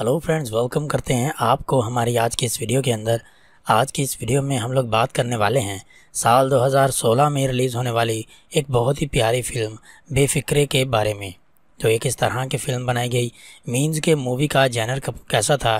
hello friends welcome करते हैं आपको हमारी आज की इस वीडियो के अंदर आज की इस वीडियो में हम लोग बात करने वाले हैं साल 2016 में रिलीज़ होने वाली एक बहुत ही प्यारी फिल्म बेफिक्रे के बारे में तो एक इस तरह की फिल्म बनाई गई मीन्स के मूवी का जैनर कैसा था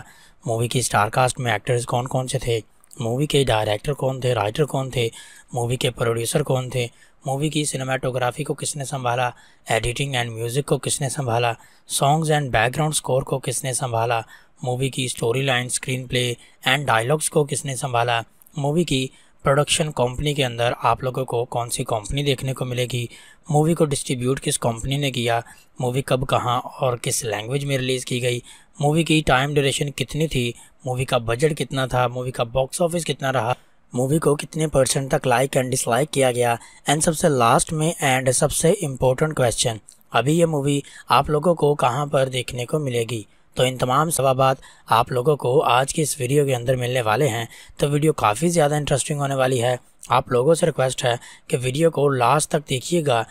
मूवी की स्टारकास्ट में एक्टर्स कौन कौन से थे मूवी के डायरेक्टर कौन थे राइटर कौन थे मूवी के प्रोड्यूसर कौन थे मूवी की सिनेमाटोग्राफी को किसने संभाला एडिटिंग एंड म्यूज़िक को किसने संभाला सॉन्ग्स एंड बैकग्राउंड स्कोर को किसने संभाला मूवी की story line screen play and dialogues को किसने संभाला मूवी की प्रोडक्शन कंपनी के अंदर आप लोगों को कौन सी कंपनी देखने को मिलेगी मूवी को डिस्ट्रीब्यूट किस कंपनी ने किया मूवी कब कहाँ और किस लैंग्वेज में रिलीज़ की गई मूवी की टाइम ड्यूरेशन कितनी थी मूवी का बजट कितना था मूवी का बॉक्स ऑफिस कितना रहा मूवी को कितने परसेंट तक लाइक एंड डिसलाइक किया गया एंड सबसे लास्ट में एंड सबसे इम्पोर्टेंट क्वेश्चन अभी ये मूवी आप लोगों को कहाँ पर देखने को मिलेगी तो इन तमाम सवाबात आप लोगों को आज की इस वीडियो के अंदर मिलने वाले हैं तो वीडियो काफ़ी ज़्यादा इंटरेस्टिंग होने वाली है आप लोगों से रिक्वेस्ट है कि वीडियो को लास्ट तक देखिएगा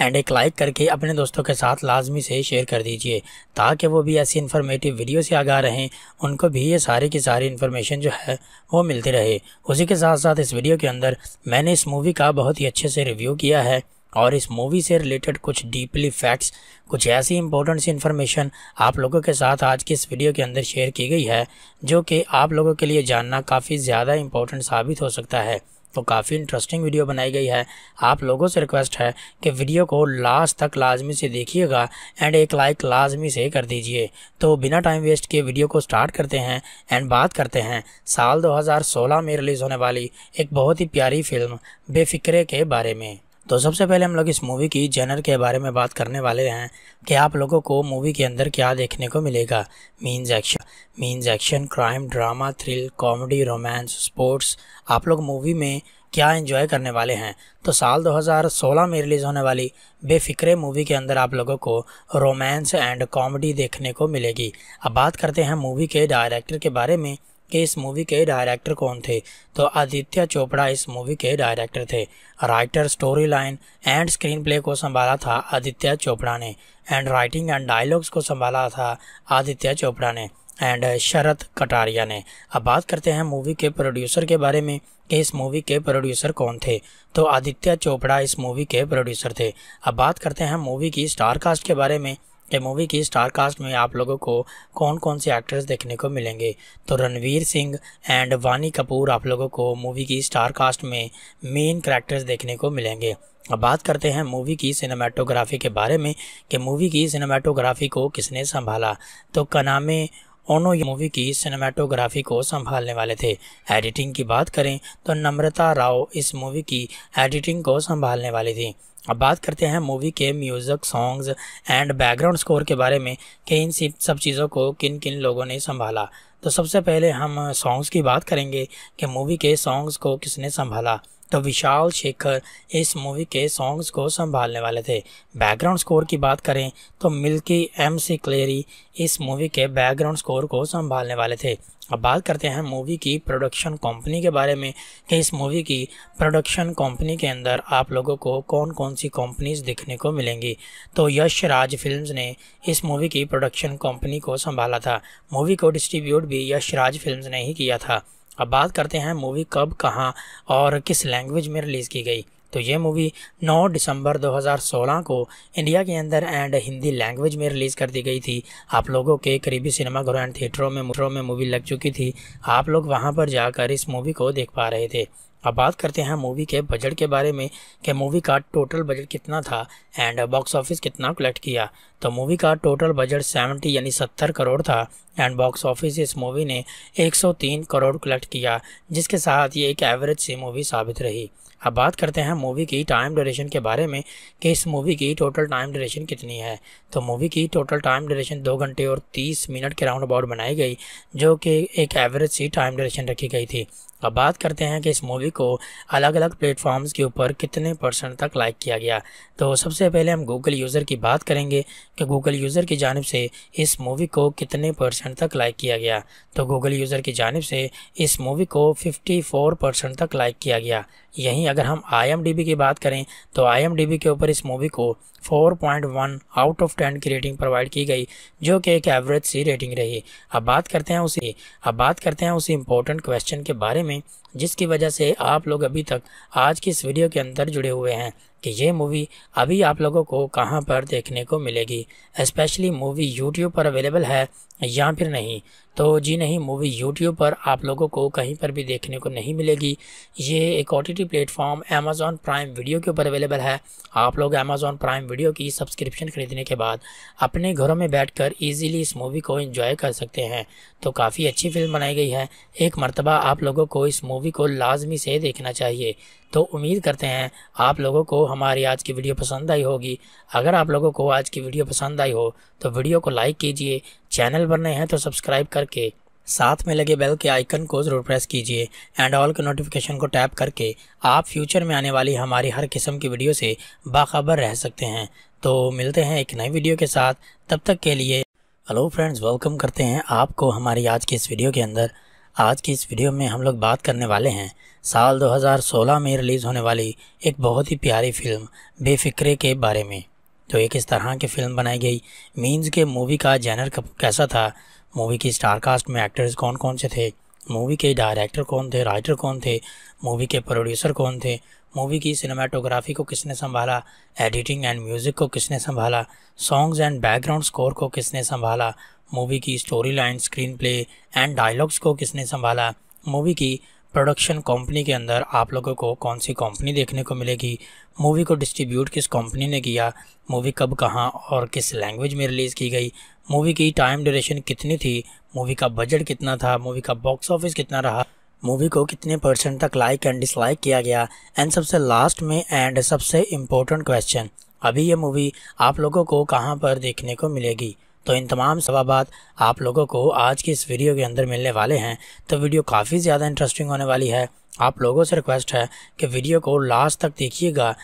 एंड एक लाइक करके अपने दोस्तों के साथ लाजमी से शेयर कर दीजिए ताकि वो भी ऐसी इन्फॉर्मेटिव वीडियो से आगा रहें उनको भी ये सारी की सारी इन्फॉर्मेशन जो है वो मिलती रहे उसी के साथ साथ इस वीडियो के अंदर मैंने इस मूवी का बहुत ही अच्छे से रिव्यू किया है और इस मूवी से रिलेटेड कुछ डीपली फैक्ट्स कुछ ऐसी इंपॉर्टेंट सी इन्फॉर्मेशन आप लोगों के साथ आज की इस वीडियो के अंदर शेयर की गई है जो कि आप लोगों के लिए जानना काफ़ी ज़्यादा इम्पोर्टेंट साबित हो सकता है वो काफ़ी इंटरेस्टिंग वीडियो बनाई गई है आप लोगों से रिक्वेस्ट है कि वीडियो को लास्ट तक लाजमी से देखिएगा एंड एक लाइक लाजमी से कर दीजिए तो बिना टाइम वेस्ट के वीडियो को स्टार्ट करते हैं एंड बात करते हैं साल 2016 में रिलीज़ होने वाली एक बहुत ही प्यारी फिल्म बेफिक्रे के बारे में तो सबसे पहले हम लोग इस मूवी की जेनर के बारे में बात करने वाले हैं कि आप लोगों को मूवी के अंदर क्या देखने को मिलेगा means action means action crime drama thrill comedy romance sports आप लोग मूवी में क्या एंजॉय करने वाले हैं तो साल 2016 में रिलीज़ होने वाली बेफिक्रे मूवी के अंदर आप लोगों को रोमांस एंड कॉमेडी देखने को मिलेगी अब बात करते हैं मूवी के डायरेक्टर के बारे में कि इस मूवी के डायरेक्टर कौन थे तो आदित्य चोपड़ा इस मूवी के डायरेक्टर थे writer story line and screen play को संभाला था आदित्य चोपड़ा ने एंड राइटिंग एंड डायलॉग्स को संभाला था आदित्य चोपड़ा ने एंड शरत कटारिया ने अब बात करते हैं मूवी के प्रोड्यूसर के बारे में कि इस मूवी के प्रोड्यूसर कौन थे तो आदित्य चोपड़ा इस मूवी के प्रोड्यूसर थे अब बात करते हैं मूवी की स्टार कास्ट के बारे में ये मूवी की स्टार कास्ट में आप लोगों को कौन कौन से एक्टर्स देखने को मिलेंगे तो रणवीर सिंह एंड वानी कपूर आप लोगों को मूवी की स्टार कास्ट में मेन करेक्टर्स देखने को मिलेंगे अब बात करते हैं मूवी की सिनेमाटोग्राफी के बारे में कि मूवी की सिनेमाटोग्राफी को किसने संभाला तो कनामे ओनो मूवी की सिनेमाटोग्राफी को संभालने वाले थे एडिटिंग की बात करें तो नम्रता राव इस मूवी की एडिटिंग को संभालने वाली थी अब बात करते हैं मूवी के music songs and background score के बारे में कि इन सब चीज़ों को किन किन लोगों ने संभाला तो सबसे पहले हम सॉन्ग्स की बात करेंगे कि मूवी के सॉन्ग्स को किसने संभाला तो विशाल शेखर इस मूवी के सॉन्ग्स को संभालने वाले थे बैकग्राउंड स्कोर की बात करें तो मिल्की एम सी क्लेरी इस मूवी के बैकग्राउंड स्कोर को संभालने वाले थे अब बात करते हैं मूवी की प्रोडक्शन कंपनी के बारे में कि इस मूवी की प्रोडक्शन कंपनी के अंदर आप लोगों को कौन कौन सी कंपनीज देखने को मिलेंगी तो यश राज फिल्म्स ने इस मूवी की प्रोडक्शन कंपनी को संभाला था मूवी को डिस्ट्रीब्यूट भी यश राज फिल्म्स ने ही किया था अब बात करते हैं मूवी कब कहाँ और किस लैंग्वेज में रिलीज़ की गई तो ये मूवी 9 दिसंबर 2016 को इंडिया के अंदर एंड हिंदी लैंग्वेज में रिलीज़ कर दी गई थी आप लोगों के करीबी सिनेमाघरों एंड थिएटरों में मोटरों में मूवी लग चुकी थी आप लोग वहाँ पर जाकर इस मूवी को देख पा रहे थे अब बात करते हैं मूवी के बजट के बारे में कि मूवी का टोटल बजट कितना था एंड बॉक्स ऑफिस कितना कलेक्ट किया तो मूवी का टोटल बजट 70 यानी 70 करोड़ था एंड बॉक्स ऑफिस इस मूवी ने 103 करोड़ कलेक्ट किया जिसके साथ ये एक एवरेज सी मूवी साबित रही अब बात करते हैं मूवी की टाइम ड्यूरेशन के बारे में कि इस मूवी की टोटल टाइम ड्यूरेशन कितनी है तो मूवी की टोटल टाइम ड्यूरेशन दो घंटे और तीस मिनट के राउंड अबाउट बनाई गई जो कि एक एवरेज सी टाइम ड्यूरेशन रखी गई थी अब बात करते हैं कि इस मूवी को अलग अलग प्लेटफॉर्म्स के ऊपर कितने परसेंट तक लाइक किया गया तो सबसे पहले हम गूगल यूज़र की बात करेंगे कि गूगल यूज़र की जानब से इस मूवी को कितने परसेंट तक लाइक किया गया तो गूगल यूज़र की जानब से इस मूवी को फिफ्टी परसेंट तक लाइक किया गया यहीं अगर हम आई की बात करें तो आई के ऊपर इस मूवी को 4.1 आउट ऑफ 10 की रेटिंग प्रोवाइड की गई जो कि एक एवरेज सी रेटिंग रही अब बात करते हैं उसी अब बात करते हैं उसी इम्पोर्टेंट क्वेश्चन के बारे में जिसकी वजह से आप लोग अभी तक आज की इस वीडियो के अंदर जुड़े हुए हैं कि ये मूवी अभी आप लोगों को कहाँ पर देखने को मिलेगी स्पेशली मूवी यूट्यूब पर अवेलेबल है या फिर नहीं तो जी नहीं मूवी यूट्यूब पर आप लोगों को कहीं पर भी देखने को नहीं मिलेगी ये एक O T T platform Amazon Prime video के ऊपर अवेलेबल है आप लोग अमेज़ॉन प्राइम वीडियो की सब्सक्रिप्शन खरीदने के बाद अपने घरों में बैठकर इजीली इस मूवी को एंजॉय कर सकते हैं तो काफ़ी अच्छी फिल्म बनाई गई है एक मरतबा आप लोगों को इस मूवी को लाजमी से देखना चाहिए तो उम्मीद करते हैं आप लोगों को हमारी आज की वीडियो पसंद आई होगी अगर आप लोगों को आज की वीडियो पसंद आई हो तो वीडियो को लाइक कीजिए चैनल पर नए हैं तो सब्सक्राइब करके साथ में लगे बेल के आइकन को जरूर प्रेस कीजिए एंड ऑल के नोटिफिकेशन को टैप करके आप फ्यूचर में आने वाली हमारी हर किस्म की वीडियो से बाखबर रह सकते हैं तो मिलते हैं एक नई वीडियो के साथ तब तक के लिए हेलो फ्रेंड्स वेलकम करते हैं आपको हमारी आज की इस वीडियो के अंदर आज की इस वीडियो में हम लोग बात करने वाले हैं साल 2016 में रिलीज़ होने वाली एक बहुत ही प्यारी फिल्म बेफिक्रे के बारे में तो एक इस तरह की फ़िल्म बनाई गई मीन्स के मूवी का जैनर कैसा था मूवी की स्टार कास्ट में एक्टर्स कौन कौन से थे मूवी के डायरेक्टर कौन थे राइटर कौन थे मूवी के प्रोड्यूसर कौन थे मूवी की सिनेमाटोग्राफी को किसने संभाला एडिटिंग एंड म्यूज़िक को किसने संभाला सॉन्ग्स एंड बैकग्राउंड स्कोर को किसने संभाला मूवी की story line screen play and dialogues को किसने संभाला मूवी की प्रोडक्शन कंपनी के अंदर आप लोगों को कौन सी कंपनी देखने को मिलेगी मूवी को डिस्ट्रीब्यूट किस कंपनी ने किया मूवी कब कहाँ और किस लैंग्वेज में रिलीज़ की गई मूवी की टाइम ड्यूरेशन कितनी थी मूवी का बजट कितना था मूवी का बॉक्स ऑफिस कितना रहा मूवी को कितने परसेंट तक लाइक एंड डिसलाइक किया गया एंड सबसे लास्ट में एंड सबसे इम्पोर्टेंट क्वेश्चन अभी ये मूवी आप लोगों को कहाँ पर देखने को मिलेगी तो इन तमाम सवाबात आप लोगों को आज की इस वीडियो के अंदर मिलने वाले हैं तो वीडियो काफ़ी ज़्यादा इंटरेस्टिंग होने वाली है आप लोगों से रिक्वेस्ट है कि वीडियो को लास्ट तक देखिएगा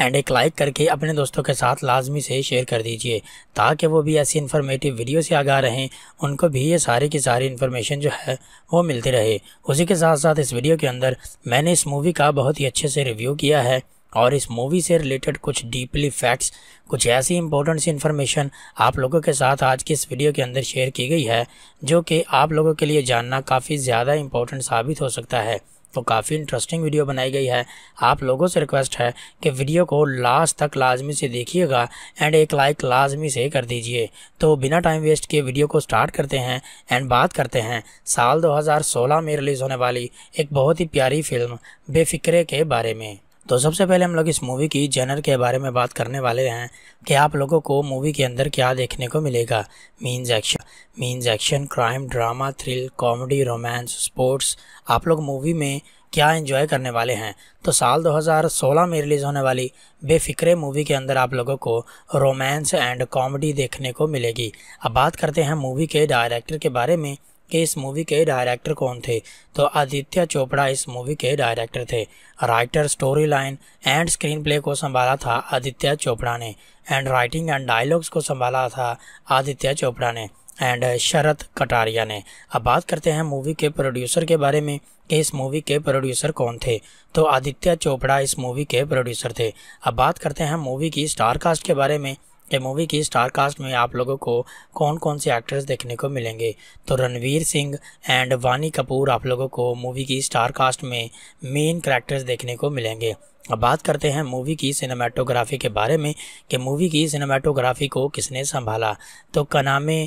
एंड एक लाइक करके अपने दोस्तों के साथ लाजमी से शेयर कर दीजिए ताकि वो भी ऐसी इन्फॉर्मेटिव वीडियो से आगा रहें उनको भी ये सारी की सारी इन्फॉर्मेशन जो है वो मिलती रहे उसी के साथ साथ इस वीडियो के अंदर मैंने इस मूवी का बहुत ही अच्छे से रिव्यू किया है और इस मूवी से रिलेटेड कुछ डीपली फैक्ट्स कुछ ऐसी इंपॉर्टेंट सी इन्फॉर्मेशन आप लोगों के साथ आज की इस वीडियो के अंदर शेयर की गई है जो कि आप लोगों के लिए जानना काफ़ी ज़्यादा इंपॉर्टेंट साबित हो सकता है तो काफ़ी इंटरेस्टिंग वीडियो बनाई गई है आप लोगों से रिक्वेस्ट है कि वीडियो को लास्ट तक लाजमी से देखिएगा एंड एक लाइक लाजमी से कर दीजिए तो बिना टाइम वेस्ट के वीडियो को स्टार्ट करते हैं एंड बात करते हैं साल 2016 में रिलीज़ होने वाली एक बहुत ही प्यारी फिल्म बेफिक्रे के बारे में तो सबसे पहले हम लोग इस मूवी की जनर के बारे में बात करने वाले हैं कि आप लोगों को मूवी के अंदर क्या देखने को मिलेगा means action means action crime drama thrill comedy romance sports आप लोग मूवी में क्या एंजॉय करने वाले हैं तो साल 2016 में रिलीज़ होने वाली बेफिक्रे मूवी के अंदर आप लोगों को रोमांस एंड कॉमेडी देखने को मिलेगी अब बात करते हैं मूवी के डायरेक्टर के बारे में कि इस मूवी के डायरेक्टर कौन थे तो आदित्य चोपड़ा इस मूवी के डायरेक्टर थे writer story line and screen play को संभाला था आदित्य चोपड़ा ने एंड राइटिंग एंड डायलॉग्स को संभाला था आदित्य चोपड़ा ने एंड शरद कटारिया ने अब बात करते हैं मूवी के प्रोड्यूसर के बारे में कि इस मूवी के प्रोड्यूसर कौन थे तो आदित्य चोपड़ा इस मूवी के प्रोड्यूसर थे अब बात करते हैं मूवी की स्टार कास्ट के बारे में ये मूवी की स्टार कास्ट में आप लोगों को कौन कौन से एक्टर्स देखने को मिलेंगे तो रणवीर सिंह एंड वानी कपूर आप लोगों को मूवी की स्टार कास्ट में मेन करेक्टर्स देखने को मिलेंगे अब बात करते हैं मूवी की सिनेमाटोग्राफी के बारे में कि मूवी की सिनेमाटोग्राफी को किसने संभाला तो कनामे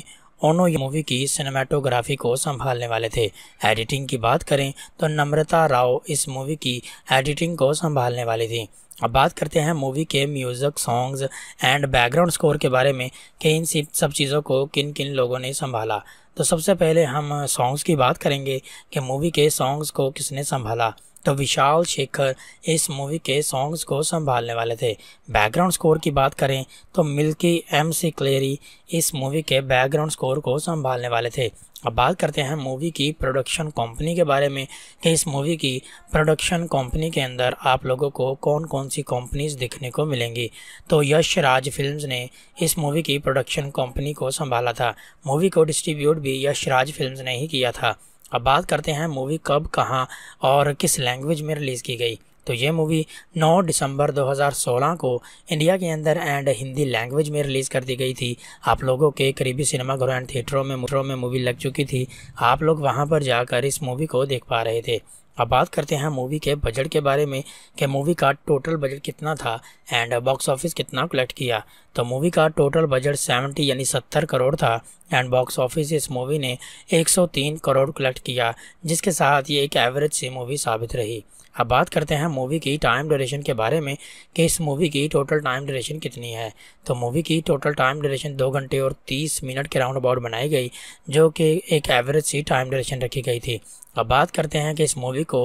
ओनो मूवी की सिनेमाटोग्राफी को संभालने वाले थे एडिटिंग की बात करें तो नम्रता राव इस मूवी की एडिटिंग को संभालने वाली थी अब बात करते हैं मूवी के music songs and background score के बारे में कि इन सब चीज़ों को किन किन लोगों ने संभाला तो सबसे पहले हम सॉन्ग्स की बात करेंगे कि मूवी के सॉन्ग्स को किसने संभाला तो विशाल शेखर इस मूवी के सॉन्ग्स को संभालने वाले थे बैकग्राउंड स्कोर की बात करें तो मिल्की एम सी क्लेरी इस मूवी के बैकग्राउंड स्कोर को संभालने वाले थे अब बात करते हैं मूवी की प्रोडक्शन कंपनी के बारे में कि इस मूवी की प्रोडक्शन कंपनी के अंदर आप लोगों को कौन कौन सी कंपनीज देखने को मिलेंगी तो यश राज फिल्म्स ने इस मूवी की प्रोडक्शन कंपनी को संभाला था मूवी को डिस्ट्रीब्यूट भी यश राज फिल्म्स ने ही किया था अब बात करते हैं मूवी कब कहाँ और किस लैंग्वेज में रिलीज़ की गई तो ये मूवी 9 दिसंबर 2016 को इंडिया के अंदर एंड हिंदी लैंग्वेज में रिलीज़ कर दी गई थी आप लोगों के करीबी सिनेमाघरों एंड थिएटरों में मुटरों में मूवी लग चुकी थी आप लोग वहाँ पर जाकर इस मूवी को देख पा रहे थे अब बात करते हैं मूवी के बजट के बारे में कि मूवी का टोटल बजट कितना था एंड बॉक्स ऑफिस कितना कलेक्ट किया तो मूवी का टोटल बजट 70 यानी 70 करोड़ था एंड बॉक्स ऑफिस इस मूवी ने 103 करोड़ कलेक्ट किया जिसके साथ ये एक एवरेज सी मूवी साबित रही अब बात करते हैं मूवी की टाइम ड्यूरेशन के बारे में कि इस मूवी की टोटल टाइम ड्यूरेशन कितनी है तो मूवी की टोटल टाइम ड्यूरेशन दो घंटे और तीस मिनट के राउंड अबाउट बनाई गई जो कि एक एवरेज सी टाइम ड्यूरेशन रखी गई थी अब बात करते हैं कि इस मूवी को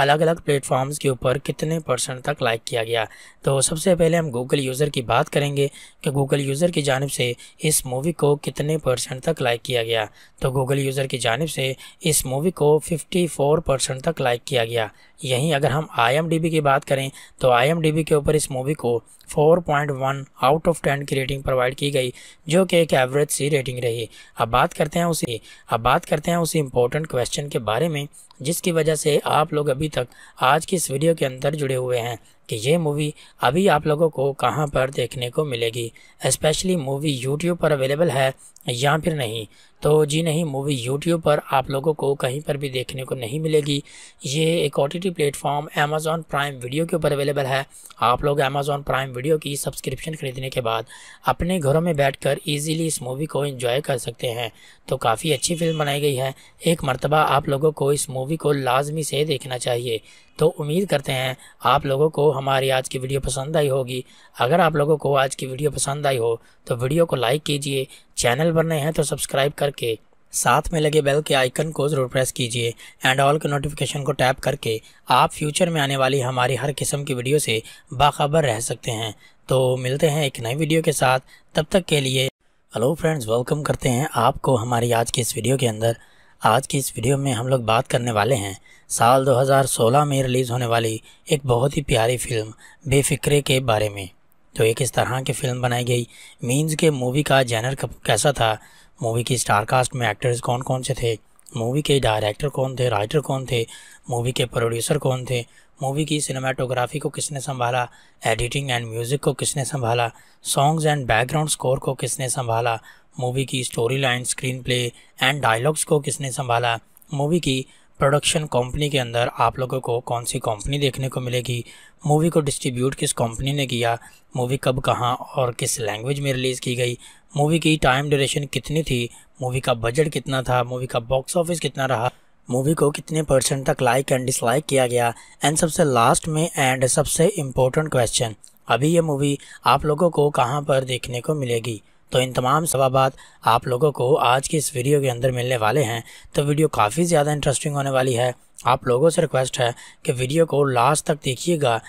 अलग अलग प्लेटफॉर्म्स के ऊपर कितने परसेंट तक लाइक किया गया तो सबसे पहले हम गूगल यूज़र की बात करेंगे कि गूगल यूज़र की जानब से इस मूवी को कितने परसेंट तक लाइक किया गया तो गूगल यूज़र की जानब से इस मूवी को 54 परसेंट तक लाइक किया गया यहीं अगर हम आई की बात करें तो आई के ऊपर इस मूवी को 4.1 आउट ऑफ 10 की रेटिंग प्रोवाइड की गई जो कि एक एवरेज सी रेटिंग रही अब बात करते हैं उसी अब बात करते हैं उसी इम्पोर्टेंट क्वेश्चन के बारे में जिसकी वजह से आप लोग अभी तक आज की इस वीडियो के अंदर जुड़े हुए हैं कि ये मूवी अभी आप लोगों को कहाँ पर देखने को मिलेगी स्पेशली मूवी यूट्यूब पर अवेलेबल है या फिर नहीं तो जी नहीं मूवी यूट्यूब पर आप लोगों को कहीं पर भी देखने को नहीं मिलेगी ये एक O T platform Amazon Prime video के ऊपर अवेलेबल है आप लोग अमेज़ॉन प्राइम वीडियो की सब्सक्रिप्शन ख़रीदने के बाद अपने घरों में बैठकर इजीली इस मूवी को एंजॉय कर सकते हैं तो काफ़ी अच्छी फिल्म बनाई गई है एक मरतबा आप लोगों को इस मूवी को लाजमी से देखना चाहिए तो उम्मीद करते हैं आप लोगों को हमारी आज की वीडियो पसंद आई होगी अगर आप लोगों को आज की वीडियो पसंद आई हो तो वीडियो को लाइक कीजिए चैनल पर नए हैं तो सब्सक्राइब करके साथ में लगे बेल के आइकन को ज़रूर प्रेस कीजिए एंड ऑल के नोटिफिकेशन को टैप करके आप फ्यूचर में आने वाली हमारी हर किस्म की वीडियो से बाखबर रह सकते हैं तो मिलते हैं एक नई वीडियो के साथ तब तक के लिए हेलो फ्रेंड्स वेलकम करते हैं आपको हमारी आज की इस वीडियो के अंदर आज की इस वीडियो में हम लोग बात करने वाले हैं साल 2016 में रिलीज़ होने वाली एक बहुत ही प्यारी फिल्म बेफिक्रे के बारे में तो एक इस तरह की फ़िल्म बनाई गई मीन्स के मूवी का जैनर कैसा था मूवी की स्टारकास्ट में एक्टर्स कौन कौन से थे मूवी के डायरेक्टर कौन थे राइटर कौन थे मूवी के प्रोड्यूसर कौन थे मूवी की सिनेमाटोग्राफी को किसने संभाला एडिटिंग एंड म्यूज़िक को किसने संभाला सॉन्ग्स एंड बैकग्राउंड स्कोर को किसने संभाला मूवी की story line screen play and dialogues को किसने संभाला मूवी की प्रोडक्शन कंपनी के अंदर आप लोगों को कौन सी कंपनी देखने को मिलेगी मूवी को डिस्ट्रीब्यूट किस कंपनी ने किया मूवी कब कहाँ और किस लैंग्वेज में रिलीज़ की गई मूवी की टाइम ड्यूरेशन कितनी थी मूवी का बजट कितना था मूवी का बॉक्स ऑफिस कितना रहा मूवी को कितने परसेंट तक लाइक एंड डिसलाइक किया गया एंड सबसे लास्ट में एंड सबसे इम्पोर्टेंट क्वेश्चन अभी ये मूवी आप लोगों को कहाँ पर देखने को मिलेगी तो इन तमाम सवाबात आप लोगों को आज की इस वीडियो के अंदर मिलने वाले हैं तो वीडियो काफ़ी ज़्यादा इंटरेस्टिंग होने वाली है आप लोगों से रिक्वेस्ट है कि वीडियो को लास्ट तक देखिएगा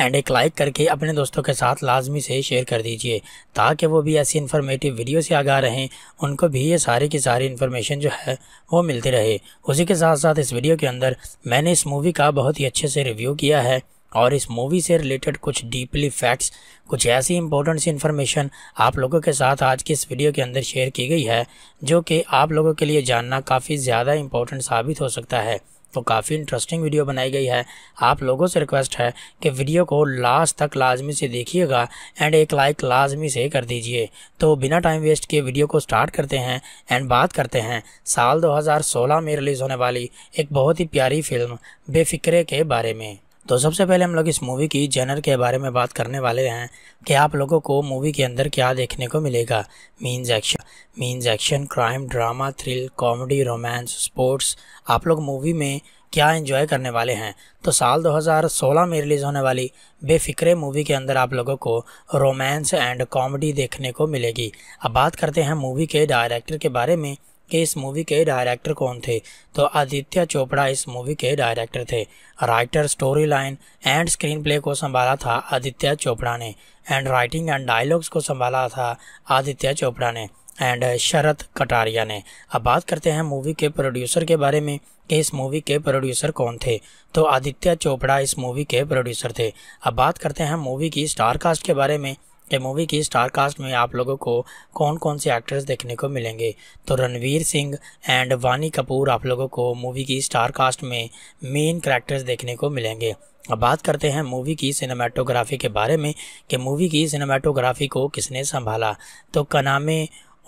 एंड एक लाइक करके अपने दोस्तों के साथ लाजमी से शेयर कर दीजिए ताकि वो भी ऐसी इन्फॉर्मेटिव वीडियो से आगा रहें उनको भी ये सारी की सारी इन्फॉर्मेशन जो है वो मिलती रहे उसी के साथ साथ इस वीडियो के अंदर मैंने इस मूवी का बहुत ही अच्छे से रिव्यू किया है और इस मूवी से रिलेटेड कुछ डीपली फैक्ट्स कुछ ऐसी इंपॉर्टेंट सी इन्फॉर्मेशन आप लोगों के साथ आज की इस वीडियो के अंदर शेयर की गई है जो कि आप लोगों के लिए जानना काफ़ी ज़्यादा इंपॉर्टेंट साबित हो सकता है तो काफ़ी इंटरेस्टिंग वीडियो बनाई गई है आप लोगों से रिक्वेस्ट है कि वीडियो को लास्ट तक लाजमी से देखिएगा एंड एक लाइक लाजमी से कर दीजिए तो बिना टाइम वेस्ट के वीडियो को स्टार्ट करते हैं एंड बात करते हैं साल 2016 में रिलीज़ होने वाली एक बहुत ही प्यारी फिल्म बेफिक्रे के बारे में तो सबसे पहले हम लोग इस मूवी की जेनर के बारे में बात करने वाले हैं कि आप लोगों को मूवी के अंदर क्या देखने को मिलेगा means action means action crime drama thrill comedy romance sports आप लोग मूवी में क्या एंजॉय करने वाले हैं तो साल 2016 में रिलीज़ होने वाली बेफिक्रे मूवी के अंदर आप लोगों को रोमांस एंड कॉमेडी देखने को मिलेगी अब बात करते हैं मूवी के डायरेक्टर के बारे में कि इस मूवी के डायरेक्टर कौन थे तो आदित्य चोपड़ा इस मूवी के डायरेक्टर थे writer story line and screen play को संभाला था आदित्य चोपड़ा ने एंड राइटिंग एंड डायलॉग्स को संभाला था आदित्य चोपड़ा ने एंड शरद कटारिया ने अब बात करते हैं मूवी के प्रोड्यूसर के बारे में कि इस मूवी के प्रोड्यूसर कौन थे तो आदित्य चोपड़ा इस मूवी के प्रोड्यूसर थे अब बात करते हैं मूवी की स्टार कास्ट के बारे में द मूवी की स्टार कास्ट में आप लोगों को कौन कौन से एक्टर्स देखने को मिलेंगे तो रणवीर सिंह एंड वानी कपूर आप लोगों को मूवी की स्टार कास्ट में मेन करेक्टर्स देखने को मिलेंगे अब बात करते हैं मूवी की सिनेमाटोग्राफी के बारे में कि मूवी की सिनेमाटोग्राफी को किसने संभाला तो कनामे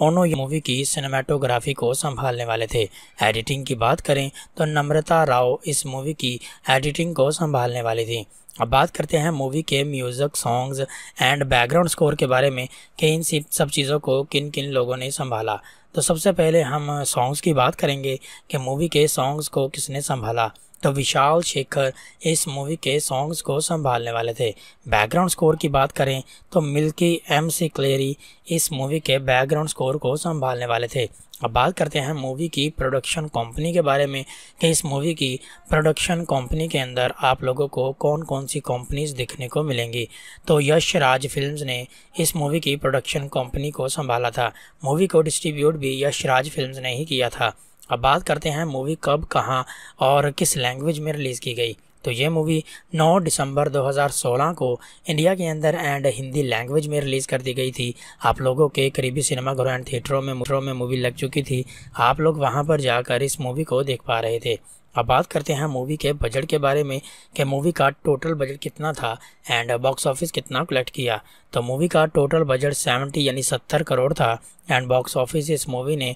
ओनो मूवी की सिनेमाटोग्राफी को संभालने वाले थे एडिटिंग की बात करें तो नम्रता राव इस मूवी की एडिटिंग को संभालने वाली थी अब बात करते हैं मूवी के music songs and background score के बारे में कि इन सब चीज़ों को किन किन लोगों ने संभाला तो सबसे पहले हम सॉन्ग्स की बात करेंगे कि मूवी के सॉन्ग्स को किसने संभाला तो विशाल शेखर इस मूवी के सॉन्ग्स को संभालने वाले थे बैकग्राउंड स्कोर की बात करें तो मिल्की एम सी क्लेरी इस मूवी के बैकग्राउंड स्कोर को संभालने वाले थे अब बात करते हैं मूवी की प्रोडक्शन कंपनी के बारे में कि इस मूवी की प्रोडक्शन कंपनी के अंदर आप लोगों को कौन कौन सी कंपनीज देखने को मिलेंगी तो यश राज फिल्म्स ने इस मूवी की प्रोडक्शन कंपनी को संभाला था मूवी को डिस्ट्रीब्यूट भी यश राज फिल्म ने ही किया था अब बात करते हैं मूवी कब कहाँ और किस लैंग्वेज में रिलीज़ की गई तो ये मूवी 9 दिसंबर 2016 को इंडिया के अंदर एंड हिंदी लैंग्वेज में रिलीज़ कर दी गई थी आप लोगों के करीबी सिनेमाघरों एंड थिएटरों में थिएटरों में मूवी लग चुकी थी आप लोग वहाँ पर जाकर इस मूवी को देख पा रहे थे अब बात करते हैं मूवी के बजट के बारे में कि मूवी का टोटल बजट कितना था एंड बॉक्स ऑफिस कितना कलेक्ट किया तो मूवी का टोटल बजट सेवेंटी यानी सत्तर करोड़ था एंड बॉक्स ऑफिस इस मूवी ने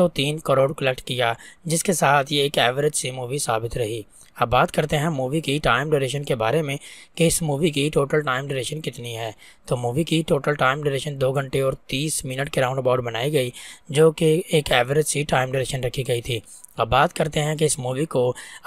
तीन करोड़ कलेक्ट किया जिसके साथ ये एक एवरेज सी मूवी साबित रही अब बात करते हैं मूवी की टाइम ड्यूरेशन के बारे में कि इस मूवी की टोटल टाइम ड्यूरेशन कितनी है तो मूवी की टोटल टाइम ड्यूरेशन दो घंटे और तीस मिनट के राउंड अबाउट बनाई गई जो कि एक एवरेज सी टाइम ड्यूरेशन रखी गई थी अब बात करते हैं कि इस मूवी को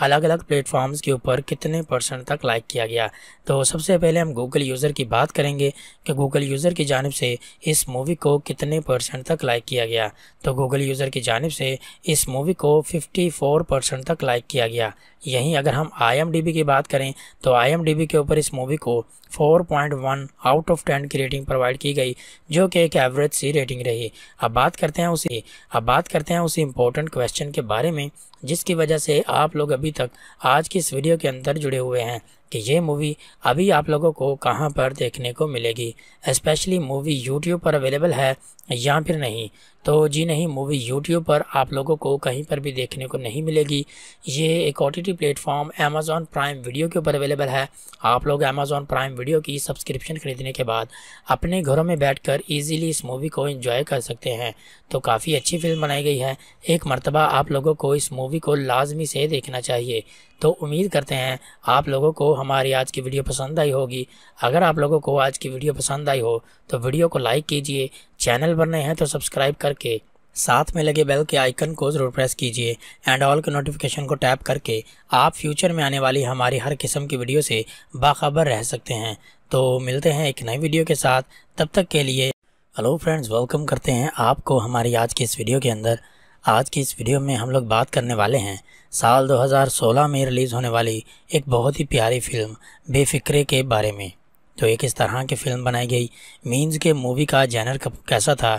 अलग अलग प्लेटफॉर्म्स के ऊपर कितने परसेंट तक लाइक किया गया तो सबसे पहले हम गूगल यूज़र की बात करेंगे कि गूगल यूज़र की जानब से इस मूवी को कितने परसेंट तक लाइक किया गया तो गूगल यूज़र की जानब से इस मूवी को 54 परसेंट तक लाइक किया गया यहीं अगर हम आई की बात करें तो आई के ऊपर इस मूवी को 4.1 आउट ऑफ 10 की रेटिंग प्रोवाइड की गई जो कि एक एवरेज सी रेटिंग रही अब बात करते हैं उसी अब बात करते हैं उसी इम्पोर्टेंट क्वेश्चन के बारे में जिसकी वजह से आप लोग अभी तक आज की इस वीडियो के अंदर जुड़े हुए हैं कि ये मूवी अभी आप लोगों को कहाँ पर देखने को मिलेगी स्पेशली मूवी यूट्यूब पर अवेलेबल है या फिर नहीं तो जी नहीं मूवी यूट्यूब पर आप लोगों को कहीं पर भी देखने को नहीं मिलेगी ये एक O T platform Amazon Prime video के ऊपर अवेलेबल है आप लोग अमेजोन प्राइम वीडियो की सब्सक्रिप्शन ख़रीदने के बाद अपने घरों में बैठ कर इस मूवी को इन्जॉय कर सकते हैं तो काफ़ी अच्छी फिल्म बनाई गई है एक मरतबा आप लोगों को इस मूवी मूवी को लाजमी से देखना चाहिए तो उम्मीद करते हैं आप लोगों को हमारी आज की वीडियो पसंद आई होगी अगर आप लोगों को आज की वीडियो पसंद आई हो तो वीडियो को लाइक कीजिए चैनल पर नए हैं तो सब्सक्राइब करके साथ में लगे बेल के आइकन को ज़रूर प्रेस कीजिए एंड ऑल के नोटिफिकेशन को टैप करके आप फ्यूचर में आने वाली हमारी हर किस्म की वीडियो से बाखबर रह सकते हैं तो मिलते हैं एक नई वीडियो के साथ तब तक के लिए हेलो फ्रेंड्स वेलकम करते हैं आपको हमारी आज की इस वीडियो के अंदर आज की इस वीडियो में हम लोग बात करने वाले हैं साल 2016 में रिलीज़ होने वाली एक बहुत ही प्यारी फिल्म बेफिक्रे के बारे में तो एक इस तरह की फिल्म बनाई गई मीन्स के मूवी का जैनर कैसा था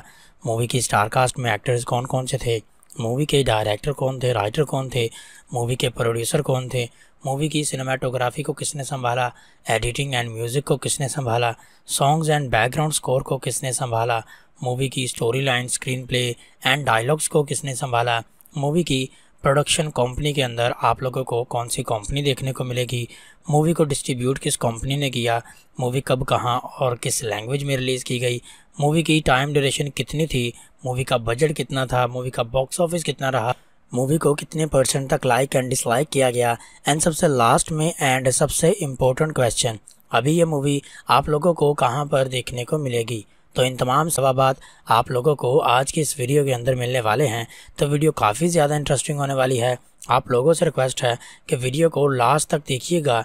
मूवी की स्टारकास्ट में एक्टर्स कौन कौन से थे मूवी के डायरेक्टर कौन थे राइटर कौन थे मूवी के प्रोड्यूसर कौन थे मूवी की सिनेमाटोग्राफी को किसने संभाला एडिटिंग एंड म्यूज़िक को किसने संभाला सॉन्ग्स एंड बैकग्राउंड स्कोर को किसने संभाला मूवी की story line screen play and dialogues को किसने संभाला मूवी की प्रोडक्शन कंपनी के अंदर आप लोगों को कौन सी कंपनी देखने को मिलेगी मूवी को डिस्ट्रीब्यूट किस कंपनी ने किया मूवी कब कहाँ और किस लैंग्वेज में रिलीज़ की गई मूवी की टाइम ड्यूरेशन कितनी थी मूवी का बजट कितना था मूवी का बॉक्स ऑफिस कितना रहा मूवी को कितने परसेंट तक लाइक एंड डिसलाइक किया गया एंड सबसे लास्ट में एंड सबसे इम्पोर्टेंट क्वेश्चन अभी ये मूवी आप लोगों को कहाँ पर देखने को मिलेगी तो इन तमाम सवाबात आप लोगों को आज की इस वीडियो के अंदर मिलने वाले हैं तो वीडियो काफ़ी ज़्यादा इंटरेस्टिंग होने वाली है आप लोगों से रिक्वेस्ट है कि वीडियो को लास्ट तक देखिएगा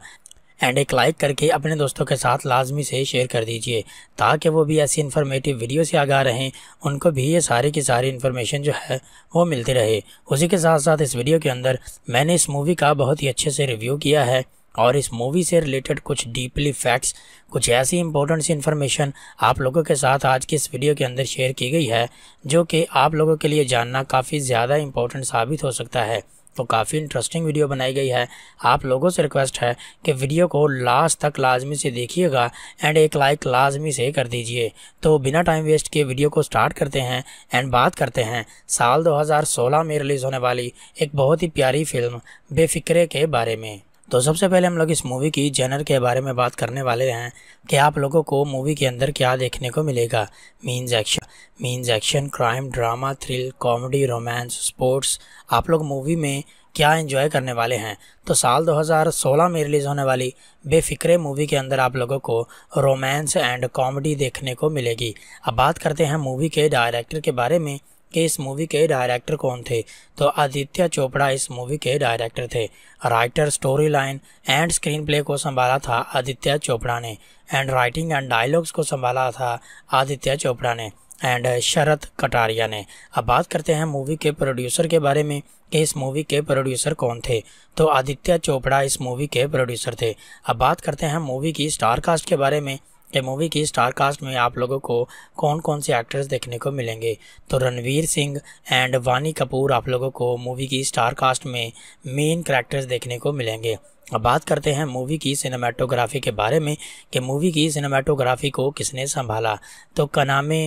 एंड एक लाइक करके अपने दोस्तों के साथ लाजमी से शेयर कर दीजिए ताकि वो भी ऐसी इन्फॉर्मेटिव वीडियो से आगा रहें उनको भी ये सारी की सारी इन्फॉर्मेशन जो है वो मिलती रहे उसी के साथ साथ इस वीडियो के अंदर मैंने इस मूवी का बहुत ही अच्छे से रिव्यू किया है और इस मूवी से रिलेटेड कुछ डीपली फैक्ट्स कुछ ऐसी इंपॉर्टेंट सी इन्फॉर्मेशन आप लोगों के साथ आज की इस वीडियो के अंदर शेयर की गई है जो कि आप लोगों के लिए जानना काफ़ी ज़्यादा इंपॉर्टेंट साबित हो सकता है तो काफ़ी इंटरेस्टिंग वीडियो बनाई गई है आप लोगों से रिक्वेस्ट है कि वीडियो को लास्ट तक लाजमी से देखिएगा एंड एक लाइक लाजमी से कर दीजिए तो बिना टाइम वेस्ट किए वीडियो को स्टार्ट करते हैं एंड बात करते हैं साल 2016 में रिलीज़ होने वाली एक बहुत ही प्यारी फिल्म बेफिक्रे के बारे में तो सबसे पहले हम लोग इस मूवी की जेनर के बारे में बात करने वाले हैं कि आप लोगों को मूवी के अंदर क्या देखने को मिलेगा means action means action crime drama thrill comedy romance sports आप लोग मूवी में क्या एंजॉय करने वाले हैं तो साल 2016 में रिलीज़ होने वाली बेफिक्रे मूवी के अंदर आप लोगों को रोमांस एंड कॉमेडी देखने को मिलेगी अब बात करते हैं मूवी के डायरेक्टर के बारे में कि इस मूवी के डायरेक्टर कौन थे तो आदित्य चोपड़ा इस मूवी के डायरेक्टर थे writer story line and screen play को संभाला था आदित्य चोपड़ा ने एंड राइटिंग एंड डायलॉग्स को संभाला था आदित्य चोपड़ा ने एंड शरत कटारिया ने अब बात करते हैं मूवी के प्रोड्यूसर के बारे में कि इस मूवी के प्रोड्यूसर कौन थे तो आदित्य चोपड़ा इस मूवी के प्रोड्यूसर थे अब बात करते हैं मूवी की स्टार कास्ट के बारे में ये मूवी की स्टार कास्ट में आप लोगों को कौन कौन से एक्टर्स देखने को मिलेंगे तो रणवीर सिंह एंड वानी कपूर आप लोगों को मूवी की स्टार कास्ट में मेन करेक्टर्स देखने को मिलेंगे अब बात करते हैं मूवी की सिनेमाटोग्राफी के बारे में कि मूवी की सिनेमाटोग्राफी को किसने संभाला तो कनामे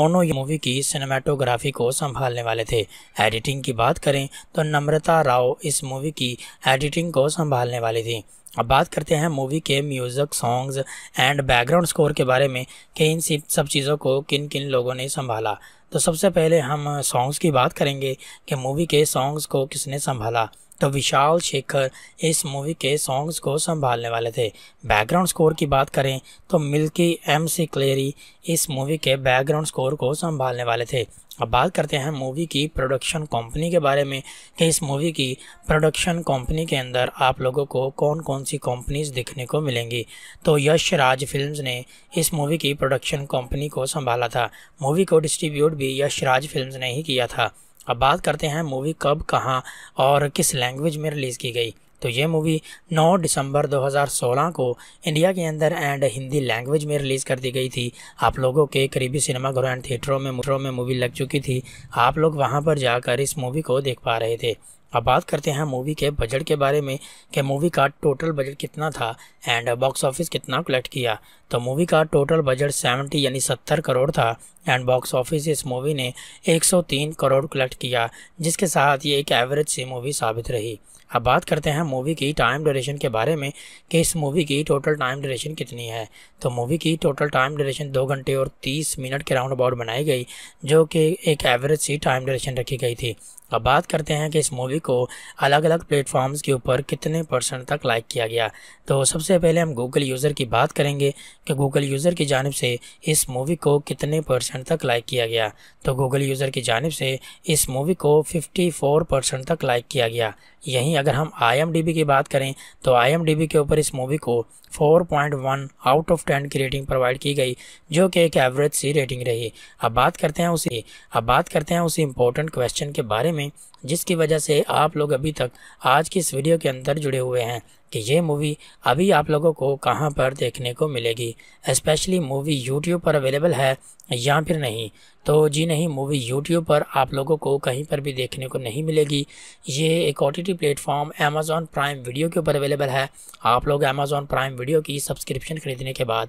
ओनो मूवी की सिनेमाटोग्राफी को संभालने वाले थे एडिटिंग की बात करें तो नम्रता राव इस मूवी की एडिटिंग को संभालने वाली थी अब बात करते हैं मूवी के music songs and background score के बारे में कि इन सब चीज़ों को किन किन लोगों ने संभाला तो सबसे पहले हम सॉन्ग्स की बात करेंगे कि मूवी के सॉन्ग्स को किसने संभाला तो विशाल शेखर इस मूवी के सॉन्ग्स को संभालने वाले थे बैकग्राउंड स्कोर की बात करें तो मिल्की एम सी क्लेरी इस मूवी के बैकग्राउंड स्कोर को संभालने वाले थे अब बात करते हैं मूवी की प्रोडक्शन कंपनी के बारे में कि इस मूवी की प्रोडक्शन कंपनी के अंदर आप लोगों को कौन कौन सी कंपनीज देखने को मिलेंगी तो यश राज फिल्म ने इस मूवी की प्रोडक्शन कंपनी को संभाला था मूवी को डिस्ट्रीब्यूट भी यश राज फिल्म ने ही किया था अब बात करते हैं मूवी कब कहाँ और किस लैंग्वेज में रिलीज़ की गई तो ये मूवी 9 दिसंबर 2016 को इंडिया के अंदर एंड हिंदी लैंग्वेज में रिलीज़ कर दी गई थी आप लोगों के करीबी सिनेमाघरों एंड थिएटरों में में मूवी लग चुकी थी आप लोग वहाँ पर जाकर इस मूवी को देख पा रहे थे अब बात करते हैं मूवी के बजट के बारे में कि मूवी का टोटल बजट कितना था एंड बॉक्स ऑफिस कितना कलेक्ट किया तो मूवी का टोटल बजट 70 यानी 70 करोड़ था एंड बॉक्स ऑफिस इस मूवी ने 103 करोड़ कलेक्ट किया जिसके साथ ये एक एवरेज सी मूवी साबित रही अब बात करते हैं मूवी की टाइम ड्यूरेशन के बारे में कि इस मूवी की टोटल टाइम ड्यूरेशन कितनी है तो मूवी की टोटल टाइम ड्यूरेशन दो घंटे और तीस मिनट के राउंड अबाउट बनाई गई जो कि एक एवरेज सी टाइम ड्यूरेशन रखी गई थी अब बात करते हैं कि इस मूवी को अलग अलग प्लेटफॉर्म्स के ऊपर कितने परसेंट तक लाइक किया गया तो सबसे पहले हम गूगल यूज़र की बात करेंगे कि गूगल यूज़र की जानब से इस मूवी को कितने परसेंट तक लाइक किया गया तो गूगल यूज़र की जानब से इस मूवी को 54 परसेंट तक लाइक किया गया यहीं अगर हम आई की बात करें तो आई के ऊपर इस मूवी को 4.1 आउट ऑफ 10 की रेटिंग प्रोवाइड की गई जो कि एक एवरेज सी रेटिंग रही अब बात करते हैं उसी अब बात करते हैं उसी इम्पोर्टेंट क्वेश्चन के बारे में जिसकी वजह से आप लोग अभी तक आज की इस वीडियो के अंदर जुड़े हुए हैं कि ये मूवी अभी आप लोगों को कहाँ पर देखने को मिलेगी स्पेशली मूवी यूट्यूब पर अवेलेबल है या फिर नहीं तो जी नहीं मूवी यूट्यूब पर आप लोगों को कहीं पर भी देखने को नहीं मिलेगी ये एक O T T platform Amazon Prime video के ऊपर अवेलेबल है आप लोग अमेज़ॉन प्राइम वीडियो की सब्सक्रिप्शन ख़रीदने के बाद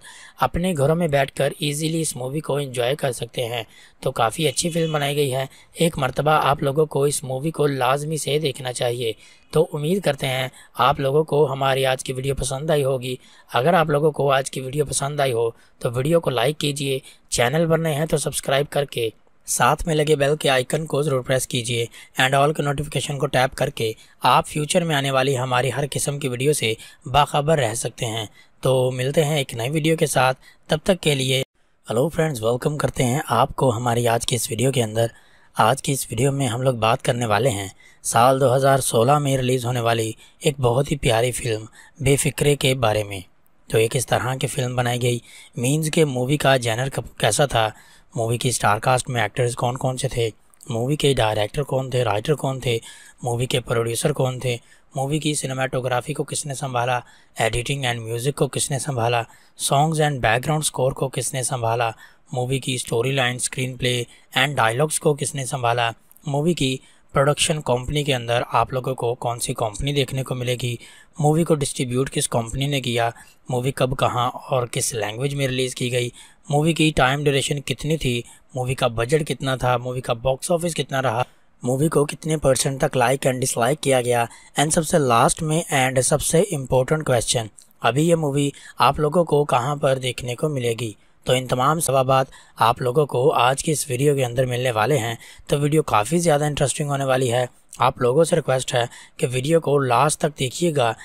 अपने घरों में कर ईजिली इस मूवी को इंजॉय कर सकते हैं तो काफ़ी अच्छी फिल्म बनाई गई है एक मरतबा आप लोगों को इस मूवी को लाजमी से देखना चाहिए तो उम्मीद करते हैं आप लोगों को हमारी आज की वीडियो पसंद आई होगी अगर आप लोगों को आज की वीडियो पसंद आई हो तो वीडियो को लाइक कीजिए चैनल पर नए हैं तो सब्सक्राइब करके साथ में लगे बेल के आइकन को ज़रूर प्रेस कीजिए एंड ऑल के नोटिफिकेशन को टैप करके आप फ्यूचर में आने वाली हमारी हर किस्म की वीडियो से बाखबर रह सकते हैं तो मिलते हैं एक नई वीडियो के साथ तब तक के लिए हेलो फ्रेंड्स वेलकम करते हैं आपको हमारी आज की इस वीडियो के अंदर आज की इस वीडियो में हम लोग बात करने वाले हैं साल 2016 में रिलीज़ होने वाली एक बहुत ही प्यारी फिल्म बेफिक्रे के बारे में तो एक इस तरह की फिल्म बनाई गई मीन्स के मूवी का जैनर कैसा था मूवी की स्टारकास्ट में एक्टर्स कौन कौन से थे मूवी के डायरेक्टर कौन थे राइटर कौन थे मूवी के प्रोड्यूसर कौन थे मूवी की सिनेमाटोग्राफी को किसने संभाला एडिटिंग एंड म्यूज़िक को किसने संभाला सॉन्ग्स एंड बैकग्राउंड स्कोर को किसने संभाला मूवी की story line screen play and dialogues को किसने संभाला मूवी की प्रोडक्शन कंपनी के अंदर आप लोगों को कौन सी कंपनी देखने को मिलेगी मूवी को डिस्ट्रीब्यूट किस कंपनी ने किया मूवी कब कहाँ और किस लैंग्वेज में रिलीज़ की गई मूवी की टाइम ड्यूरेशन कितनी थी मूवी का बजट कितना था मूवी का बॉक्स ऑफिस कितना रहा मूवी को कितने परसेंट तक लाइक एंड डिसलाइक किया गया एंड सबसे लास्ट में एंड सबसे इम्पोर्टेंट क्वेश्चन अभी ये मूवी आप लोगों को कहाँ पर देखने को मिलेगी तो इन तमाम सवाबात आप लोगों को आज की इस वीडियो के अंदर मिलने वाले हैं तो वीडियो काफ़ी ज़्यादा इंटरेस्टिंग होने वाली है आप लोगों से रिक्वेस्ट है कि वीडियो को लास्ट तक देखिएगा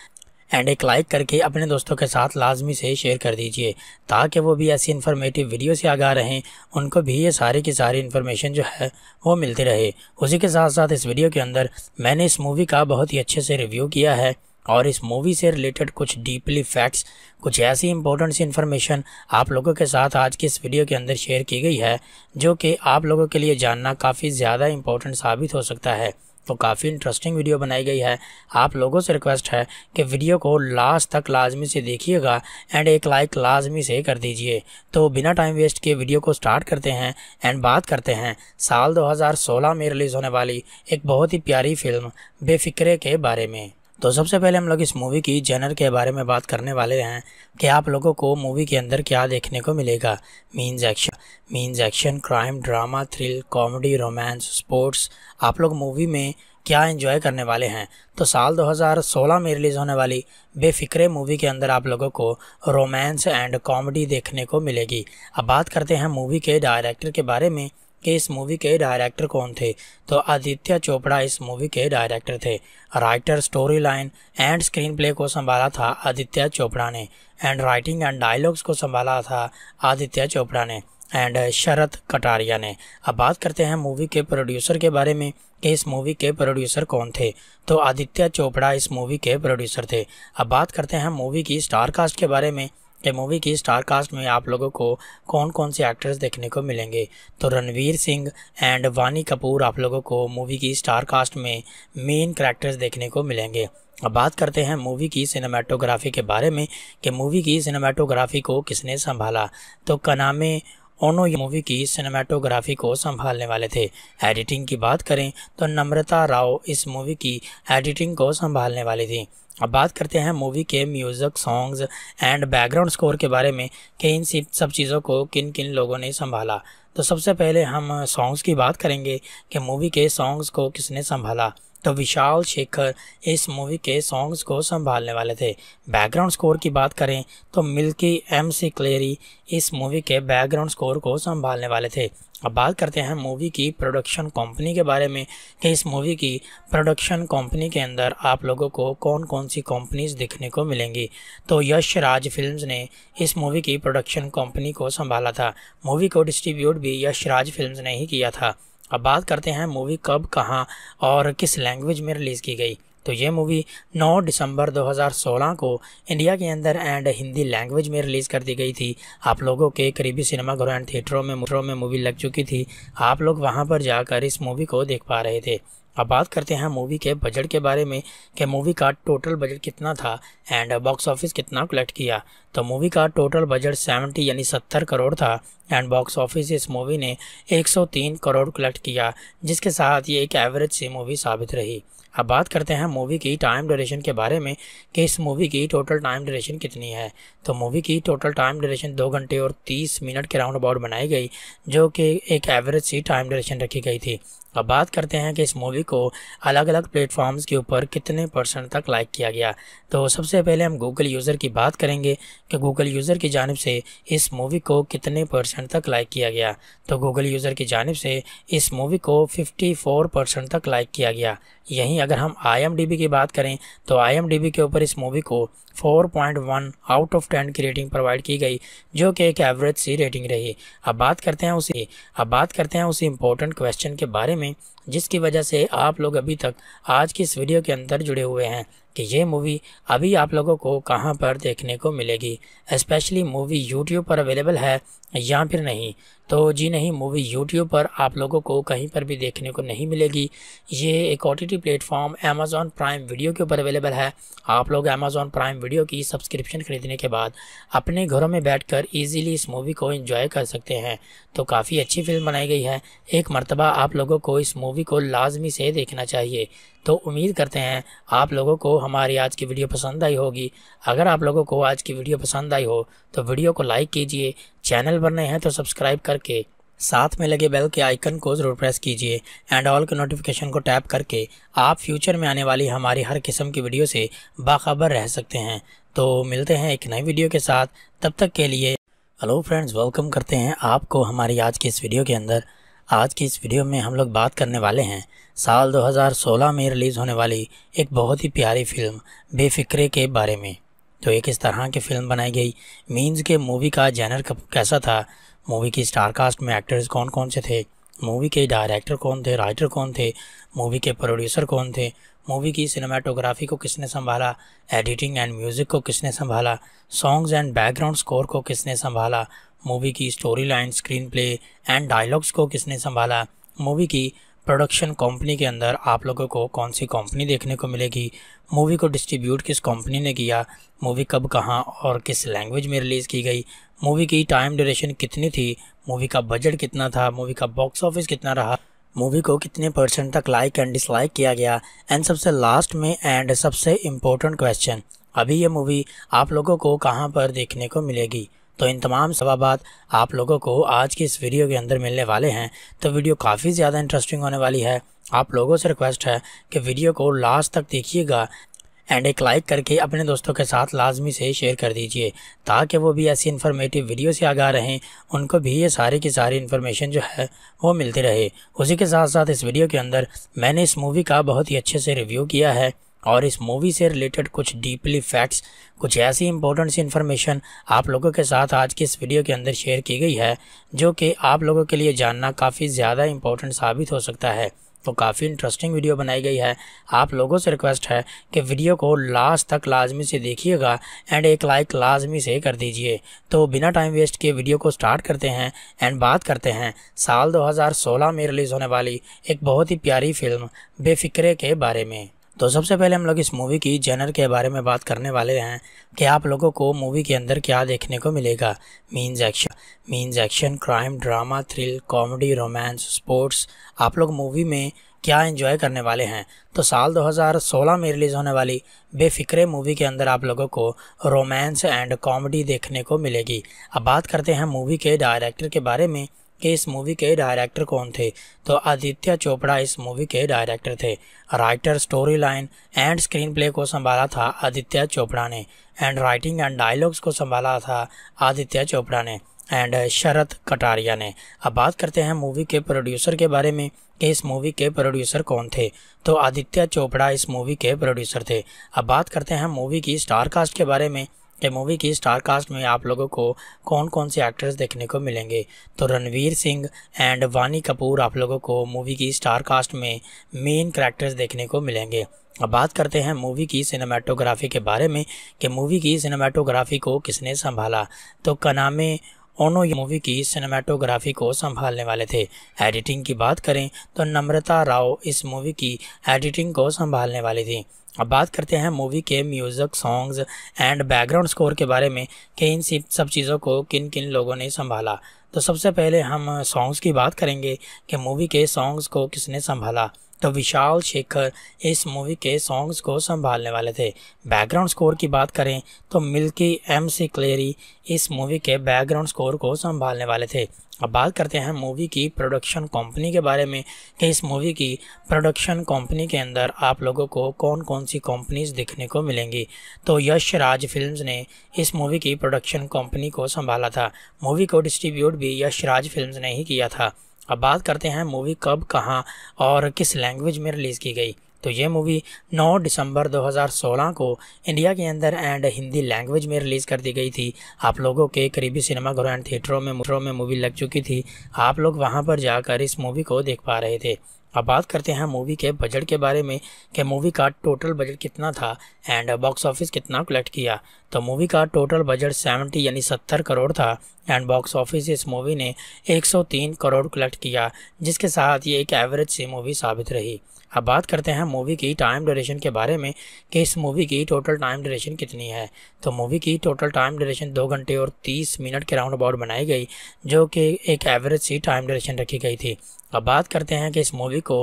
एंड एक लाइक करके अपने दोस्तों के साथ लाजमी से शेयर कर दीजिए ताकि वो भी ऐसी इन्फॉर्मेटिव वीडियो से आगा रहें उनको भी ये सारी की सारी इन्फॉर्मेशन जो है वो मिलती रहे उसी के साथ साथ इस वीडियो के अंदर मैंने इस मूवी का बहुत ही अच्छे से रिव्यू किया है और इस मूवी से रिलेटेड कुछ डीपली फैक्ट्स कुछ ऐसी इंपॉर्टेंट सी इन्फॉर्मेशन आप लोगों के साथ आज की इस वीडियो के अंदर शेयर की गई है जो कि आप लोगों के लिए जानना काफ़ी ज़्यादा इंपॉर्टेंट साबित हो सकता है तो काफ़ी इंटरेस्टिंग वीडियो बनाई गई है आप लोगों से रिक्वेस्ट है कि वीडियो को लास्ट तक लाजमी से देखिएगा एंड एक लाइक लाजमी से कर दीजिए तो बिना टाइम वेस्ट किए वीडियो को स्टार्ट करते हैं एंड बात करते हैं साल 2016 में रिलीज़ होने वाली एक बहुत ही प्यारी फिल्म बेफिक्रे के बारे में तो सबसे पहले हम लोग इस मूवी की जनर के बारे में बात करने वाले हैं कि आप लोगों को मूवी के अंदर क्या देखने को मिलेगा means action means action crime drama thrill comedy romance sports आप लोग मूवी में क्या एंजॉय करने वाले हैं तो साल 2016 में रिलीज़ होने वाली बेफिक्रे मूवी के अंदर आप लोगों को रोमांस एंड कॉमेडी देखने को मिलेगी अब बात करते हैं मूवी के डायरेक्टर के बारे में कि इस मूवी के डायरेक्टर कौन थे तो आदित्य चोपड़ा इस मूवी के डायरेक्टर थे writer story line and screen play को संभाला था आदित्य चोपड़ा ने एंड राइटिंग एंड डायलॉग्स को संभाला था आदित्य चोपड़ा ने एंड शरत कटारिया ने अब बात करते हैं मूवी के प्रोड्यूसर के बारे में कि इस मूवी के प्रोड्यूसर कौन थे तो आदित्य चोपड़ा इस मूवी के प्रोड्यूसर थे अब बात करते हैं मूवी की स्टार कास्ट के बारे में ये मूवी की स्टार कास्ट में आप लोगों को कौन कौन से एक्टर्स देखने को मिलेंगे तो रणवीर सिंह एंड वानी कपूर आप लोगों को मूवी की स्टार कास्ट में मेन करेक्टर्स देखने को मिलेंगे अब बात करते हैं मूवी की सिनेमाटोग्राफी के बारे में कि मूवी की सिनेमाटोग्राफी को किसने संभाला तो कनामे ओनो मूवी की सिनेमाटोग्राफी को संभालने वाले थे एडिटिंग की बात करें तो नम्रता राव इस मूवी की एडिटिंग को संभालने वाली थी अब बात करते हैं मूवी के music songs and background score के बारे में कि इन सब चीज़ों को किन किन लोगों ने संभाला तो सबसे पहले हम सॉन्ग्स की बात करेंगे कि मूवी के सॉन्ग्स को किसने संभाला तो विशाल शेखर इस मूवी के सॉन्ग्स को संभालने वाले थे बैकग्राउंड स्कोर की बात करें तो मिल्की एम सी क्लेरी इस मूवी के बैकग्राउंड स्कोर को संभालने वाले थे अब बात करते हैं मूवी की प्रोडक्शन कंपनी के बारे में कि इस मूवी की प्रोडक्शन कंपनी के अंदर आप लोगों को कौन कौन सी कंपनीज देखने को मिलेंगी तो यश राज फिल्म्स ने इस मूवी की प्रोडक्शन कंपनी को संभाला था मूवी को डिस्ट्रीब्यूट भी यश राज फिल्म्स ने ही किया था अब बात करते हैं मूवी कब कहाँ और किस लैंग्वेज में रिलीज़ की गई तो ये मूवी 9 दिसंबर 2016 को इंडिया के अंदर एंड हिंदी लैंग्वेज में रिलीज़ कर दी गई थी आप लोगों के करीबी सिनेमाघरों एंड थिएटरों में थिएटरों में मूवी लग चुकी थी आप लोग वहाँ पर जाकर इस मूवी को देख पा रहे थे अब बात करते हैं मूवी के बजट के बारे में कि मूवी का टोटल बजट कितना था एंड बॉक्स ऑफिस कितना कलेक्ट किया तो मूवी का टोटल बजट 70 यानी 70 करोड़ था एंड बॉक्स ऑफिस इस मूवी ने 103 करोड़ कलेक्ट किया जिसके साथ ये एक एवरेज सी मूवी साबित रही अब बात करते हैं मूवी की टाइम ड्यूरेशन के बारे में कि इस मूवी की टोटल टाइम ड्यूरेशन कितनी है तो मूवी की टोटल टाइम ड्यूरेशन दो घंटे और तीस मिनट के राउंड अबाउट बनाई गई जो कि एक एवरेज सी टाइम ड्यूरेशन रखी गई थी अब बात करते हैं कि इस मूवी को अलग अलग प्लेटफॉर्म्स के ऊपर कितने परसेंट तक लाइक किया गया तो सबसे पहले हम गूगल यूज़र की बात करेंगे कि गूगल यूज़र की जानब से इस मूवी को कितने परसेंट तक लाइक किया गया तो गूगल यूज़र की जानब से इस मूवी को 54 परसेंट तक लाइक किया गया यहीं अगर हम आई की बात करें तो आई के ऊपर इस मूवी को 4.1 आउट ऑफ 10 की रेटिंग प्रोवाइड की गई जो कि एक एवरेज सी रेटिंग रही अब बात करते हैं उसी अब बात करते हैं उसी इम्पोर्टेंट क्वेश्चन के बारे में में जिसकी वजह से आप लोग अभी तक आज की इस वीडियो के अंदर जुड़े हुए हैं कि ये मूवी अभी आप लोगों को कहाँ पर देखने को मिलेगी स्पेशली मूवी यूट्यूब पर अवेलेबल है या फिर नहीं तो जी नहीं मूवी यूट्यूब पर आप लोगों को कहीं पर भी देखने को नहीं मिलेगी ये एक O T T platform Amazon Prime video के ऊपर अवेलेबल है आप लोग अमेज़ॉन प्राइम वीडियो की सब्सक्रिप्शन ख़रीदने के बाद अपने घरों में कर ईजिली इस मूवी को इन्जॉय कर सकते हैं तो काफ़ी अच्छी फिल्म बनाई गई है एक मरतबा आप लोगों को इस मूवी को लाजमी से देखना चाहिए तो उम्मीद करते हैं आप लोगों को हमारी आज की वीडियो पसंद आई होगी अगर आप लोगों को आज की वीडियो पसंद आई हो तो वीडियो को लाइक कीजिए चैनल पर नए हैं तो सब्सक्राइब करके साथ में लगे बेल के आइकन को ज़रूर प्रेस कीजिए एंड ऑल के नोटिफिकेशन को टैप करके आप फ्यूचर में आने वाली हमारी हर किस्म की वीडियो से बाखबर रह सकते हैं तो मिलते हैं एक नई वीडियो के साथ तब तक के लिए हेलो फ्रेंड्स वेलकम करते हैं आपको हमारी आज की इस वीडियो के अंदर आज की इस वीडियो में हम लोग बात करने वाले हैं साल 2016 में रिलीज़ होने वाली एक बहुत ही प्यारी फिल्म बेफिक्रे के बारे में तो एक इस तरह की फिल्म बनाई गई मीन्स के मूवी का जैनर कैसा था मूवी की स्टारकास्ट में एक्टर्स कौन कौन से थे मूवी के डायरेक्टर कौन थे राइटर कौन थे मूवी के प्रोड्यूसर कौन थे मूवी की सिनेमाटोग्राफी को किसने संभाला एडिटिंग एंड म्यूज़िक को किसने संभाला सॉन्ग्स एंड बैकग्राउंड स्कोर को किसने संभाला मूवी की story line screen play and dialogues को किसने संभाला मूवी की प्रोडक्शन कंपनी के अंदर आप लोगों को कौन सी कंपनी देखने को मिलेगी मूवी को डिस्ट्रीब्यूट किस कंपनी ने किया मूवी कब कहाँ और किस लैंग्वेज में रिलीज़ की गई मूवी की टाइम ड्यूरेशन कितनी थी मूवी का बजट कितना था मूवी का बॉक्स ऑफिस कितना रहा मूवी को कितने परसेंट तक लाइक एंड डिसलाइक किया गया एंड सबसे लास्ट में एंड सबसे इम्पोर्टेंट क्वेश्चन अभी ये मूवी आप लोगों को कहाँ पर देखने को मिलेगी तो इन तमाम सवाबात आप लोगों को आज की इस वीडियो के अंदर मिलने वाले हैं तो वीडियो काफ़ी ज़्यादा इंटरेस्टिंग होने वाली है आप लोगों से रिक्वेस्ट है कि वीडियो को लास्ट तक देखिएगा एंड एक लाइक करके अपने दोस्तों के साथ लाजमी से शेयर कर दीजिए ताकि वो भी ऐसी इन्फॉर्मेटिव वीडियो से आगा रहें उनको भी ये सारी की सारी इन्फॉर्मेशन जो है वो मिलती रहे उसी के साथ साथ इस वीडियो के अंदर मैंने इस मूवी का बहुत ही अच्छे से रिव्यू किया है और इस मूवी से रिलेटेड कुछ डीपली फैक्ट्स कुछ ऐसी इंपॉर्टेंट सी इन्फॉर्मेशन आप लोगों के साथ आज की इस वीडियो के अंदर शेयर की गई है जो कि आप लोगों के लिए जानना काफ़ी ज़्यादा इंपॉर्टेंट साबित हो सकता है तो काफ़ी इंटरेस्टिंग वीडियो बनाई गई है आप लोगों से रिक्वेस्ट है कि वीडियो को लास्ट तक लाजमी से देखिएगा एंड एक लाइक लाजमी से कर दीजिए तो बिना टाइम वेस्ट के वीडियो को स्टार्ट करते हैं एंड बात करते हैं साल 2016 में रिलीज़ होने वाली एक बहुत ही प्यारी फिल्म बेफिक्रे के बारे में तो सबसे पहले हम लोग इस मूवी की जेनर के बारे में बात करने वाले हैं कि आप लोगों को मूवी के अंदर क्या देखने को मिलेगा means action means action crime drama thrill comedy romance sports आप लोग मूवी में क्या एंजॉय करने वाले हैं तो साल 2016 में रिलीज़ होने वाली बेफिक्रे मूवी के अंदर आप लोगों को रोमांस एंड कॉमेडी देखने को मिलेगी अब बात करते हैं मूवी के डायरेक्टर के बारे में कि इस मूवी के डायरेक्टर कौन थे तो आदित्य चोपड़ा इस मूवी के डायरेक्टर थे writer story line and screen play को संभाला था आदित्य चोपड़ा ने एंड राइटिंग एंड डायलॉग्स को संभाला था आदित्य चोपड़ा ने एंड शरद कटारिया ने अब बात करते हैं मूवी के प्रोड्यूसर के बारे में कि इस मूवी के प्रोड्यूसर कौन थे तो आदित्य चोपड़ा इस मूवी के प्रोड्यूसर थे अब बात करते हैं मूवी की स्टार कास्ट के बारे में ये मूवी की स्टार कास्ट में आप लोगों को कौन कौन से एक्टर्स देखने को मिलेंगे तो रणवीर सिंह एंड वानी कपूर आप लोगों को मूवी की स्टार कास्ट में मेन करेक्टर्स देखने को मिलेंगे अब बात करते हैं मूवी की सिनेमाटोग्राफी के बारे में कि मूवी की सिनेमाटोग्राफी को किसने संभाला तो कनामे ओनो मूवी की सिनेमाटोग्राफी को संभालने वाले थे एडिटिंग की बात करें तो नम्रता राव इस मूवी की एडिटिंग को संभालने वाली थी अब बात करते हैं मूवी के music songs and background score के बारे में कि इन सब चीज़ों को किन किन लोगों ने संभाला तो सबसे पहले हम सॉन्ग्स की बात करेंगे कि मूवी के सॉन्ग्स को किसने संभाला तो विशाल शेखर इस मूवी के सॉन्ग्स को संभालने वाले थे बैकग्राउंड स्कोर की बात करें तो मिल्की एम सी क्लेरी इस मूवी के बैकग्राउंड स्कोर को संभालने वाले थे अब बात करते हैं मूवी की प्रोडक्शन कंपनी के बारे में कि इस मूवी की प्रोडक्शन कंपनी के अंदर आप लोगों को कौन कौन सी कंपनीज देखने को मिलेंगी तो यश राज फिल्म्स ने इस मूवी की प्रोडक्शन कंपनी को संभाला था मूवी को डिस्ट्रीब्यूट भी यश राज फिल्म्स ने ही किया था अब बात करते हैं मूवी कब कहाँ और किस लैंग्वेज में रिलीज़ की गई तो ये मूवी 9 दिसंबर 2016 को इंडिया के अंदर एंड हिंदी लैंग्वेज में रिलीज़ कर दी गई थी आप लोगों के करीबी सिनेमाघरों एंड थिएटरों में मोटरों में मूवी लग चुकी थी आप लोग वहाँ पर जाकर इस मूवी को देख पा रहे थे अब बात करते हैं मूवी के बजट के बारे में कि मूवी का टोटल बजट कितना था एंड बॉक्स ऑफिस कितना कलेक्ट किया तो मूवी का टोटल बजट 70 यानी 70 करोड़ था एंड बॉक्स ऑफिस इस मूवी ने 103 करोड़ कलेक्ट किया जिसके साथ ये एक एवरेज सी मूवी साबित रही अब बात करते हैं मूवी की टाइम ड्यूरेशन के बारे में कि इस मूवी की टोटल टाइम ड्यूरेशन कितनी है तो मूवी की टोटल टाइम ड्यूरेशन दो घंटे और तीस मिनट के राउंड अबाउट बनाई गई जो कि एक एवरेज सी टाइम ड्यूरेशन रखी गई थी अब बात करते हैं कि इस मूवी को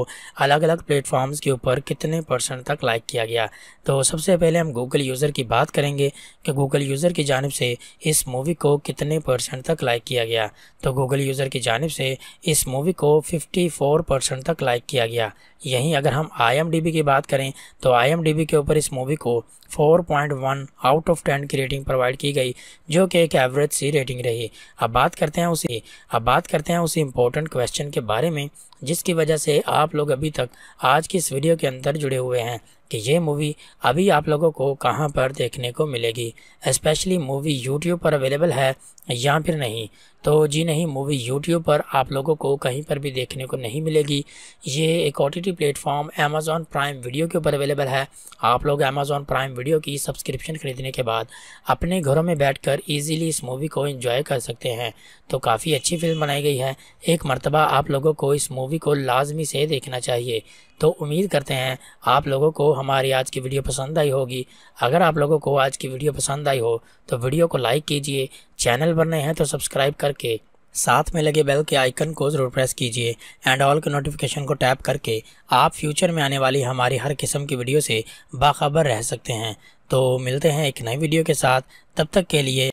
अलग अलग प्लेटफॉर्म्स के ऊपर कितने परसेंट तक लाइक किया गया तो सबसे पहले हम गूगल यूज़र की बात करेंगे कि गूगल यूज़र की जानब से इस मूवी को कितने परसेंट तक लाइक किया गया तो गूगल यूज़र की जानब से इस मूवी को 54 परसेंट तक लाइक किया गया यहीं अगर हम आई की बात करें तो आई के ऊपर इस मूवी को 4.1 आउट ऑफ 10 की रेटिंग प्रोवाइड की गई जो कि एक एवरेज सी रेटिंग रही अब बात करते हैं उसी अब बात करते हैं उसी इम्पोर्टेंट क्वेश्चन के बारे में जिसकी वजह से आप लोग अभी तक आज की इस वीडियो के अंदर जुड़े हुए हैं कि ये मूवी अभी आप लोगों को कहाँ पर देखने को मिलेगी स्पेशली मूवी यूट्यूब पर अवेलेबल है या फिर नहीं तो जी नहीं मूवी यूट्यूब पर आप लोगों को कहीं पर भी देखने को नहीं मिलेगी ये एक O T T platform Amazon Prime video के ऊपर अवेलेबल है आप लोग अमेज़ॉन प्राइम वीडियो की सब्सक्रिप्शन ख़रीदने के बाद अपने घरों में बैठकर इजीली इस मूवी को एंजॉय कर सकते हैं तो काफ़ी अच्छी फिल्म बनाई गई है एक मरतबा आप लोगों को इस मूवी को लाजमी से देखना चाहिए तो उम्मीद करते हैं आप लोगों को हमारी आज की वीडियो पसंद आई होगी अगर आप लोगों को आज की वीडियो पसंद आई हो तो वीडियो को लाइक कीजिए चैनल पर नए हैं तो सब्सक्राइब करके साथ में लगे बेल के आइकन को ज़रूर प्रेस कीजिए एंड ऑल के नोटिफिकेशन को टैप करके आप फ्यूचर में आने वाली हमारी हर किस्म की वीडियो से बाखबर रह सकते हैं तो मिलते हैं एक नई वीडियो के साथ तब तक के लिए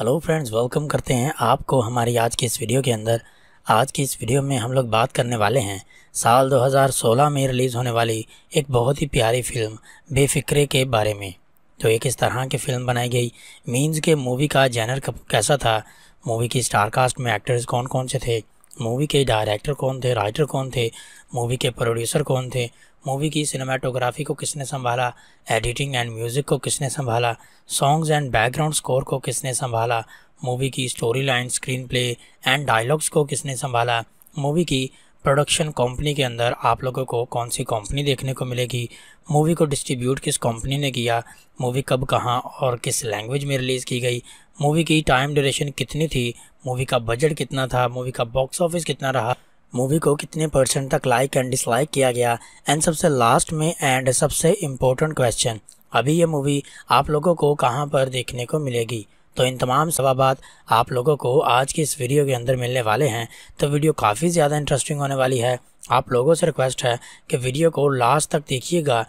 हेलो फ्रेंड्स वेलकम करते हैं आपको हमारी आज की इस वीडियो के अंदर आज की इस वीडियो में हम लोग बात करने वाले हैं साल 2016 में रिलीज़ होने वाली एक बहुत ही प्यारी फिल्म बेफिक्रे के बारे में तो एक इस तरह की फ़िल्म बनाई गई मीन्स के मूवी का जैनर कैसा था मूवी की स्टारकास्ट में एक्टर्स कौन कौन से थे मूवी के डायरेक्टर कौन थे राइटर कौन थे मूवी के प्रोड्यूसर कौन थे मूवी की सिनेमाटोग्राफी को किसने संभाला एडिटिंग एंड म्यूज़िक को किसने संभाला सॉन्ग्स एंड बैकग्राउंड स्कोर को किसने संभाला मूवी की story line screen play and dialogues को किसने संभाला मूवी की प्रोडक्शन कंपनी के अंदर आप लोगों को कौन सी कंपनी देखने को मिलेगी मूवी को डिस्ट्रीब्यूट किस कंपनी ने किया मूवी कब कहाँ और किस लैंग्वेज में रिलीज़ की गई मूवी की टाइम ड्यूरेशन कितनी थी मूवी का बजट कितना था मूवी का बॉक्स ऑफिस कितना रहा मूवी को कितने परसेंट तक लाइक एंड डिसलाइक किया गया एंड सबसे लास्ट में एंड सबसे इम्पोर्टेंट क्वेश्चन अभी ये मूवी आप लोगों को कहाँ पर देखने को मिलेगी तो इन तमाम सवाबात आप लोगों को आज की इस वीडियो के अंदर मिलने वाले हैं तो वीडियो काफ़ी ज़्यादा इंटरेस्टिंग होने वाली है आप लोगों से रिक्वेस्ट है कि वीडियो को लास्ट तक देखिएगा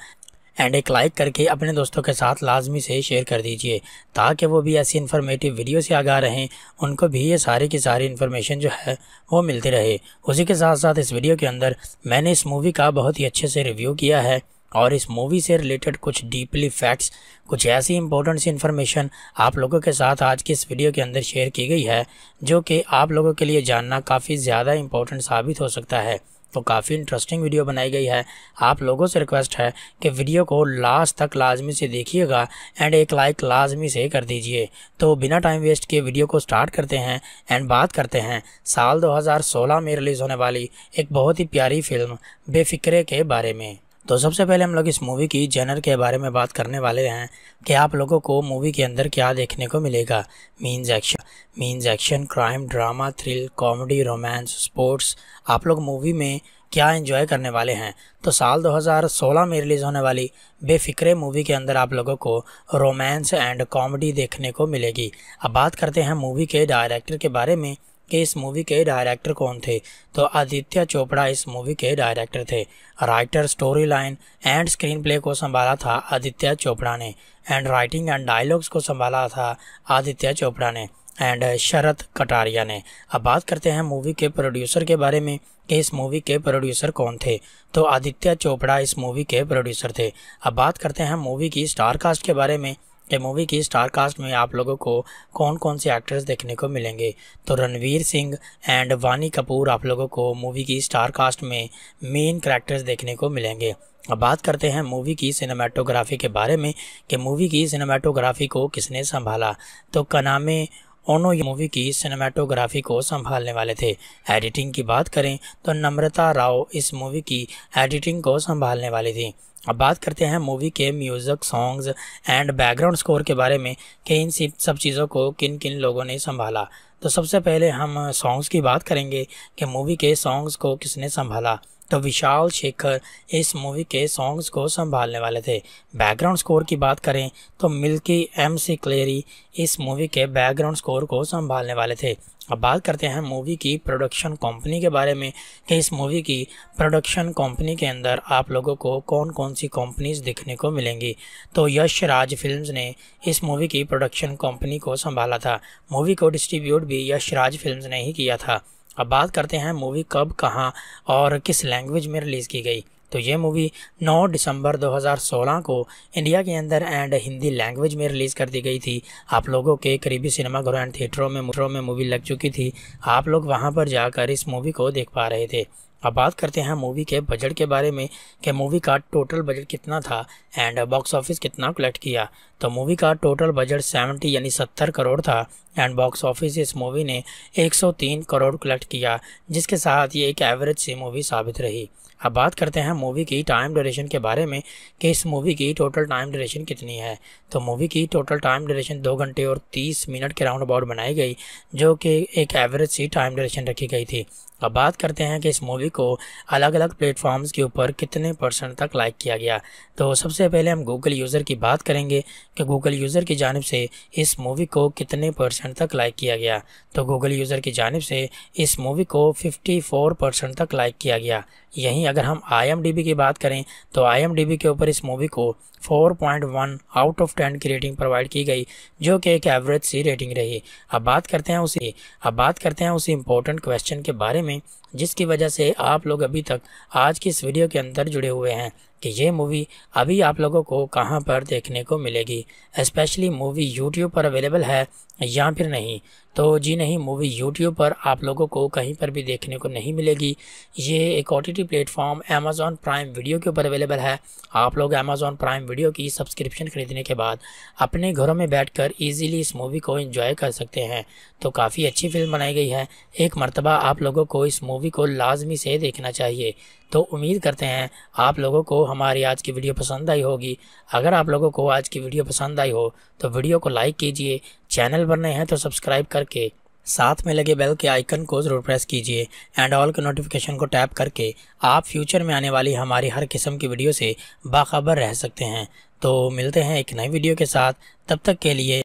एंड एक लाइक करके अपने दोस्तों के साथ लाजमी से शेयर कर दीजिए ताकि वो भी ऐसी इन्फॉर्मेटिव वीडियो से आगा रहें उनको भी ये सारी की सारी इन्फॉर्मेशन जो है वो मिलती रहे उसी के साथ साथ इस वीडियो के अंदर मैंने इस मूवी का बहुत ही अच्छे से रिव्यू किया है और इस मूवी से रिलेटेड कुछ डीपली फैक्ट्स कुछ ऐसी इंपॉर्टेंट सी इन्फॉर्मेशन आप लोगों के साथ आज की इस वीडियो के अंदर शेयर की गई है जो कि आप लोगों के लिए जानना काफ़ी ज़्यादा इंपॉर्टेंट साबित हो सकता है तो काफ़ी इंटरेस्टिंग वीडियो बनाई गई है आप लोगों से रिक्वेस्ट है कि वीडियो को लास्ट तक लाजमी से देखिएगा एंड एक लाइक लाजमी से कर दीजिए तो बिना टाइम वेस्ट किए वीडियो को स्टार्ट करते हैं एंड बात करते हैं साल 2016 में रिलीज़ होने वाली एक बहुत ही प्यारी फिल्म बेफिक्रे के बारे में तो सबसे पहले हम लोग इस मूवी की जेनर के बारे में बात करने वाले हैं कि आप लोगों को मूवी के अंदर क्या देखने को मिलेगा means action means action crime drama thrill comedy romance sports आप लोग मूवी में क्या एंजॉय करने वाले हैं तो साल 2016 में रिलीज़ होने वाली बेफिक्रे मूवी के अंदर आप लोगों को रोमांस एंड कॉमेडी देखने को मिलेगी अब बात करते हैं मूवी के डायरेक्टर के बारे में कि इस मूवी के डायरेक्टर कौन थे तो आदित्य चोपड़ा इस मूवी के डायरेक्टर थे writer story line and screen play को संभाला था आदित्य चोपड़ा ने एंड राइटिंग एंड डायलॉग्स को संभाला था आदित्य चोपड़ा ने एंड शरद कटारिया ने अब बात करते हैं मूवी के प्रोड्यूसर के बारे में कि इस मूवी के प्रोड्यूसर कौन थे तो आदित्य चोपड़ा इस मूवी के प्रोड्यूसर थे अब बात करते हैं मूवी की स्टार कास्ट के बारे में कि मूवी की स्टार कास्ट में आप लोगों को कौन कौन से एक्टर्स देखने को मिलेंगे तो रणवीर सिंह एंड वानी कपूर आप लोगों को मूवी की स्टार कास्ट में मेन करेक्टर्स देखने को मिलेंगे अब बात करते हैं मूवी की सिनेमाटोग्राफी के बारे में कि मूवी की सिनेमाटोग्राफी को किसने संभाला तो कनामे ओनो मूवी की सिनेमाटोग्राफी को संभालने वाले थे एडिटिंग की बात करें तो नम्रता राव इस मूवी की एडिटिंग को संभालने वाली थी अब बात करते हैं मूवी के music songs and background score के बारे में कि इन सब चीज़ों को किन किन लोगों ने संभाला तो सबसे पहले हम सॉन्ग्स की बात करेंगे कि मूवी के सॉन्ग्स को किसने संभाला तो विशाल शेखर इस मूवी के सॉन्ग्स को संभालने वाले थे बैकग्राउंड स्कोर की बात करें तो मिल्की एम सी क्लेरी इस मूवी के बैकग्राउंड स्कोर को संभालने वाले थे अब बात करते हैं मूवी की प्रोडक्शन कंपनी के बारे में कि इस मूवी की प्रोडक्शन कंपनी के अंदर आप लोगों को कौन कौन सी कंपनीज देखने को मिलेंगी तो यश राज फिल्म्स ने इस मूवी की प्रोडक्शन कंपनी को संभाला था मूवी को डिस्ट्रीब्यूट भी यश राज फिल्म्स ने ही किया था अब बात करते हैं मूवी कब कहाँ और किस लैंग्वेज में रिलीज़ की गई तो ये मूवी 9 दिसंबर 2016 को इंडिया के अंदर एंड हिंदी लैंग्वेज में रिलीज़ कर दी गई थी आप लोगों के करीबी सिनेमाघरों एंड थिएटरों में मुटरों में मूवी लग चुकी थी आप लोग वहाँ पर जाकर इस मूवी को देख पा रहे थे अब बात करते हैं मूवी के बजट के बारे में कि मूवी का टोटल बजट कितना था एंड बॉक्स ऑफिस कितना कलेक्ट किया तो मूवी का टोटल बजट 70 यानी 70 करोड़ था एंड बॉक्स ऑफिस इस मूवी ने 103 करोड़ कलेक्ट किया जिसके साथ ये एक एवरेज सी मूवी साबित रही अब बात करते हैं मूवी की टाइम ड्यूरेशन के बारे में कि इस मूवी की टोटल टाइम ड्यूरेशन कितनी है तो मूवी की टोटल टाइम ड्यूरेशन दो घंटे और तीस मिनट के राउंड अबाउट बनाई गई जो कि एक एवरेज सी टाइम ड्यूरेशन रखी गई थी अब बात करते हैं कि इस मूवी को अलग अलग प्लेटफॉर्म्स के ऊपर कितने परसेंट तक लाइक किया गया तो सबसे पहले हम गूगल यूज़र की बात करेंगे कि गूगल यूज़र की जानब से इस मूवी को कितने परसेंट तक लाइक किया गया तो गूगल यूज़र की जानब से इस मूवी को 54 परसेंट तक लाइक किया गया यहीं अगर हम आई की बात करें तो आई के ऊपर इस मूवी को 4.1 आउट ऑफ 10 की रेटिंग प्रोवाइड की गई जो कि एक एवरेज सी रेटिंग रही अब बात करते हैं उसी अब बात करते हैं उसी इम्पोर्टेंट क्वेश्चन के बारे में जिसकी वजह से आप लोग अभी तक आज की इस वीडियो के अंदर जुड़े हुए हैं कि ये मूवी अभी आप लोगों को कहाँ पर देखने को मिलेगी स्पेशली मूवी यूट्यूब पर अवेलेबल है या फिर नहीं तो जी नहीं मूवी यूट्यूब पर आप लोगों को कहीं पर भी देखने को नहीं मिलेगी ये एक O T platform Amazon Prime video के ऊपर अवेलेबल है आप लोग अमेज़ॉन प्राइम वीडियो की सब्सक्रिप्शन ख़रीदने के बाद अपने घरों में बैठ कर इस मूवी को इन्जॉय कर सकते हैं तो काफ़ी अच्छी फिल्म बनाई गई है एक मरतबा आप लोगों को इस मूवी मूवी को लाजमी से देखना चाहिए तो उम्मीद करते हैं आप लोगों को हमारी आज की वीडियो पसंद आई होगी अगर आप लोगों को आज की वीडियो पसंद आई हो तो वीडियो को लाइक कीजिए चैनल पर नए हैं तो सब्सक्राइब करके साथ में लगे बेल के आइकन को ज़रूर प्रेस कीजिए एंड ऑल के नोटिफिकेशन को टैप करके आप फ्यूचर में आने वाली हमारी हर किस्म की वीडियो से बाखबर रह सकते हैं तो मिलते हैं एक नई वीडियो के साथ तब तक के लिए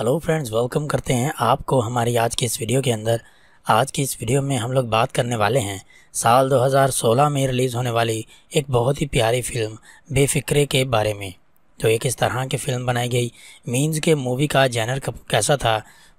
हेलो फ्रेंड्स वेलकम करते हैं आपको हमारी आज की इस वीडियो के अंदर आज की इस वीडियो में हम लोग बात करने वाले हैं साल 2016 में रिलीज़ होने वाली एक बहुत ही प्यारी फिल्म बेफिक्रे के बारे में जो एक इस तरह की फ़िल्म बनाई गई मीन्स के मूवी का जैनर कैसा था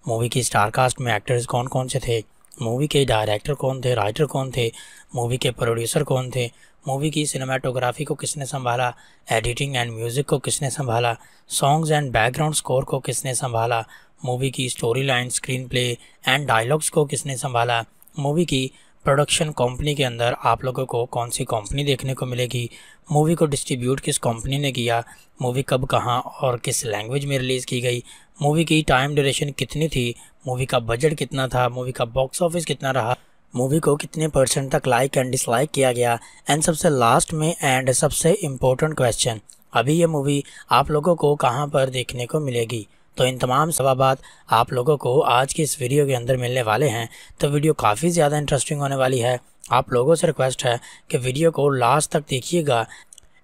मूवी की स्टारकास्ट में एक्टर्स कौन कौन से थे मूवी के डायरेक्टर कौन थे राइटर कौन थे मूवी के प्रोड्यूसर कौन थे मूवी की सिनेमाटोग्राफी को किसने संभाला एडिटिंग एंड म्यूज़िक को किसने संभाला सॉन्ग्स एंड बैकग्राउंड स्कोर को किसने संभाला मूवी की story line screen play and dialogues को किसने संभाला मूवी की प्रोडक्शन कंपनी के अंदर आप लोगों को कौन सी कंपनी देखने को मिलेगी मूवी को डिस्ट्रीब्यूट किस कंपनी ने किया मूवी कब कहाँ और किस लैंग्वेज में रिलीज़ की गई मूवी की टाइम ड्यूरेशन कितनी थी मूवी का बजट कितना था मूवी का बॉक्स ऑफिस कितना रहा मूवी को कितने परसेंट तक लाइक एंड डिसलाइक किया गया एंड सबसे लास्ट में एंड सबसे इम्पोर्टेंट क्वेश्चन अभी ये मूवी आप लोगों को कहाँ पर देखने को मिलेगी तो इन तमाम सवाबात आप लोगों को आज की इस वीडियो के अंदर मिलने वाले हैं तो वीडियो काफ़ी ज़्यादा इंटरेस्टिंग होने वाली है आप लोगों से रिक्वेस्ट है कि वीडियो को लास्ट तक देखिएगा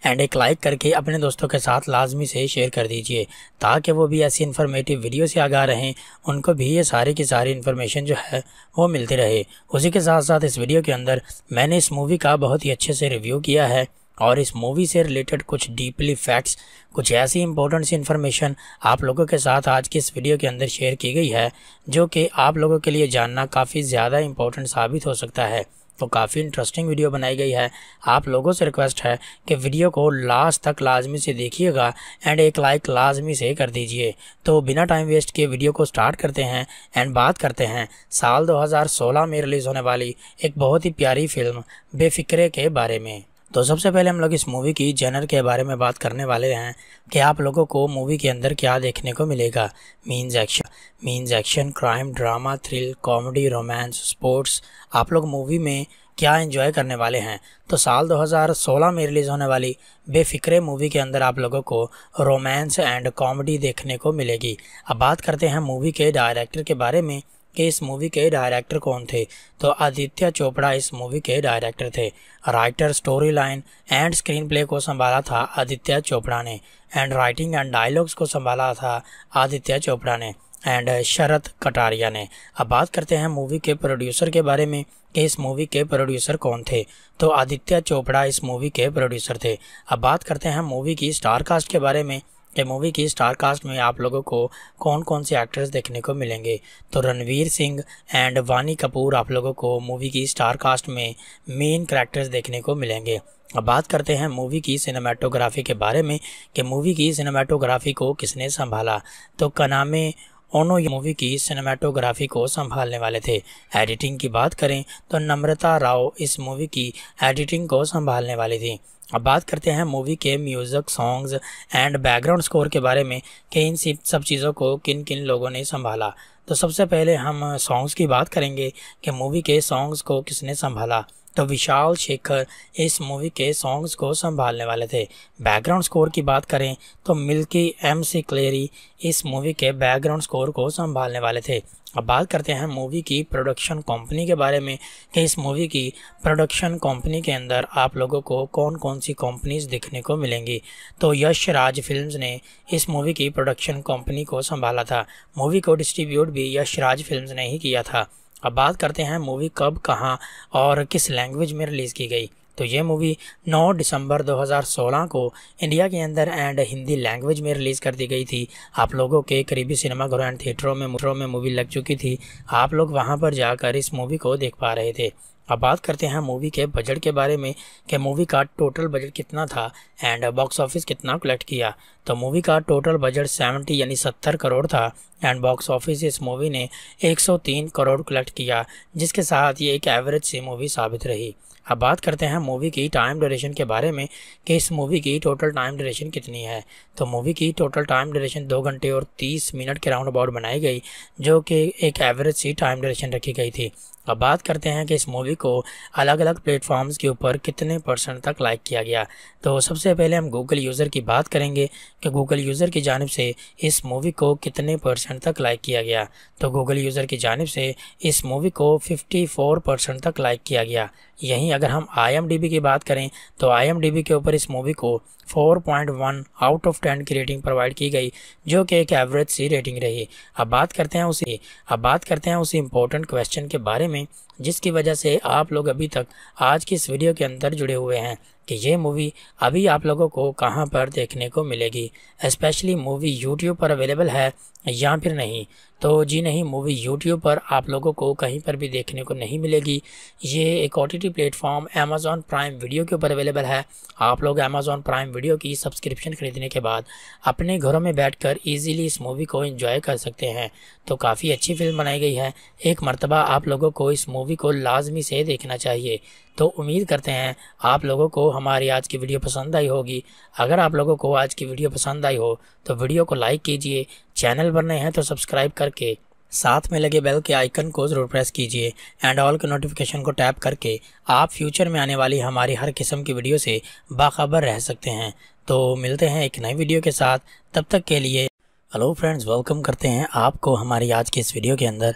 एंड एक लाइक करके अपने दोस्तों के साथ लाजमी से शेयर कर दीजिए ताकि वो भी ऐसी इन्फॉर्मेटिव वीडियो से आगा रहें उनको भी ये सारी की सारी इन्फॉर्मेशन जो है वो मिलती रहे उसी के साथ साथ इस वीडियो के अंदर मैंने इस मूवी का बहुत ही अच्छे से रिव्यू किया है और इस मूवी से रिलेटेड कुछ डीपली फैक्ट्स कुछ ऐसी इंपॉर्टेंट सी इन्फॉर्मेशन आप लोगों के साथ आज की इस वीडियो के अंदर शेयर की गई है जो कि आप लोगों के लिए जानना काफ़ी ज़्यादा इंपॉर्टेंट साबित हो सकता है तो काफ़ी इंटरेस्टिंग वीडियो बनाई गई है आप लोगों से रिक्वेस्ट है कि वीडियो को लास्ट तक लाजमी से देखिएगा एंड एक लाइक लाजमी से कर दीजिए तो बिना टाइम वेस्ट किए वीडियो को स्टार्ट करते हैं एंड बात करते हैं साल 2016 में रिलीज़ होने वाली एक बहुत ही प्यारी फिल्म बेफिक्रे के बारे में तो सबसे पहले हम लोग इस मूवी की जनर के बारे में बात करने वाले हैं कि आप लोगों को मूवी के अंदर क्या देखने को मिलेगा means action means action crime drama thrill comedy romance sports आप लोग मूवी में क्या एंजॉय करने वाले हैं तो साल 2016 में रिलीज़ होने वाली बेफिक्रे मूवी के अंदर आप लोगों को रोमांस एंड कॉमेडी देखने को मिलेगी अब बात करते हैं मूवी के डायरेक्टर के बारे में कि इस मूवी के डायरेक्टर कौन थे तो आदित्य चोपड़ा इस मूवी के डायरेक्टर थे writer story line and screen play को संभाला था आदित्य चोपड़ा ने एंड राइटिंग एंड डायलॉग्स को संभाला था आदित्य चोपड़ा ने एंड शरद कटारिया ने अब बात करते हैं मूवी के प्रोड्यूसर के बारे में कि इस मूवी के प्रोड्यूसर कौन थे तो आदित्य चोपड़ा इस मूवी के प्रोड्यूसर थे अब बात करते हैं मूवी की स्टार कास्ट के बारे में ये मूवी की स्टार कास्ट में आप लोगों को कौन कौन से एक्टर्स देखने को मिलेंगे तो रणवीर सिंह एंड वानी कपूर आप लोगों को मूवी की स्टार कास्ट में मेन करेक्टर्स देखने को मिलेंगे अब बात करते हैं मूवी की सिनेमाटोग्राफी के बारे में कि मूवी की सिनेमाटोग्राफी को किसने संभाला तो कनामे ओनो मूवी की सिनेमाटोग्राफी को संभालने वाले थे एडिटिंग की बात करें तो नम्रता राव इस मूवी की एडिटिंग को संभालने वाली थी अब बात करते हैं मूवी के music songs and background score के बारे में कि इन सब चीज़ों को किन किन लोगों ने संभाला तो सबसे पहले हम सॉन्ग्स की बात करेंगे कि मूवी के सॉन्ग्स को किसने संभाला तो विशाल शेखर इस मूवी के सॉन्ग्स को संभालने वाले थे बैकग्राउंड स्कोर की बात करें तो मिल्की एम सी क्लेरी इस मूवी के बैकग्राउंड स्कोर को संभालने वाले थे अब बात करते हैं मूवी की प्रोडक्शन कंपनी के बारे में कि इस मूवी की प्रोडक्शन कंपनी के अंदर आप लोगों को कौन कौन सी कंपनीज देखने को मिलेंगी तो यश राज फिल्म्स ने इस मूवी की प्रोडक्शन कंपनी को संभाला था मूवी को डिस्ट्रीब्यूट भी यश राज फिल्म ने ही किया था अब बात करते हैं मूवी कब कहाँ और किस लैंग्वेज में रिलीज़ की गई तो ये मूवी 9 दिसंबर 2016 को इंडिया के अंदर एंड हिंदी लैंग्वेज में रिलीज़ कर दी गई थी आप लोगों के करीबी सिनेमाघरों एंड थिएटरों में में मूवी लग चुकी थी आप लोग वहाँ पर जाकर इस मूवी को देख पा रहे थे अब बात करते हैं मूवी के बजट के बारे में कि मूवी का टोटल बजट कितना था एंड बॉक्स ऑफिस कितना कलेक्ट किया तो मूवी का टोटल बजट 70 यानी 70 करोड़ था एंड बॉक्स ऑफिस इस मूवी ने 103 करोड़ कलेक्ट किया जिसके साथ ये एक एवरेज सी मूवी साबित रही अब बात करते हैं मूवी की टाइम ड्यूरेशन के बारे में कि इस मूवी की टोटल टाइम ड्यूरेशन कितनी है तो मूवी की टोटल टाइम ड्यूरेशन दो घंटे और तीस मिनट के राउंड अबाउट बनाई गई जो कि एक एवरेज सी टाइम ड्यूरेशन रखी गई थी अब बात करते हैं कि इस मूवी को अलग अलग प्लेटफॉर्म्स के ऊपर कितने परसेंट तक लाइक किया गया तो सबसे पहले हम गूगल यूज़र की बात करेंगे कि गूगल यूज़र की जानब से इस मूवी को कितने परसेंट तक लाइक किया गया तो गूगल यूज़र की जानब से इस मूवी को 54 परसेंट तक लाइक किया गया यहीं अगर हम आई की बात करें तो आई के ऊपर इस मूवी को 4.1 आउट ऑफ 10 की रेटिंग प्रोवाइड की गई जो कि एक एवरेज सी रेटिंग रही अब बात करते हैं उसी अब बात करते हैं उसी इम्पोर्टेंट क्वेश्चन के बारे में जिसकी वजह से आप लोग अभी तक आज की इस वीडियो के अंदर जुड़े हुए हैं कि ये मूवी अभी आप लोगों को कहाँ पर देखने को मिलेगी स्पेशली मूवी यूट्यूब पर अवेलेबल है या फिर नहीं तो जी नहीं मूवी यूट्यूब पर आप लोगों को कहीं पर भी देखने को नहीं मिलेगी ये एक O T platform Amazon Prime video के ऊपर अवेलेबल है आप लोग अमेज़ॉन प्राइम वीडियो की सब्सक्रिप्शन खरीदने के बाद अपने घरों में बैठकर इजीली इस मूवी को एंजॉय कर सकते हैं तो काफ़ी अच्छी फिल्म बनाई गई है एक मरतबा आप लोगों को इस मूवी को लाजमी से देखना चाहिए तो उम्मीद करते हैं आप लोगों को हमारी आज की वीडियो पसंद आई होगी अगर आप लोगों को आज की वीडियो पसंद आई हो तो वीडियो को लाइक कीजिए चैनल पर नए हैं तो सब्सक्राइब करके साथ में लगे बेल के आइकन को ज़रूर प्रेस कीजिए एंड ऑल के नोटिफिकेशन को टैप करके आप फ्यूचर में आने वाली हमारी हर किस्म की वीडियो से बाखबर रह सकते हैं तो मिलते हैं एक नई वीडियो के साथ तब तक के लिए हेलो फ्रेंड्स वेलकम करते हैं आपको हमारी आज की इस वीडियो के अंदर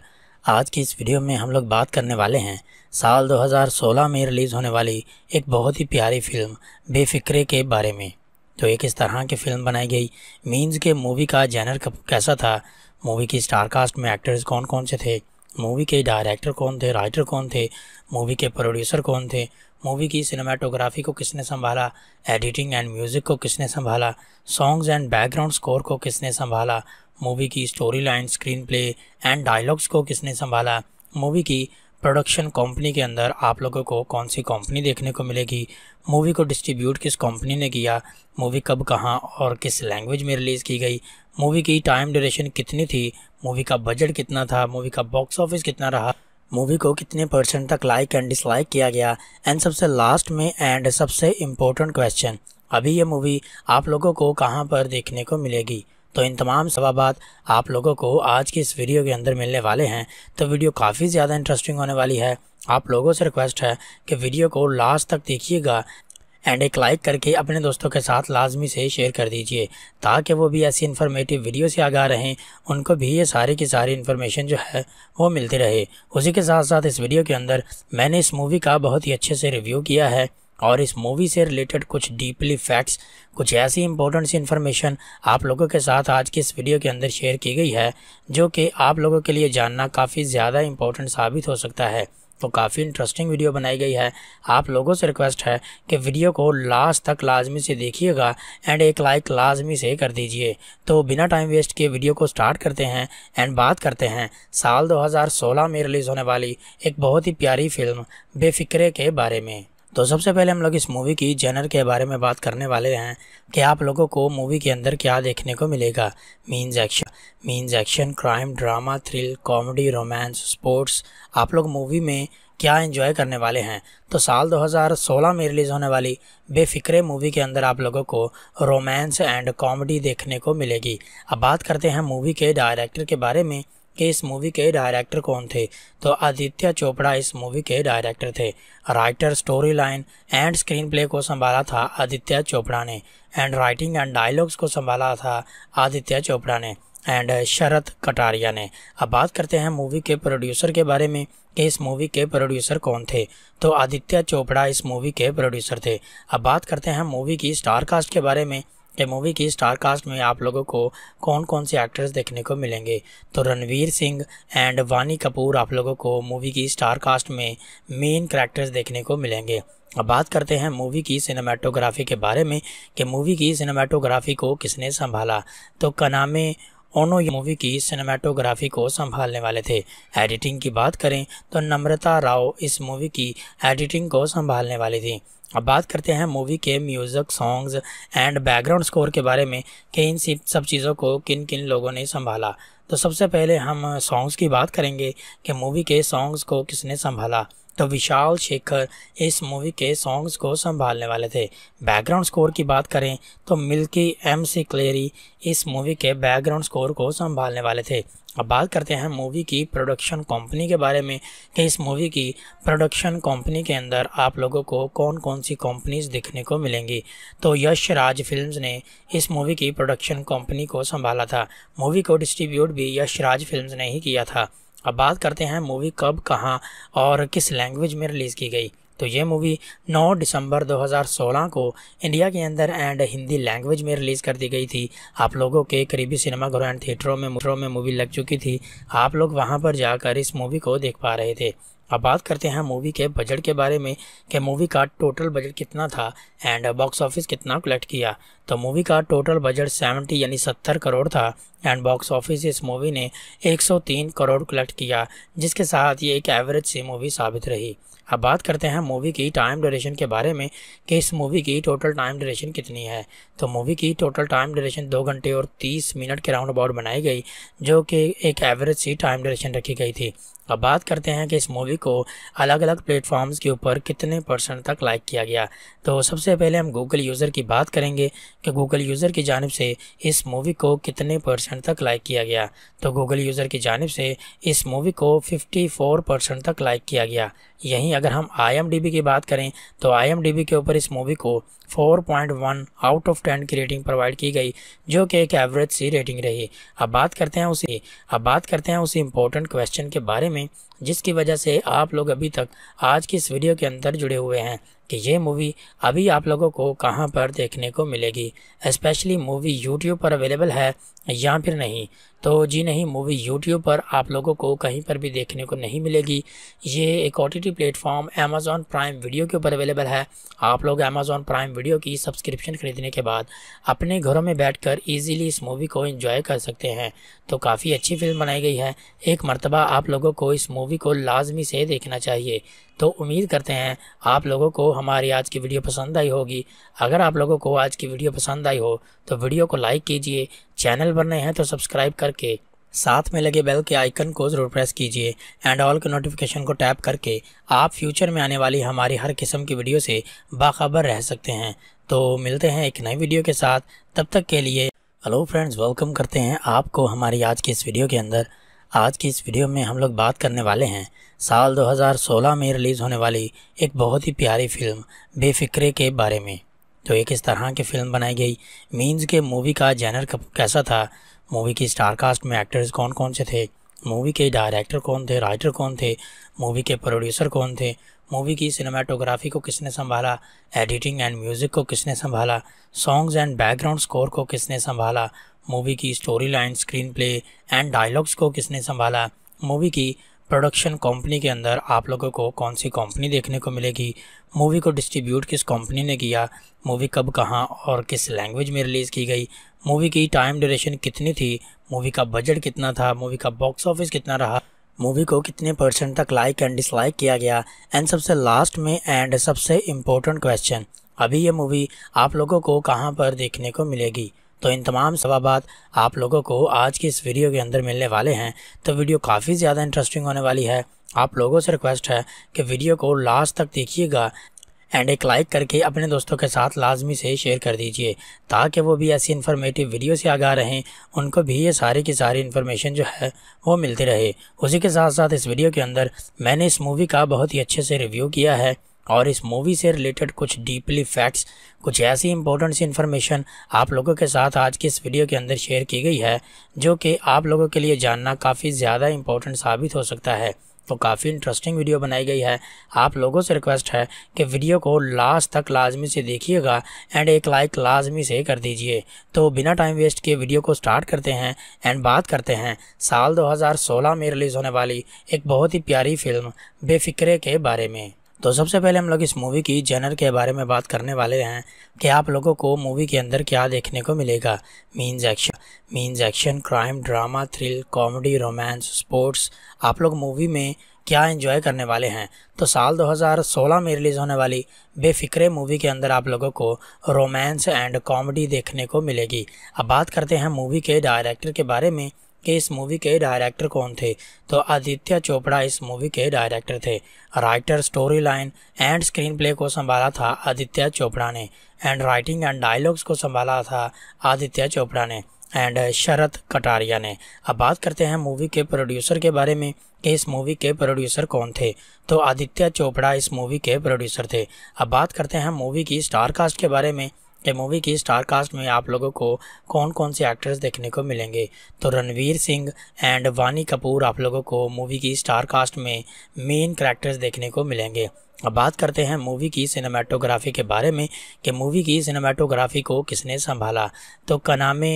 आज की इस वीडियो में हम लोग बात करने वाले हैं साल 2016 में रिलीज़ होने वाली एक बहुत ही प्यारी फिल्म बेफिक्रे के बारे में तो एक इस तरह की फ़िल्म बनाई गई मीन्स के मूवी का जैनर कैसा था मूवी की स्टारकास्ट में एक्टर्स कौन कौन से थे मूवी के डायरेक्टर कौन थे राइटर कौन थे मूवी के प्रोड्यूसर कौन थे मूवी की सिनेमाटोग्राफी को किसने संभाला एडिटिंग एंड म्यूज़िक को किसने संभाला सॉन्ग्स एंड बैकग्राउंड स्कोर को किसने संभाला मूवी की story line screen play and dialogues को किसने संभाला मूवी की प्रोडक्शन कंपनी के अंदर आप लोगों को कौन सी कंपनी देखने को मिलेगी मूवी को डिस्ट्रीब्यूट किस कंपनी ने किया मूवी कब कहाँ और किस लैंग्वेज में रिलीज़ की गई मूवी की टाइम ड्यूरेशन कितनी थी मूवी का बजट कितना था मूवी का बॉक्स ऑफिस कितना रहा मूवी को कितने परसेंट तक लाइक एंड डिसलाइक किया गया एंड सबसे लास्ट में एंड सबसे इम्पोर्टेंट क्वेश्चन अभी ये मूवी आप लोगों को कहाँ पर देखने को मिलेगी तो इन तमाम सवाबात आप लोगों को आज की इस वीडियो के अंदर मिलने वाले हैं तो वीडियो काफ़ी ज़्यादा इंटरेस्टिंग होने वाली है आप लोगों से रिक्वेस्ट है कि वीडियो को लास्ट तक देखिएगा एंड एक लाइक करके अपने दोस्तों के साथ लाजमी से शेयर कर दीजिए ताकि वो भी ऐसी इन्फॉर्मेटिव वीडियो से आगा रहें उनको भी ये सारी की सारी इन्फॉर्मेशन जो है वो मिलती रहे उसी के साथ साथ इस वीडियो के अंदर मैंने इस मूवी का बहुत ही अच्छे से रिव्यू किया है और इस मूवी से रिलेटेड कुछ डीपली फैक्ट्स कुछ ऐसी इंपॉर्टेंट सी इन्फॉर्मेशन आप लोगों के साथ आज की इस वीडियो के अंदर शेयर की गई है जो कि आप लोगों के लिए जानना काफ़ी ज़्यादा इंपॉर्टेंट साबित हो सकता है तो काफ़ी इंटरेस्टिंग वीडियो बनाई गई है आप लोगों से रिक्वेस्ट है कि वीडियो को लास्ट तक लाजमी से देखिएगा एंड एक लाइक लाजमी से कर दीजिए तो बिना टाइम वेस्ट किए वीडियो को स्टार्ट करते हैं एंड बात करते हैं साल 2016 में रिलीज़ होने वाली एक बहुत ही प्यारी फिल्म बेफिक्रे के बारे में तो सबसे पहले हम लोग इस मूवी की जेनर के बारे में बात करने वाले हैं कि आप लोगों को मूवी के अंदर क्या देखने को मिलेगा means action means action crime drama thrill comedy romance sports आप लोग मूवी में क्या एंजॉय करने वाले हैं तो साल 2016 में रिलीज़ होने वाली बेफिक्रे मूवी के अंदर आप लोगों को रोमांस एंड कॉमेडी देखने को मिलेगी अब बात करते हैं मूवी के डायरेक्टर के बारे में कि इस मूवी के डायरेक्टर कौन थे तो आदित्य चोपड़ा इस मूवी के डायरेक्टर थे writer story line and screen play को संभाला था आदित्य चोपड़ा ने एंड राइटिंग एंड डायलॉग्स को संभाला था आदित्य चोपड़ा ने एंड शरत कटारिया ने अब बात करते हैं मूवी के प्रोड्यूसर के बारे में कि इस मूवी के प्रोड्यूसर कौन थे तो आदित्य चोपड़ा इस मूवी के प्रोड्यूसर थे अब बात करते हैं मूवी की स्टार कास्ट के बारे में द मूवी की स्टार कास्ट में आप लोगों को कौन कौन से एक्टर्स देखने को मिलेंगे तो रणवीर सिंह एंड वानी कपूर आप लोगों को मूवी की स्टार कास्ट में मेन करेक्टर्स देखने को मिलेंगे अब बात करते हैं मूवी की सिनेमाटोग्राफी के बारे में कि मूवी की सिनेमाटोग्राफी को किसने संभाला तो कनामे ओनो मूवी की सिनेमाटोग्राफी को संभालने वाले थे एडिटिंग की बात करें तो नम्रता राव इस मूवी की एडिटिंग को संभालने वाली थी अब बात करते हैं मूवी के music songs and background score के बारे में कि इन सब चीज़ों को किन किन लोगों ने संभाला तो सबसे पहले हम सॉन्ग्स की बात करेंगे कि मूवी के सॉन्ग्स को किसने संभाला तो विशाल शेखर इस मूवी के सॉन्ग्स को संभालने वाले थे बैकग्राउंड स्कोर की बात करें तो मिल्की एम सी क्लेरी इस मूवी के बैकग्राउंड स्कोर को संभालने वाले थे अब बात करते हैं मूवी की प्रोडक्शन कंपनी के बारे में कि इस मूवी की प्रोडक्शन कंपनी के अंदर आप लोगों को कौन कौन सी कंपनीज देखने को मिलेंगी तो यश राज फिल्म्स ने इस मूवी की प्रोडक्शन कंपनी को संभाला था मूवी को डिस्ट्रीब्यूट भी यश राज फिल्म्स ने ही किया था अब बात करते हैं मूवी कब कहाँ और किस लैंग्वेज में रिलीज़ की गई तो ये मूवी 9 दिसंबर 2016 को इंडिया के अंदर एंड हिंदी लैंग्वेज में रिलीज़ कर दी गई थी आप लोगों के करीबी सिनेमाघरों एंड थिएटरों में में मूवी लग चुकी थी आप लोग वहाँ पर जाकर इस मूवी को देख पा रहे थे अब बात करते हैं मूवी के बजट के बारे में कि मूवी का टोटल बजट कितना था एंड बॉक्स ऑफिस कितना कलेक्ट किया तो मूवी का टोटल बजट 70 यानी 70 करोड़ था एंड बॉक्स ऑफिस इस मूवी ने 103 करोड़ कलेक्ट किया जिसके साथ ये एक एवरेज सी मूवी साबित रही अब बात करते हैं मूवी की टाइम ड्यूरेशन के बारे में कि इस मूवी की टोटल टाइम ड्यूरेशन कितनी है तो मूवी की टोटल टाइम ड्यूरेशन दो घंटे और तीस मिनट के राउंड अबाउट बनाई गई जो कि एक एवरेज सी टाइम ड्यूरेशन रखी गई थी अब बात करते हैं कि इस मूवी को अलग अलग प्लेटफॉर्म्स के ऊपर कितने परसेंट तक लाइक किया गया तो सबसे पहले हम गूगल यूज़र की बात करेंगे कि गूगल यूज़र की जानब से इस मूवी को कितने परसेंट तक लाइक किया गया तो गूगल यूज़र की जानब से इस मूवी को फोर परसेंट तक लाइक किया गया यहीं अगर हम आई की बात करें तो आई के ऊपर इस मूवी को 4.1 आउट ऑफ 10 की रेटिंग प्रोवाइड की गई जो कि एक एवरेज सी रेटिंग रही अब बात करते हैं उसी अब बात करते हैं उसी इम्पोर्टेंट क्वेश्चन के बारे में जिसकी वजह से आप लोग अभी तक आज की इस वीडियो के अंदर जुड़े हुए हैं कि ये मूवी अभी आप लोगों को कहाँ पर देखने को मिलेगी स्पेशली मूवी यूट्यूब पर अवेलेबल है या फिर नहीं तो जी नहीं मूवी यूट्यूब पर आप लोगों को कहीं पर भी देखने को नहीं मिलेगी ये एक O T T platform Amazon Prime video के ऊपर अवेलेबल है आप लोग अमेज़ॉन प्राइम वीडियो की सब्सक्रिप्शन खरीदने के बाद अपने घरों में बैठकर इजीली इस मूवी को एंजॉय कर सकते हैं तो काफ़ी अच्छी फिल्म बनाई गई है एक मरतबा आप लोगों को इस मूवी को लाजमी से देखना चाहिए तो उम्मीद करते हैं आप लोगों को हमारी आज की वीडियो पसंद आई होगी अगर आप लोगों को आज की वीडियो पसंद आई हो तो वीडियो को लाइक कीजिए चैनल पर नए हैं तो सब्सक्राइब करके साथ में लगे बेल के आइकन को ज़रूर प्रेस कीजिए एंड ऑल के नोटिफिकेशन को टैप करके आप फ्यूचर में आने वाली हमारी हर किस्म की वीडियो से बाखबर रह सकते हैं तो मिलते हैं एक नई वीडियो के साथ तब तक के लिए हेलो फ्रेंड्स वेलकम करते हैं आपको हमारी आज की इस वीडियो के अंदर आज की इस वीडियो में हम लोग बात करने वाले हैं साल 2016 में रिलीज़ होने वाली एक बहुत ही प्यारी फिल्म बेफिक्रे के बारे में तो एक इस तरह की फ़िल्म बनाई गई मीन्स के मूवी का जैनर कैसा था मूवी की स्टारकास्ट में एक्टर्स कौन कौन से थे मूवी के डायरेक्टर कौन थे राइटर कौन थे मूवी के प्रोड्यूसर कौन थे मूवी की सिनेमाटोग्राफी को किसने संभाला एडिटिंग एंड म्यूज़िक को किसने संभाला सॉन्ग्स एंड बैकग्राउंड स्कोर को किसने संभाला मूवी की story line screen play and dialogues को किसने संभाला मूवी की प्रोडक्शन कंपनी के अंदर आप लोगों को कौन सी कंपनी देखने को मिलेगी मूवी को डिस्ट्रीब्यूट किस कंपनी ने किया मूवी कब कहाँ और किस लैंग्वेज में रिलीज़ की गई मूवी की टाइम ड्यूरेशन कितनी थी मूवी का बजट कितना था मूवी का बॉक्स ऑफिस कितना रहा मूवी को कितने परसेंट तक लाइक एंड डिसलाइक किया गया एंड सबसे लास्ट में एंड सबसे इम्पोर्टेंट क्वेश्चन अभी ये मूवी आप लोगों को कहाँ पर देखने को मिलेगी तो इन तमाम सवाबात आप लोगों को आज की इस वीडियो के अंदर मिलने वाले हैं तो वीडियो काफ़ी ज़्यादा इंटरेस्टिंग होने वाली है आप लोगों से रिक्वेस्ट है कि वीडियो को लास्ट तक देखिएगा एंड एक लाइक करके अपने दोस्तों के साथ लाजमी से शेयर कर दीजिए ताकि वो भी ऐसी इन्फॉर्मेटिव वीडियो से आगा रहें उनको भी ये सारी की सारी इन्फॉर्मेशन जो है वो मिलती रहे उसी के साथ साथ इस वीडियो के अंदर मैंने इस मूवी का बहुत ही अच्छे से रिव्यू किया है और इस मूवी से रिलेटेड कुछ डीपली फैक्ट्स कुछ ऐसी इंपॉर्टेंट सी इन्फॉर्मेशन आप लोगों के साथ आज की इस वीडियो के अंदर शेयर की गई है जो कि आप लोगों के लिए जानना काफ़ी ज़्यादा इंपॉर्टेंट साबित हो सकता है तो काफ़ी इंटरेस्टिंग वीडियो बनाई गई है आप लोगों से रिक्वेस्ट है कि वीडियो को लास्ट तक लाजमी से देखिएगा एंड एक लाइक लाजमी से कर दीजिए तो बिना टाइम वेस्ट किए वीडियो को स्टार्ट करते हैं एंड बात करते हैं साल 2016 में रिलीज़ होने वाली एक बहुत ही प्यारी फिल्म बेफिक्रे के बारे में तो सबसे पहले हम लोग इस मूवी की जनर के बारे में बात करने वाले हैं कि आप लोगों को मूवी के अंदर क्या देखने को मिलेगा means action means action crime drama thrill comedy romance sports आप लोग मूवी में क्या एंजॉय करने वाले हैं तो साल 2016 में रिलीज़ होने वाली बेफिक्रे मूवी के अंदर आप लोगों को रोमांस एंड कॉमेडी देखने को मिलेगी अब बात करते हैं मूवी के डायरेक्टर के बारे में कि इस मूवी के डायरेक्टर कौन थे तो आदित्य चोपड़ा इस मूवी के डायरेक्टर थे writer story line and screen play को संभाला था आदित्य चोपड़ा ने एंड राइटिंग एंड डायलॉग्स को संभाला था आदित्य चोपड़ा ने एंड शरत कटारिया ने अब बात करते हैं मूवी के प्रोड्यूसर के बारे में कि इस मूवी के प्रोड्यूसर कौन थे तो आदित्य चोपड़ा इस मूवी के प्रोड्यूसर थे अब बात करते हैं मूवी की स्टार कास्ट के बारे में ये मूवी की स्टार कास्ट में आप लोगों को कौन कौन से एक्टर्स देखने को मिलेंगे तो रणवीर सिंह एंड वानी कपूर आप लोगों को मूवी की स्टार कास्ट में मेन करेक्टर्स देखने को मिलेंगे अब बात करते हैं मूवी की सिनेमाटोग्राफी के बारे में कि मूवी की सिनेमाटोग्राफी को किसने संभाला तो कनामे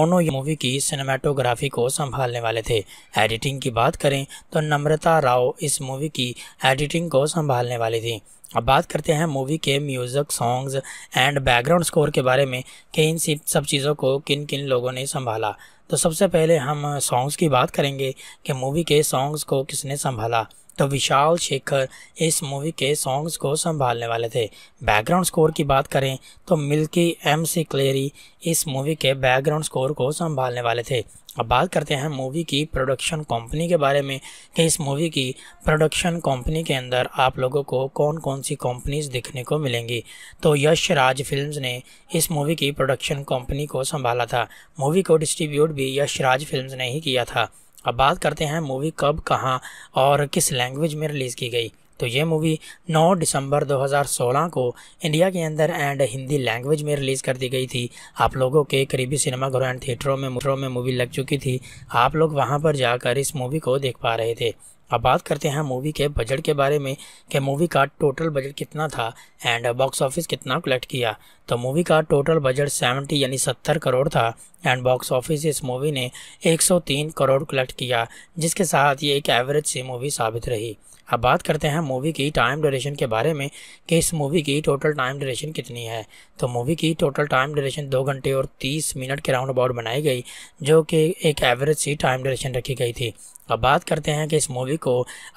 ओनो मूवी की सिनेमाटोग्राफी को संभालने वाले थे एडिटिंग की बात करें तो नम्रता राव इस मूवी की एडिटिंग को संभालने वाली थी अब बात करते हैं मूवी के music songs and background score के बारे में कि इन सब चीज़ों को किन किन लोगों ने संभाला तो सबसे पहले हम सॉन्ग्स की बात करेंगे कि मूवी के सॉन्ग्स को किसने संभाला तो विशाल शेखर इस मूवी के सॉन्ग्स को संभालने वाले थे बैकग्राउंड स्कोर की बात करें तो मिल्की एम सी क्लेरी इस मूवी के बैकग्राउंड स्कोर को संभालने वाले थे अब बात करते हैं मूवी की प्रोडक्शन कंपनी के बारे में कि इस मूवी की प्रोडक्शन कंपनी के अंदर आप लोगों को कौन कौन सी कंपनीज देखने को मिलेंगी तो यश राज फिल्म्स ने इस मूवी की प्रोडक्शन कंपनी को संभाला था मूवी को डिस्ट्रीब्यूट भी यश राज फिल्म्स ने ही किया था अब बात करते हैं मूवी कब कहाँ और किस लैंग्वेज में रिलीज़ की गई तो ये मूवी 9 दिसंबर 2016 को इंडिया के अंदर एंड हिंदी लैंग्वेज में रिलीज़ कर दी गई थी आप लोगों के करीबी सिनेमाघरों एंड थिएटरों में में मूवी लग चुकी थी आप लोग वहां पर जाकर इस मूवी को देख पा रहे थे अब बात करते हैं मूवी के बजट के बारे में कि मूवी का टोटल बजट कितना था एंड बॉक्स ऑफिस कितना कलेक्ट किया तो मूवी का टोटल बजट 70 यानी 70 करोड़ था एंड बॉक्स ऑफिस इस मूवी ने 103 करोड़ कलेक्ट किया जिसके साथ ये एक एवरेज सी मूवी साबित रही अब बात करते हैं मूवी की टाइम ड्यूरेशन के बारे में कि इस मूवी की टोटल टाइम ड्यूरेशन कितनी है तो मूवी की टोटल टाइम ड्यूरेशन दो घंटे और तीस मिनट के राउंड अबाउट बनाई गई जो कि एक एवरेज सी टाइम ड्यूरेशन रखी गई थी अब बात करते हैं कि इस मूवी को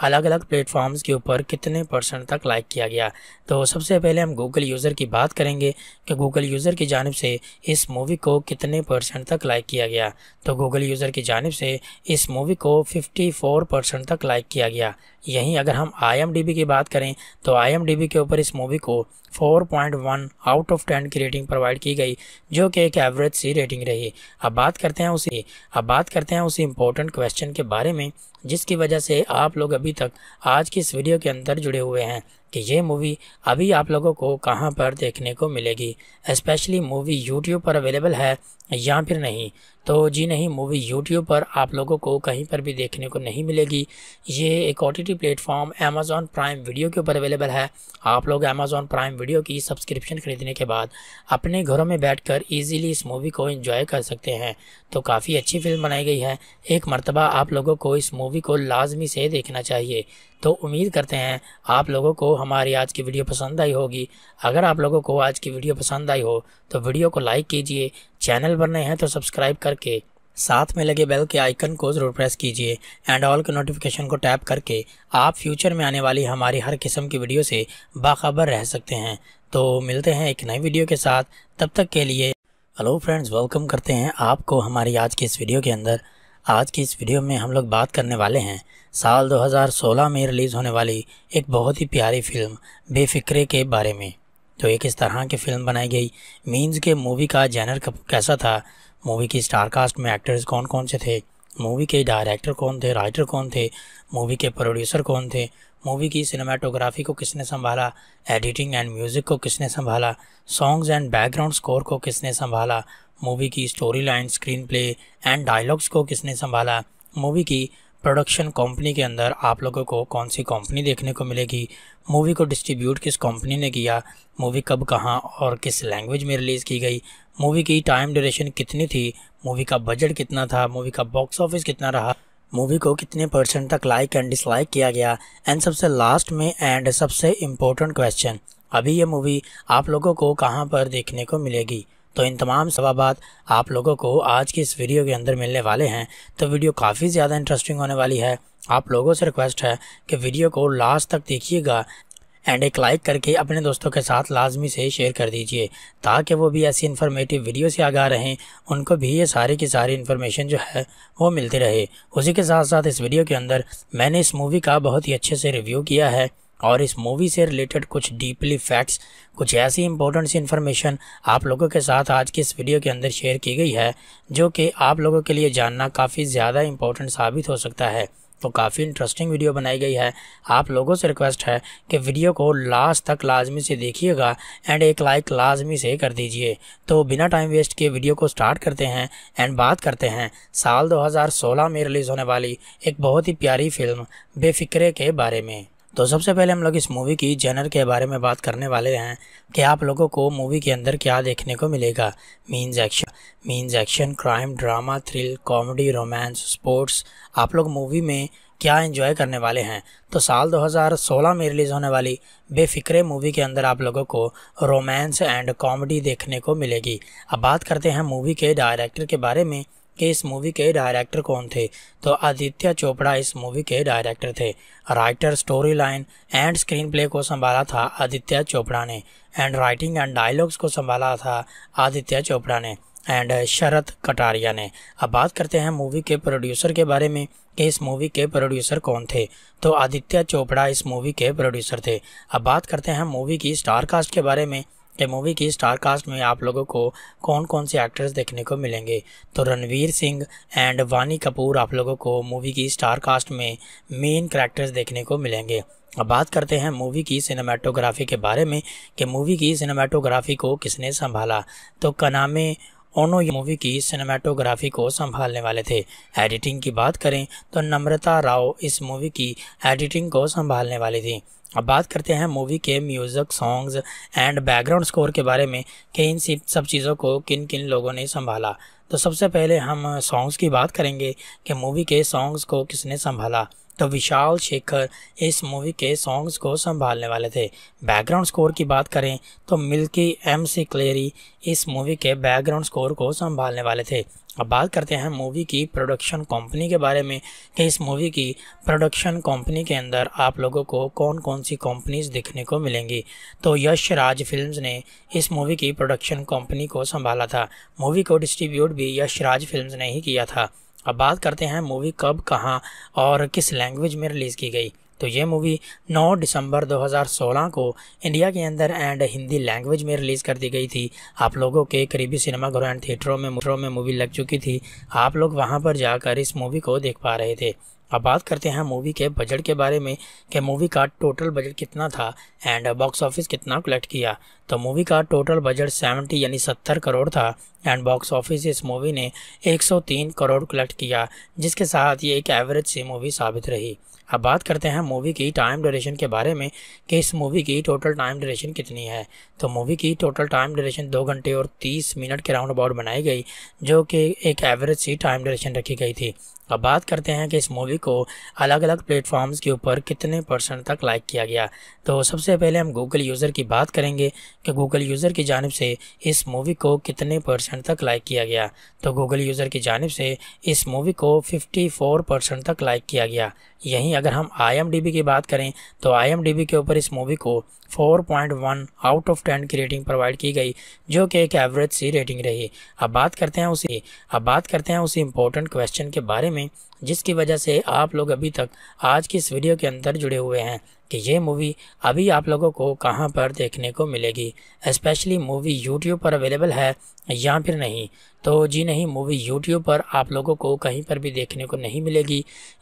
अलग अलग प्लेटफॉर्म्स के ऊपर कितने परसेंट तक लाइक किया गया तो सबसे पहले हम गूगल यूज़र की बात करेंगे कि गूगल यूज़र की जानब से इस मूवी को कितने परसेंट तक लाइक किया गया तो गूगल यूज़र की जानब से इस मूवी को फोर परसेंट तक लाइक किया गया यहीं अगर हम आई की बात करें तो आई के ऊपर इस मूवी को 4.1 आउट ऑफ 10 की रेटिंग प्रोवाइड की गई जो कि एक एवरेज सी रेटिंग रही अब बात करते हैं उसी अब बात करते हैं उसी इम्पोर्टेंट क्वेश्चन के बारे में जिसकी वजह से आप लोग अभी तक आज की इस वीडियो के अंदर जुड़े हुए हैं कि ये मूवी अभी आप लोगों को कहाँ पर देखने को मिलेगी स्पेशली मूवी यूट्यूब पर अवेलेबल है या फिर नहीं तो जी नहीं मूवी यूट्यूब पर आप लोगों को कहीं पर भी देखने को नहीं मिलेगी ये एक O T T platform Amazon Prime video के ऊपर अवेलेबल है आप लोग अमेज़ॉन प्राइम वीडियो की सब्सक्रिप्शन ख़रीदने के बाद अपने घरों में बैठ कर इस मूवी को इन्जॉय कर सकते हैं तो काफ़ी अच्छी फिल्म बनाई गई है एक मरतबा आप लोगों को इस मूवी को लाजमी से देखना चाहिए तो उम्मीद करते हैं आप लोगों को हमारी आज की वीडियो पसंद आई होगी अगर आप लोगों को आज की वीडियो पसंद आई हो तो वीडियो को लाइक कीजिए चैनल पर नए हैं तो सब्सक्राइब कर करके साथ में लगे बेल के आइकन को ज़रूर प्रेस कीजिए एंड ऑल के नोटिफिकेशन को टैप करके आप फ्यूचर में आने वाली हमारी हर किस्म की वीडियो से बाखबर रह सकते हैं तो मिलते हैं एक नई वीडियो के साथ तब तक के लिए हेलो फ्रेंड्स वेलकम करते हैं आपको हमारी आज की इस वीडियो के अंदर आज की इस वीडियो में हम लोग बात करने वाले हैं साल 2016 में रिलीज़ होने वाली एक बहुत ही प्यारी फिल्म बेफिक्रे के बारे में तो एक इस तरह की फ़िल्म बनाई गई मीन्स के मूवी का जैनर कैसा था मूवी की स्टारकास्ट में एक्टर्स कौन कौन से थे मूवी के डायरेक्टर कौन थे राइटर कौन थे मूवी के प्रोड्यूसर कौन थे मूवी की सिनेमाटोग्राफी को किसने संभाला एडिटिंग एंड म्यूज़िक को किसने संभाला सॉन्ग्स एंड बैकग्राउंड स्कोर को किसने संभाला मूवी की story line screen play and dialogues को किसने संभाला मूवी की प्रोडक्शन कंपनी के अंदर आप लोगों को कौन सी कंपनी देखने को मिलेगी मूवी को डिस्ट्रीब्यूट किस कंपनी ने किया मूवी कब कहाँ और किस लैंग्वेज में रिलीज़ की गई मूवी की टाइम ड्यूरेशन कितनी थी मूवी का बजट कितना था मूवी का बॉक्स ऑफिस कितना रहा मूवी को कितने परसेंट तक लाइक एंड डिसलाइक किया गया एंड सबसे लास्ट में एंड सबसे इम्पोर्टेंट क्वेश्चन अभी ये मूवी आप लोगों को कहाँ पर देखने को मिलेगी तो इन तमाम सवाबात आप लोगों को आज की इस वीडियो के अंदर मिलने वाले हैं तो वीडियो काफ़ी ज़्यादा इंटरेस्टिंग होने वाली है आप लोगों से रिक्वेस्ट है कि वीडियो को लास्ट तक देखिएगा एंड एक लाइक करके अपने दोस्तों के साथ लाजमी से शेयर कर दीजिए ताकि वो भी ऐसी इन्फॉर्मेटिव वीडियो से आगा रहें उनको भी ये सारी की सारी इन्फॉर्मेशन जो है वो मिलती रहे उसी के साथ साथ इस वीडियो के अंदर मैंने इस मूवी का बहुत ही अच्छे से रिव्यू किया है और इस मूवी से रिलेटेड कुछ डीपली फैक्ट्स कुछ ऐसी इंपॉर्टेंट सी इन्फॉर्मेशन आप लोगों के साथ आज की इस वीडियो के अंदर शेयर की गई है जो कि आप लोगों के लिए जानना काफ़ी ज़्यादा इंपॉर्टेंट साबित हो सकता है तो काफ़ी इंटरेस्टिंग वीडियो बनाई गई है आप लोगों से रिक्वेस्ट है कि वीडियो को लास्ट तक लाजमी से देखिएगा एंड एक लाइक लाजमी से कर दीजिए तो बिना टाइम वेस्ट किए वीडियो को स्टार्ट करते हैं एंड बात करते हैं साल 2016 में रिलीज़ होने वाली एक बहुत ही प्यारी फिल्म बेफिक्रे के बारे में तो सबसे पहले हम लोग इस मूवी की जेनर के बारे में बात करने वाले हैं कि आप लोगों को मूवी के अंदर क्या देखने को मिलेगा means action means action crime drama thrill comedy romance sports आप लोग मूवी में क्या एंजॉय करने वाले हैं तो साल 2016 में रिलीज़ होने वाली बेफिक्रे मूवी के अंदर आप लोगों को रोमांस एंड कॉमेडी देखने को मिलेगी अब बात करते हैं मूवी के डायरेक्टर के बारे में कि इस मूवी के डायरेक्टर कौन थे तो आदित्य चोपड़ा इस मूवी के डायरेक्टर थे writer story line and screen play को संभाला था आदित्य चोपड़ा ने एंड राइटिंग एंड डायलॉग्स को संभाला था आदित्य चोपड़ा ने एंड शरद कटारिया ने अब बात करते हैं मूवी के प्रोड्यूसर के बारे में कि इस मूवी के प्रोड्यूसर कौन थे तो आदित्य चोपड़ा इस मूवी के प्रोड्यूसर थे अब बात करते हैं मूवी की स्टार कास्ट के बारे में कि मूवी की स्टार कास्ट में आप लोगों को कौन कौन से एक्टर्स देखने को मिलेंगे तो रणवीर सिंह एंड वानी कपूर आप लोगों को मूवी की स्टार कास्ट में मेन करेक्टर्स देखने को मिलेंगे अब बात करते हैं मूवी की सिनेमाटोग्राफी के बारे में कि मूवी की सिनेमाटोग्राफी को किसने संभाला तो कनामे ओनो मूवी की सिनेमाटोग्राफी को संभालने वाले थे एडिटिंग की बात करें तो नम्रता राव इस मूवी की एडिटिंग को संभालने वाली थी अब बात करते हैं मूवी के music songs and background score के बारे में कि इन सब चीज़ों को किन किन लोगों ने संभाला तो सबसे पहले हम सॉन्ग्स की बात करेंगे कि मूवी के सॉन्ग्स को किसने संभाला तो विशाल शेखर इस मूवी के सॉन्ग्स को संभालने वाले थे बैकग्राउंड स्कोर की बात करें तो मिल्की एम सी क्लेरी इस मूवी के बैकग्राउंड स्कोर को संभालने वाले थे अब बात करते हैं मूवी की प्रोडक्शन कंपनी के बारे में कि इस मूवी की प्रोडक्शन कंपनी के अंदर आप लोगों को कौन कौन सी कंपनीज देखने को मिलेंगी तो यश राज फिल्म्स ने इस मूवी की प्रोडक्शन कंपनी को संभाला था मूवी को डिस्ट्रीब्यूट भी यश राज फिल्म्स ने ही किया था अब बात करते हैं मूवी कब कहाँ और किस लैंग्वेज में रिलीज़ की गई तो ये मूवी 9 दिसंबर 2016 को इंडिया के अंदर एंड हिंदी लैंग्वेज में रिलीज़ कर दी गई थी आप लोगों के करीबी सिनेमाघरों एंड थिएटरों में में मूवी लग चुकी थी आप लोग वहाँ पर जाकर इस मूवी को देख पा रहे थे अब बात करते हैं मूवी के बजट के बारे में कि मूवी का टोटल बजट कितना था एंड बॉक्स ऑफिस कितना कलेक्ट किया तो मूवी का टोटल बजट 70 यानी 70 करोड़ था एंड बॉक्स ऑफिस इस मूवी ने 103 करोड़ कलेक्ट किया जिसके साथ ये एक एवरेज सी मूवी साबित रही अब बात करते हैं मूवी की टाइम ड्यूरेशन के बारे में कि इस मूवी की टोटल टाइम ड्यूरेशन कितनी है तो मूवी की टोटल टाइम ड्यूरेशन दो घंटे और तीस मिनट के राउंड अबाउट बनाई गई जो कि एक एवरेज सी टाइम ड्यूरेशन रखी गई थी अब बात करते हैं कि इस मूवी को अलग अलग प्लेटफॉर्म्स के ऊपर कितने परसेंट तक लाइक किया गया तो सबसे पहले हम गूगल यूज़र की बात करेंगे कि गूगल यूज़र की जानब से इस मूवी को कितने परसेंट तक लाइक किया गया तो गूगल यूज़र की जानब से इस मूवी को 54 परसेंट तक लाइक किया गया यहीं अगर हम आई की बात करें तो आई के ऊपर इस मूवी को 4.1 आउट ऑफ 10 की रेटिंग प्रोवाइड की गई जो कि एक एवरेज सी रेटिंग रही अब बात करते हैं उसी अब बात करते हैं उसी इम्पोर्टेंट क्वेश्चन के बारे में जिसकी वजह से आप लोग अभी तक आज की इस वीडियो के अंदर जुड़े हुए हैं कि ये मूवी अभी आप लोगों को कहाँ पर देखने को मिलेगी स्पेशली मूवी यूट्यूब पर अवेलेबल है या फिर नहीं तो जी नहीं मूवी यूट्यूब पर आप लोगों को कहीं पर भी देखने को नहीं मिलेगी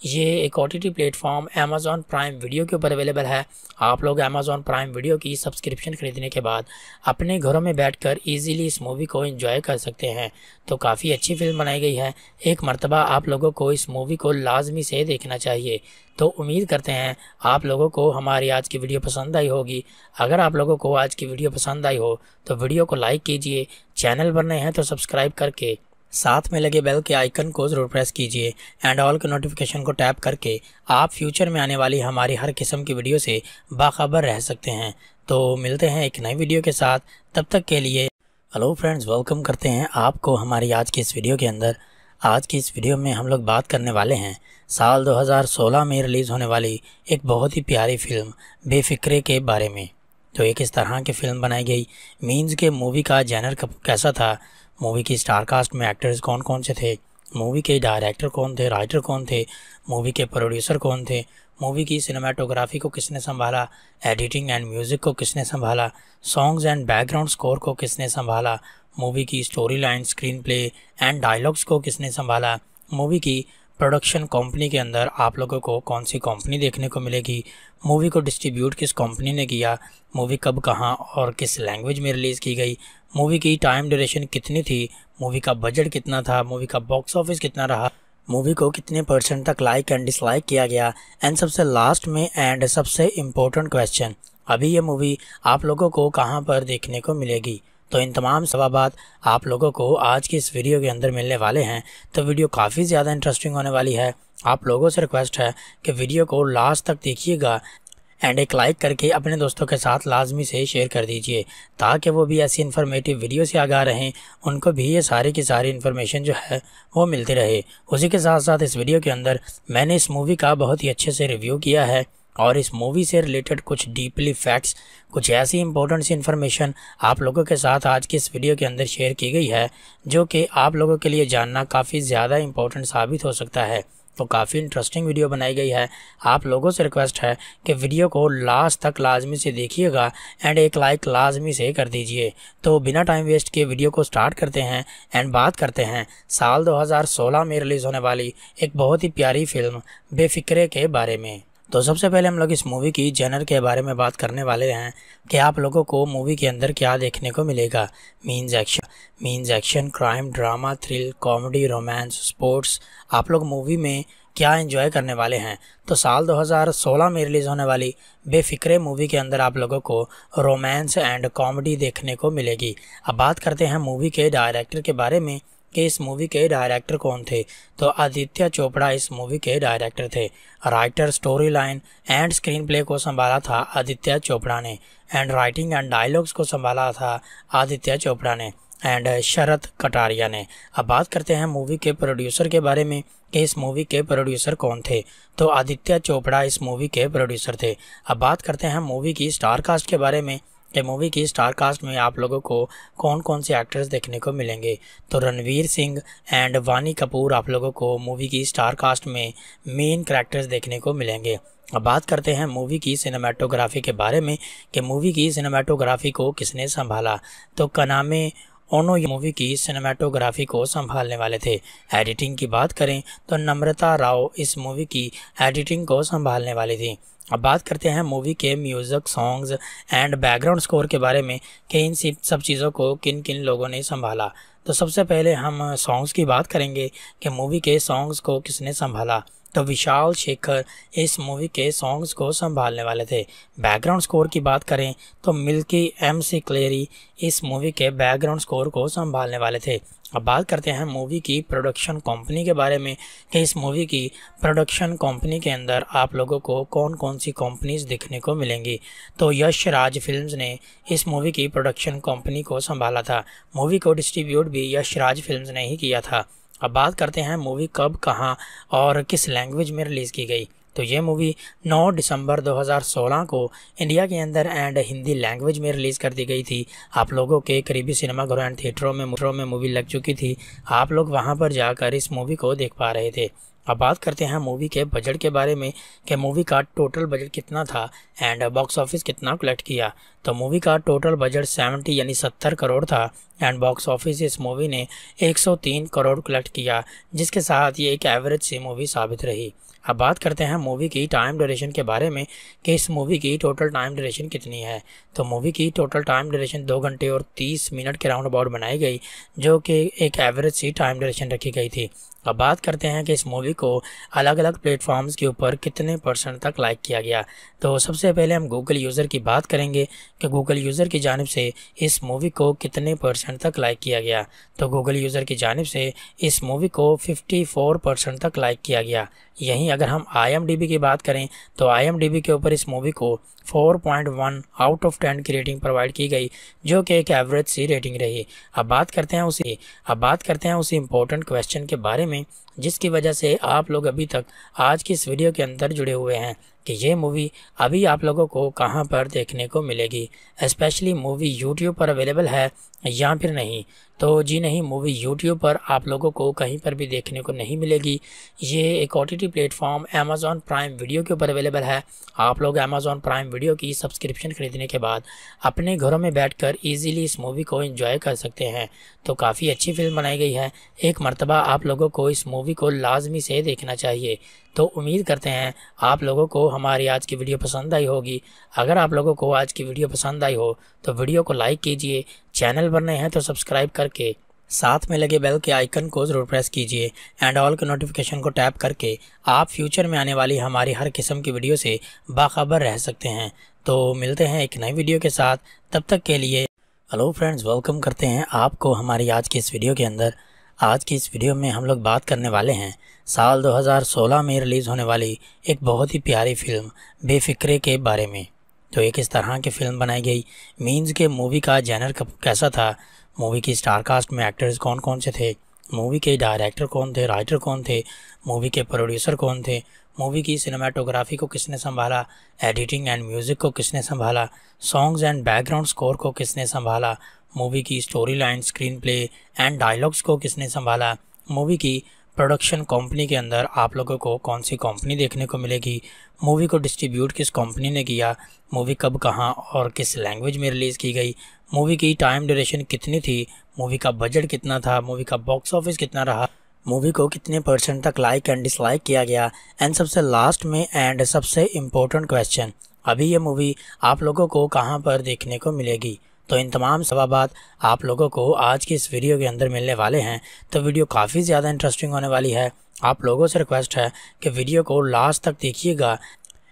ये एक O T platform Amazon Prime video के ऊपर अवेलेबल है आप लोग अमेज़ॉन प्राइम वीडियो की सब्सक्रिप्शन ख़रीदने के बाद अपने घरों में बैठ कर इस मूवी को इन्जॉय कर सकते हैं तो काफ़ी अच्छी फिल्म बनाई गई है एक मरतबा आप लोगों को इस मूवी को लाजमी से देखना चाहिए तो उम्मीद करते हैं आप लोगों को हमारी आज की वीडियो पसंद आई होगी अगर आप लोगों को आज की वीडियो पसंद आई हो तो वीडियो को लाइक कीजिए चैनल पर नए हैं तो सब्सक्राइब कर करके साथ में लगे बेल के आइकन को ज़रूर प्रेस कीजिए एंड ऑल के नोटिफिकेशन को टैप करके आप फ्यूचर में आने वाली हमारी हर किस्म की वीडियो से बाखबर रह सकते हैं तो मिलते हैं एक नई वीडियो के साथ तब तक के लिए हेलो फ्रेंड्स वेलकम करते हैं आपको हमारी आज की इस वीडियो के अंदर आज की इस वीडियो में हम लोग बात करने वाले हैं साल 2016 में रिलीज़ होने वाली एक बहुत ही प्यारी फिल्म बेफिक्रे के बारे में जो एक इस तरह की फ़िल्म बनाई गई मीन्स के मूवी का जैनर कैसा था मूवी की स्टार कास्ट में एक्टर्स कौन कौन से थे मूवी के डायरेक्टर कौन थे राइटर कौन थे मूवी के प्रोड्यूसर कौन थे मूवी की सिनेमाटोग्राफी को किसने संभाला एडिटिंग एंड म्यूज़िक को किसने संभाला सॉन्ग्स एंड बैकग्राउंड स्कोर को किसने संभाला मूवी की story line screen play and dialogues को किसने संभाला मूवी की प्रोडक्शन कंपनी के अंदर आप लोगों को कौन सी कंपनी देखने को मिलेगी मूवी को डिस्ट्रीब्यूट किस कंपनी ने किया मूवी कब कहाँ और किस लैंग्वेज में रिलीज़ की गई मूवी की टाइम ड्यूरेशन कितनी थी मूवी का बजट कितना था मूवी का बॉक्स ऑफिस कितना रहा मूवी को कितने परसेंट तक लाइक एंड डिसलाइक किया गया एंड सबसे लास्ट में एंड सबसे इम्पोर्टेंट क्वेश्चन अभी ये मूवी आप लोगों को कहाँ पर देखने को मिलेगी तो इन तमाम सवाबात आप लोगों को आज की इस वीडियो के अंदर मिलने वाले हैं तो वीडियो काफ़ी ज़्यादा इंटरेस्टिंग होने वाली है आप लोगों से रिक्वेस्ट है कि वीडियो को लास्ट तक देखिएगा एंड एक लाइक करके अपने दोस्तों के साथ लाजमी से शेयर कर दीजिए ताकि वो भी ऐसी इन्फॉर्मेटिव वीडियो से आगा रहें उनको भी ये सारी की सारी इन्फॉर्मेशन जो है वो मिलती रहे उसी के साथ साथ इस वीडियो के अंदर मैंने इस मूवी का बहुत ही अच्छे से रिव्यू किया है और इस मूवी से रिलेटेड कुछ डीपली फैक्ट्स कुछ ऐसी इंपॉर्टेंट सी इन्फॉर्मेशन आप लोगों के साथ आज की इस वीडियो के अंदर शेयर की गई है जो कि आप लोगों के लिए जानना काफ़ी ज़्यादा इम्पोर्टेंट साबित हो सकता है तो काफ़ी इंटरेस्टिंग वीडियो बनाई गई है आप लोगों से रिक्वेस्ट है कि वीडियो को लास्ट तक लाजमी से देखिएगा एंड एक लाइक लाजमी से कर दीजिए तो बिना टाइम वेस्ट किए वीडियो को स्टार्ट करते हैं एंड बात करते हैं साल 2016 में रिलीज़ होने वाली एक बहुत ही प्यारी फिल्म बेफिक्रे के बारे में तो सबसे पहले हम लोग इस मूवी की जेनर के बारे में बात करने वाले हैं कि आप लोगों को मूवी के अंदर क्या देखने को मिलेगा means action means action crime drama thrill comedy romance sports आप लोग मूवी में क्या एंजॉय करने वाले हैं तो साल 2016 में रिलीज़ होने वाली बेफिक्रे मूवी के अंदर आप लोगों को रोमांस एंड कॉमेडी देखने को मिलेगी अब बात करते हैं मूवी के डायरेक्टर के बारे में कि इस मूवी के डायरेक्टर कौन थे तो आदित्य चोपड़ा इस मूवी के डायरेक्टर थे writer story line and screen play को संभाला था आदित्य चोपड़ा ने एंड राइटिंग एंड डायलॉग्स को संभाला था आदित्य चोपड़ा ने एंड शरद कटारिया ने अब बात करते हैं मूवी के प्रोड्यूसर के बारे में कि इस मूवी के प्रोड्यूसर कौन थे तो आदित्य चोपड़ा इस मूवी के प्रोड्यूसर थे अब बात करते हैं मूवी की स्टार कास्ट के बारे में ये मूवी की स्टार कास्ट में आप लोगों को कौन कौन से एक्टर्स देखने को मिलेंगे तो रणवीर सिंह एंड वानी कपूर आप लोगों को मूवी की स्टार कास्ट में मेन करेक्टर्स देखने को मिलेंगे अब बात करते हैं मूवी की सिनेमाटोग्राफी के बारे में कि मूवी की सिनेमाटोग्राफी को किसने संभाला तो कनामे ओनो मूवी की सिनेमाटोग्राफी को संभालने वाले थे एडिटिंग की बात करें तो नम्रता राव इस मूवी की एडिटिंग को संभालने वाली थी अब बात करते हैं मूवी के music songs and background score के बारे में कि इन सब चीज़ों को किन किन लोगों ने संभाला तो सबसे पहले हम सॉन्ग्स की बात करेंगे कि मूवी के सॉन्ग्स को किसने संभाला तो विशाल शेखर इस मूवी के सॉन्ग्स को संभालने वाले थे बैकग्राउंड स्कोर की बात करें तो मिल्की एम सी क्लेरी इस मूवी के बैकग्राउंड स्कोर को संभालने वाले थे अब बात करते हैं मूवी की प्रोडक्शन कंपनी के बारे में कि इस मूवी की प्रोडक्शन कंपनी के अंदर आप लोगों को कौन कौन सी कंपनीज देखने को मिलेंगी तो यश राज फिल्म्स ने इस मूवी की प्रोडक्शन कंपनी को संभाला था मूवी को डिस्ट्रीब्यूट भी यश राज फिल्म ने ही किया था अब बात करते हैं मूवी कब कहाँ और किस लैंग्वेज में रिलीज़ की गई तो ये मूवी 9 दिसंबर 2016 को इंडिया के अंदर एंड हिंदी लैंग्वेज में रिलीज़ कर दी गई थी आप लोगों के करीबी सिनेमाघरों एंड थिएटरों में में मूवी लग चुकी थी आप लोग वहाँ पर जाकर इस मूवी को देख पा रहे थे अब बात करते हैं मूवी के बजट के बारे में कि मूवी का टोटल बजट कितना था एंड बॉक्स ऑफिस कितना कलेक्ट किया तो मूवी का टोटल बजट 70 यानी 70 करोड़ था एंड बॉक्स ऑफिस इस मूवी ने 103 करोड़ कलेक्ट किया जिसके साथ ये एक एवरेज सी मूवी साबित रही अब बात करते हैं मूवी की टाइम ड्यूरेशन के बारे में कि इस मूवी की टोटल टाइम ड्यूरेशन कितनी है तो मूवी की टोटल टाइम ड्यूरेशन दो घंटे और तीस मिनट के राउंड अबाउट बनाई गई जो कि एक एवरेज सी टाइम ड्यूरेशन रखी गई थी अब बात करते हैं कि इस मूवी को अलग अलग प्लेटफॉर्म्स के ऊपर कितने परसेंट तक लाइक किया गया तो सबसे पहले हम गूगल यूज़र की बात करेंगे कि गूगल यूज़र की जानब से इस मूवी को कितने परसेंट तक लाइक किया गया तो गूगल यूज़र की जानब से इस मूवी को 54 परसेंट तक लाइक किया गया यहीं अगर हम आई की बात करें तो आई के ऊपर इस मूवी को 4.1 आउट ऑफ 10 की रेटिंग प्रोवाइड की गई जो कि एक एवरेज सी रेटिंग रही अब बात करते हैं उसी अब बात करते हैं उसी इम्पोर्टेंट क्वेश्चन के बारे में जिसकी वजह से आप लोग अभी तक आज की इस वीडियो के अंदर जुड़े हुए हैं कि ये मूवी अभी आप लोगों को कहाँ पर देखने को मिलेगी स्पेशली मूवी यूट्यूब पर अवेलेबल है या फिर नहीं तो जी नहीं मूवी यूट्यूब पर आप लोगों को कहीं पर भी देखने को नहीं मिलेगी ये एक O T T platform Amazon Prime video के ऊपर अवेलेबल है आप लोग अमेज़ॉन प्राइम वीडियो की सब्सक्रिप्शन ख़रीदने के बाद अपने घरों में बैठ कर इस मूवी को इन्जॉय कर सकते हैं तो काफ़ी अच्छी फिल्म बनाई गई है एक मरतबा आप लोगों को इस मूवी को लाजमी से देखना चाहिए तो उम्मीद करते हैं आप लोगों को हमारी आज की वीडियो पसंद आई होगी अगर आप लोगों को आज की वीडियो पसंद आई हो तो वीडियो को लाइक कीजिए चैनल पर नए हैं तो सब्सक्राइब करके साथ में लगे बेल के आइकन को ज़रूर प्रेस कीजिए एंड ऑल के नोटिफिकेशन को टैप करके आप फ्यूचर में आने वाली हमारी हर किस्म की वीडियो से बाखबर रह सकते हैं तो मिलते हैं एक नई वीडियो के साथ तब तक के लिए हेलो फ्रेंड्स वेलकम करते हैं आपको हमारी आज की इस वीडियो के अंदर आज की इस वीडियो में हम लोग बात करने वाले हैं साल 2016 में रिलीज़ होने वाली एक बहुत ही प्यारी फिल्म बेफिक्रे के बारे में जो एक इस तरह की फिल्म बनाई गई मीन्स के मूवी का जैनर कैसा था मूवी की स्टारकास्ट में एक्टर्स कौन कौन से थे मूवी के डायरेक्टर कौन थे राइटर कौन थे मूवी के प्रोड्यूसर कौन थे मूवी की सिनेमाटोग्राफी को किसने संभाला एडिटिंग एंड म्यूज़िक को किसने संभाला सॉन्ग्स एंड बैकग्राउंड स्कोर को किसने संभाला मूवी की story line screen play and dialogues को किसने संभाला मूवी की प्रोडक्शन कंपनी के अंदर आप लोगों को कौन सी कंपनी देखने को मिलेगी मूवी को डिस्ट्रीब्यूट किस कंपनी ने किया मूवी कब कहाँ और किस लैंग्वेज में रिलीज़ की गई मूवी की टाइम ड्यूरेशन कितनी थी मूवी का बजट कितना था मूवी का बॉक्स ऑफिस कितना रहा मूवी को कितने परसेंट तक लाइक एंड डिसलाइक किया गया एंड सबसे लास्ट में एंड सबसे इम्पोर्टेंट क्वेश्चन अभी ये मूवी आप लोगों को कहाँ पर देखने को मिलेगी तो इन तमाम सवाबात आप लोगों को आज की इस वीडियो के अंदर मिलने वाले हैं तो वीडियो काफ़ी ज़्यादा इंटरेस्टिंग होने वाली है आप लोगों से रिक्वेस्ट है कि वीडियो को लास्ट तक देखिएगा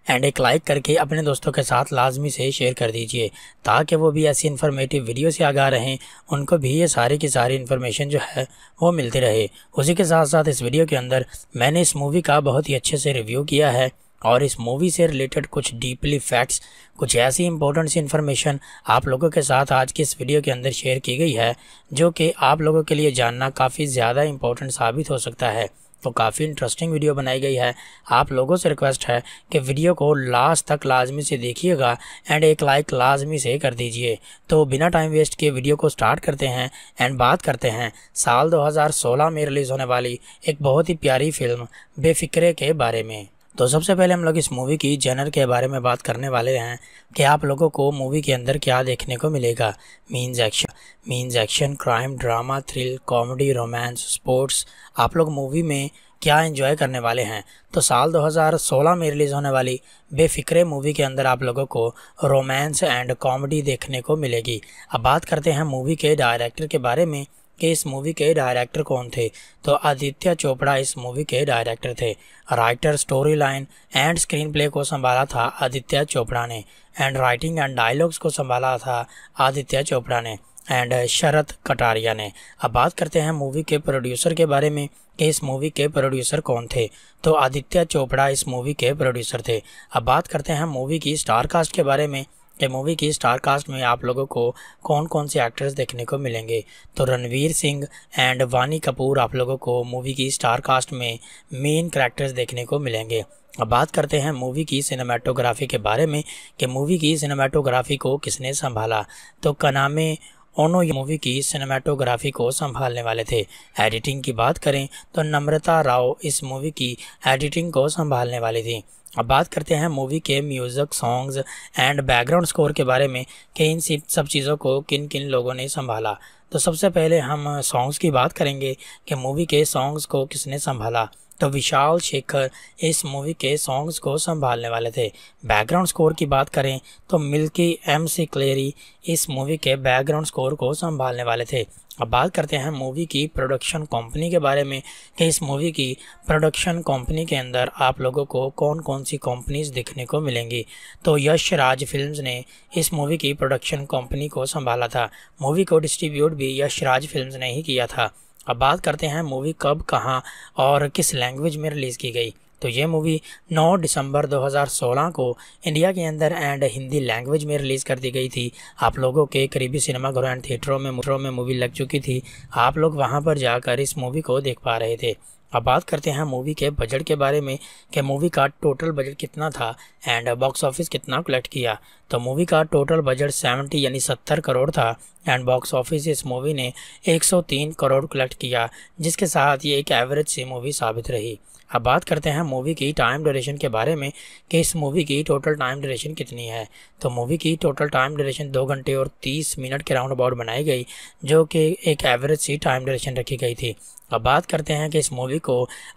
एंड एक लाइक करके अपने दोस्तों के साथ लाजमी से शेयर कर दीजिए ताकि वो भी ऐसी इन्फॉर्मेटिव वीडियो से आगा रहें उनको भी ये सारी की सारी इन्फॉर्मेशन जो है वो मिलती रहे उसी के साथ साथ इस वीडियो के अंदर मैंने इस मूवी का बहुत ही अच्छे से रिव्यू किया है और इस मूवी से रिलेटेड कुछ डीपली फैक्ट्स कुछ ऐसी इंपॉर्टेंट सी इन्फॉर्मेशन आप लोगों के साथ आज की इस वीडियो के अंदर शेयर की गई है जो कि आप लोगों के लिए जानना काफ़ी ज़्यादा इंपॉर्टेंट साबित हो सकता है तो काफ़ी इंटरेस्टिंग वीडियो बनाई गई है आप लोगों से रिक्वेस्ट है कि वीडियो को लास्ट तक लाजमी से देखिएगा एंड एक लाइक लाजमी से कर दीजिए तो बिना टाइम वेस्ट किए वीडियो को स्टार्ट करते हैं एंड बात करते हैं साल 2016 में रिलीज़ होने वाली एक बहुत ही प्यारी फिल्म बेफिक्रे के बारे में तो सबसे पहले हम लोग इस मूवी की जनर के बारे में बात करने वाले हैं कि आप लोगों को मूवी के अंदर क्या देखने को मिलेगा means action means action crime drama thrill comedy romance sports आप लोग मूवी में क्या एंजॉय करने वाले हैं तो साल 2016 में रिलीज़ होने वाली बेफिक्रे मूवी के अंदर आप लोगों को रोमांस एंड कॉमेडी देखने को मिलेगी अब बात करते हैं मूवी के डायरेक्टर के बारे में कि इस मूवी के डायरेक्टर कौन थे तो आदित्य चोपड़ा इस मूवी के डायरेक्टर थे writer story line and screen play को संभाला था आदित्य चोपड़ा ने एंड राइटिंग एंड डायलॉग्स को संभाला था आदित्य चोपड़ा ने एंड शरत कटारिया ने अब बात करते हैं मूवी के प्रोड्यूसर के बारे में कि इस मूवी के प्रोड्यूसर कौन थे तो आदित्य चोपड़ा इस मूवी के प्रोड्यूसर थे अब बात करते हैं मूवी की स्टार कास्ट के बारे में ये मूवी की स्टार कास्ट में आप लोगों को कौन कौन से एक्टर्स देखने को मिलेंगे तो रणवीर सिंह एंड वानी कपूर आप लोगों को मूवी की स्टार कास्ट में मेन करेक्टर्स देखने को मिलेंगे अब बात करते हैं मूवी की सिनेमाटोग्राफी के बारे में कि मूवी की सिनेमाटोग्राफी को किसने संभाला तो कनामे ओनो मूवी की सिनेमाटोग्राफी को संभालने वाले थे एडिटिंग की बात करें तो नम्रता राव इस मूवी की एडिटिंग को संभालने वाली थी अब बात करते हैं मूवी के music songs and background score के बारे में कि इन सब चीज़ों को किन किन लोगों ने संभाला तो सबसे पहले हम सॉन्ग्स की बात करेंगे कि मूवी के सॉन्ग्स को किसने संभाला तो विशाल शेखर इस मूवी के सॉन्ग्स को संभालने वाले थे बैकग्राउंड स्कोर की बात करें तो मिल्की एम सी क्लेरी इस मूवी के बैकग्राउंड स्कोर को संभालने वाले थे अब बात करते हैं मूवी की प्रोडक्शन कंपनी के बारे में कि इस मूवी की प्रोडक्शन कंपनी के अंदर आप लोगों को कौन कौन सी कंपनीज देखने को मिलेंगी तो यश राज फिल्म्स ने इस मूवी की प्रोडक्शन कंपनी को संभाला था मूवी को डिस्ट्रीब्यूट भी यश राज फिल्म्स ने ही किया था अब बात करते हैं मूवी कब कहाँ और किस लैंग्वेज में रिलीज़ की गई तो ये मूवी 9 दिसंबर 2016 को इंडिया के अंदर एंड हिंदी लैंग्वेज में रिलीज़ कर दी गई थी आप लोगों के करीबी सिनेमाघरों एंड थिएटरों में मुटरों में मूवी लग चुकी थी आप लोग वहाँ पर जाकर इस मूवी को देख पा रहे थे अब बात करते हैं मूवी के बजट के बारे में कि मूवी का टोटल बजट कितना था एंड बॉक्स ऑफिस कितना कलेक्ट किया तो मूवी का टोटल बजट 70 यानी 70 करोड़ था एंड बॉक्स ऑफिस इस मूवी ने 103 करोड़ कलेक्ट किया जिसके साथ ये एक एवरेज सी मूवी साबित रही अब बात करते हैं मूवी की टाइम ड्यूरेशन के बारे में कि इस मूवी की टोटल टाइम ड्यूरेशन कितनी है तो मूवी की टोटल टाइम ड्यूरेशन दो घंटे और तीस मिनट के राउंड अबाउट बनाई गई जो कि एक एवरेज सी टाइम ड्यूरेशन रखी गई थी अब बात करते हैं कि इस मूवी को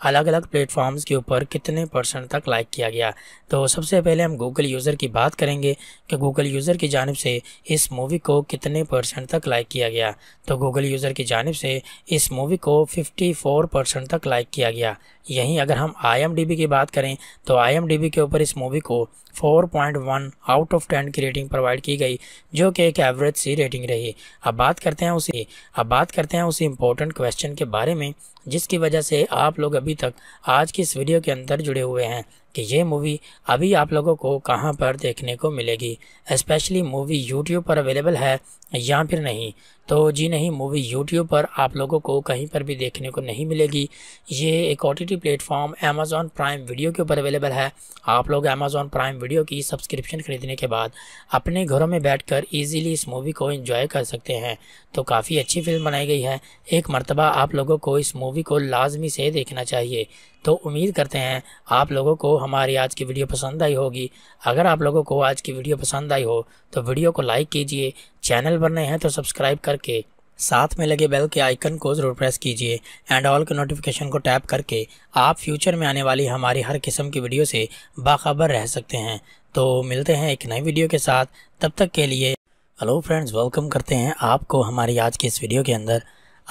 अलग अलग प्लेटफॉर्म्स के ऊपर कितने परसेंट तक लाइक किया गया तो सबसे पहले हम गूगल यूज़र की बात करेंगे कि गूगल यूज़र की जानब से इस मूवी को कितने परसेंट तक लाइक किया गया तो गूगल यूज़र की जानब से इस मूवी को 54 परसेंट तक लाइक किया गया यहीं अगर हम आई की बात करें तो आई के ऊपर इस मूवी को 4.1 आउट ऑफ 10 की रेटिंग प्रोवाइड की गई जो कि एक एवरेज सी रेटिंग रही अब बात करते हैं उसी अब बात करते हैं उसी इम्पोर्टेंट क्वेश्चन के बारे में government जिसकी वजह से आप लोग अभी तक आज की इस वीडियो के अंदर जुड़े हुए हैं कि ये मूवी अभी आप लोगों को कहाँ पर देखने को मिलेगी स्पेशली मूवी यूट्यूब पर अवेलेबल है या फिर नहीं तो जी नहीं मूवी यूट्यूब पर आप लोगों को कहीं पर भी देखने को नहीं मिलेगी ये एक O T T platform Amazon Prime video के ऊपर अवेलेबल है आप लोग अमेज़ॉन प्राइम वीडियो की सब्सक्रिप्शन ख़रीदने के बाद अपने घरों में बैठ कर इस मूवी को इंजॉय कर सकते हैं तो काफ़ी अच्छी फिल्म बनाई गई है एक मरतबा आप लोगों को इस मूवी मूवी को लाजमी से देखना चाहिए तो उम्मीद करते हैं आप लोगों को हमारी आज की वीडियो पसंद आई होगी अगर आप लोगों को आज की वीडियो पसंद आई हो तो वीडियो को लाइक कीजिए चैनल पर नए हैं तो सब्सक्राइब करके साथ में लगे बेल के आइकन को ज़रूर प्रेस कीजिए एंड ऑल के नोटिफिकेशन को टैप करके आप फ्यूचर में आने वाली हमारी हर किस्म की वीडियो से बाखबर रह सकते हैं तो मिलते हैं एक नई वीडियो के साथ तब तक के लिए हेलो फ्रेंड्स वेलकम करते हैं आपको हमारी आज की इस वीडियो के अंदर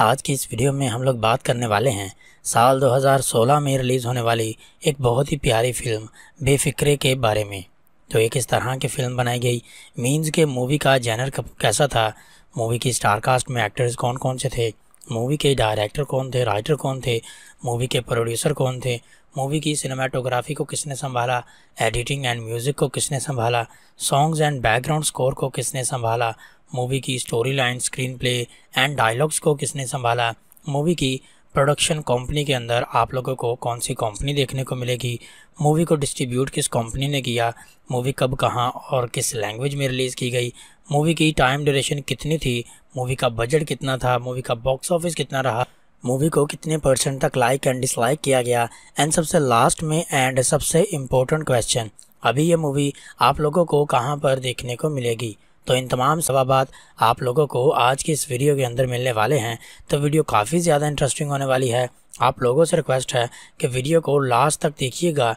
आज की इस वीडियो में हम लोग बात करने वाले हैं साल 2016 में रिलीज़ होने वाली एक बहुत ही प्यारी फिल्म बेफिक्रे के बारे में तो एक इस तरह की फिल्म बनाई गई मीन्स के मूवी का जैनर कैसा था मूवी की स्टारकास्ट में एक्टर्स कौन कौन से थे मूवी के डायरेक्टर कौन थे राइटर कौन थे मूवी के प्रोड्यूसर कौन थे मूवी की सिनेमाटोग्राफी को किसने संभाला एडिटिंग एंड म्यूज़िक को किसने संभाला सॉन्ग्स एंड बैकग्राउंड स्कोर को किसने संभाला मूवी की story line screen play and dialogues को किसने संभाला मूवी की प्रोडक्शन कंपनी के अंदर आप लोगों को कौन सी कंपनी देखने को मिलेगी मूवी को डिस्ट्रीब्यूट किस कंपनी ने किया मूवी कब कहाँ और किस लैंग्वेज में रिलीज़ की गई मूवी की टाइम ड्यूरेशन कितनी थी मूवी का बजट कितना था मूवी का बॉक्स ऑफिस कितना रहा मूवी को कितने परसेंट तक लाइक एंड डिसलाइक किया गया एंड सबसे लास्ट में एंड सबसे इम्पोर्टेंट क्वेश्चन अभी ये मूवी आप लोगों को कहाँ पर देखने को मिलेगी तो इन तमाम सवाबात आप लोगों को आज की इस वीडियो के अंदर मिलने वाले हैं तो वीडियो काफ़ी ज़्यादा इंटरेस्टिंग होने वाली है आप लोगों से रिक्वेस्ट है कि वीडियो को लास्ट तक देखिएगा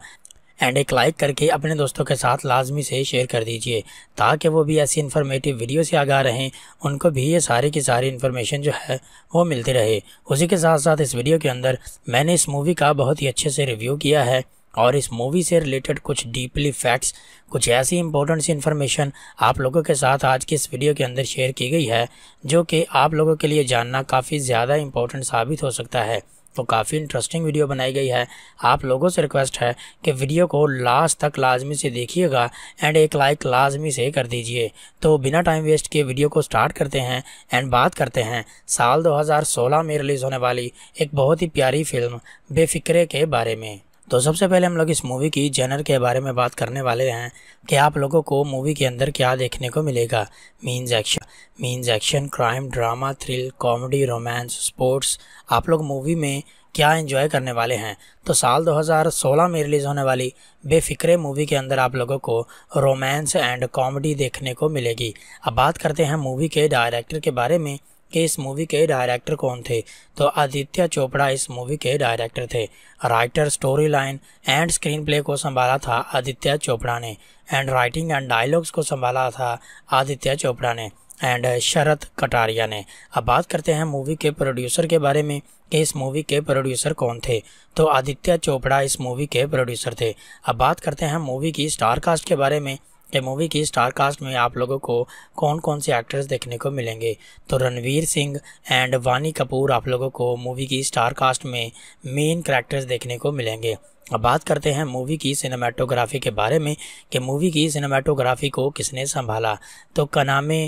एंड एक लाइक करके अपने दोस्तों के साथ लाजमी से शेयर कर दीजिए ताकि वो भी ऐसी इन्फॉर्मेटिव वीडियो से आगा रहें उनको भी ये सारी की सारी इन्फॉर्मेशन जो है वो मिलती रहे उसी के साथ साथ इस वीडियो के अंदर मैंने इस मूवी का बहुत ही अच्छे से रिव्यू किया है और इस मूवी से रिलेटेड कुछ डीपली फैक्ट्स कुछ ऐसी इंपॉर्टेंट सी इन्फॉर्मेशन आप लोगों के साथ आज की इस वीडियो के अंदर शेयर की गई है जो कि आप लोगों के लिए जानना काफ़ी ज़्यादा इंपॉर्टेंट साबित हो सकता है तो काफ़ी इंटरेस्टिंग वीडियो बनाई गई है आप लोगों से रिक्वेस्ट है कि वीडियो को लास्ट तक लाजमी से देखिएगा एंड एक लाइक लाजमी से कर दीजिए तो बिना टाइम वेस्ट किए वीडियो को स्टार्ट करते हैं एंड बात करते हैं साल 2016 में रिलीज़ होने वाली एक बहुत ही प्यारी फिल्म बेफिक्रे के बारे में तो सबसे पहले हम लोग इस मूवी की जेनर के बारे में बात करने वाले हैं कि आप लोगों को मूवी के अंदर क्या देखने को मिलेगा means action means action crime drama thrill comedy romance sports आप लोग मूवी में क्या एंजॉय करने वाले हैं तो साल 2016 में रिलीज़ होने वाली बेफिक्रे मूवी के अंदर आप लोगों को रोमांस एंड कॉमेडी देखने को मिलेगी अब बात करते हैं मूवी के डायरेक्टर के बारे में कि इस मूवी के डायरेक्टर कौन थे तो आदित्य चोपड़ा इस मूवी के डायरेक्टर थे writer story line and screen play को संभाला था आदित्य चोपड़ा ने एंड राइटिंग एंड डायलॉग्स को संभाला था आदित्य चोपड़ा ने एंड शरद कटारिया ने अब बात करते हैं मूवी के प्रोड्यूसर के बारे में कि इस मूवी के प्रोड्यूसर कौन थे तो आदित्य चोपड़ा इस मूवी के प्रोड्यूसर थे अब बात करते हैं मूवी की स्टार कास्ट के बारे में ये मूवी की स्टार कास्ट में आप लोगों को कौन कौन से एक्टर्स देखने को मिलेंगे तो रणवीर सिंह एंड वानी कपूर आप लोगों को मूवी की स्टार कास्ट में मेन करेक्टर्स देखने को मिलेंगे अब बात करते हैं मूवी की सिनेमाटोग्राफी के बारे में कि मूवी की सिनेमाटोग्राफी को किसने संभाला तो कनामे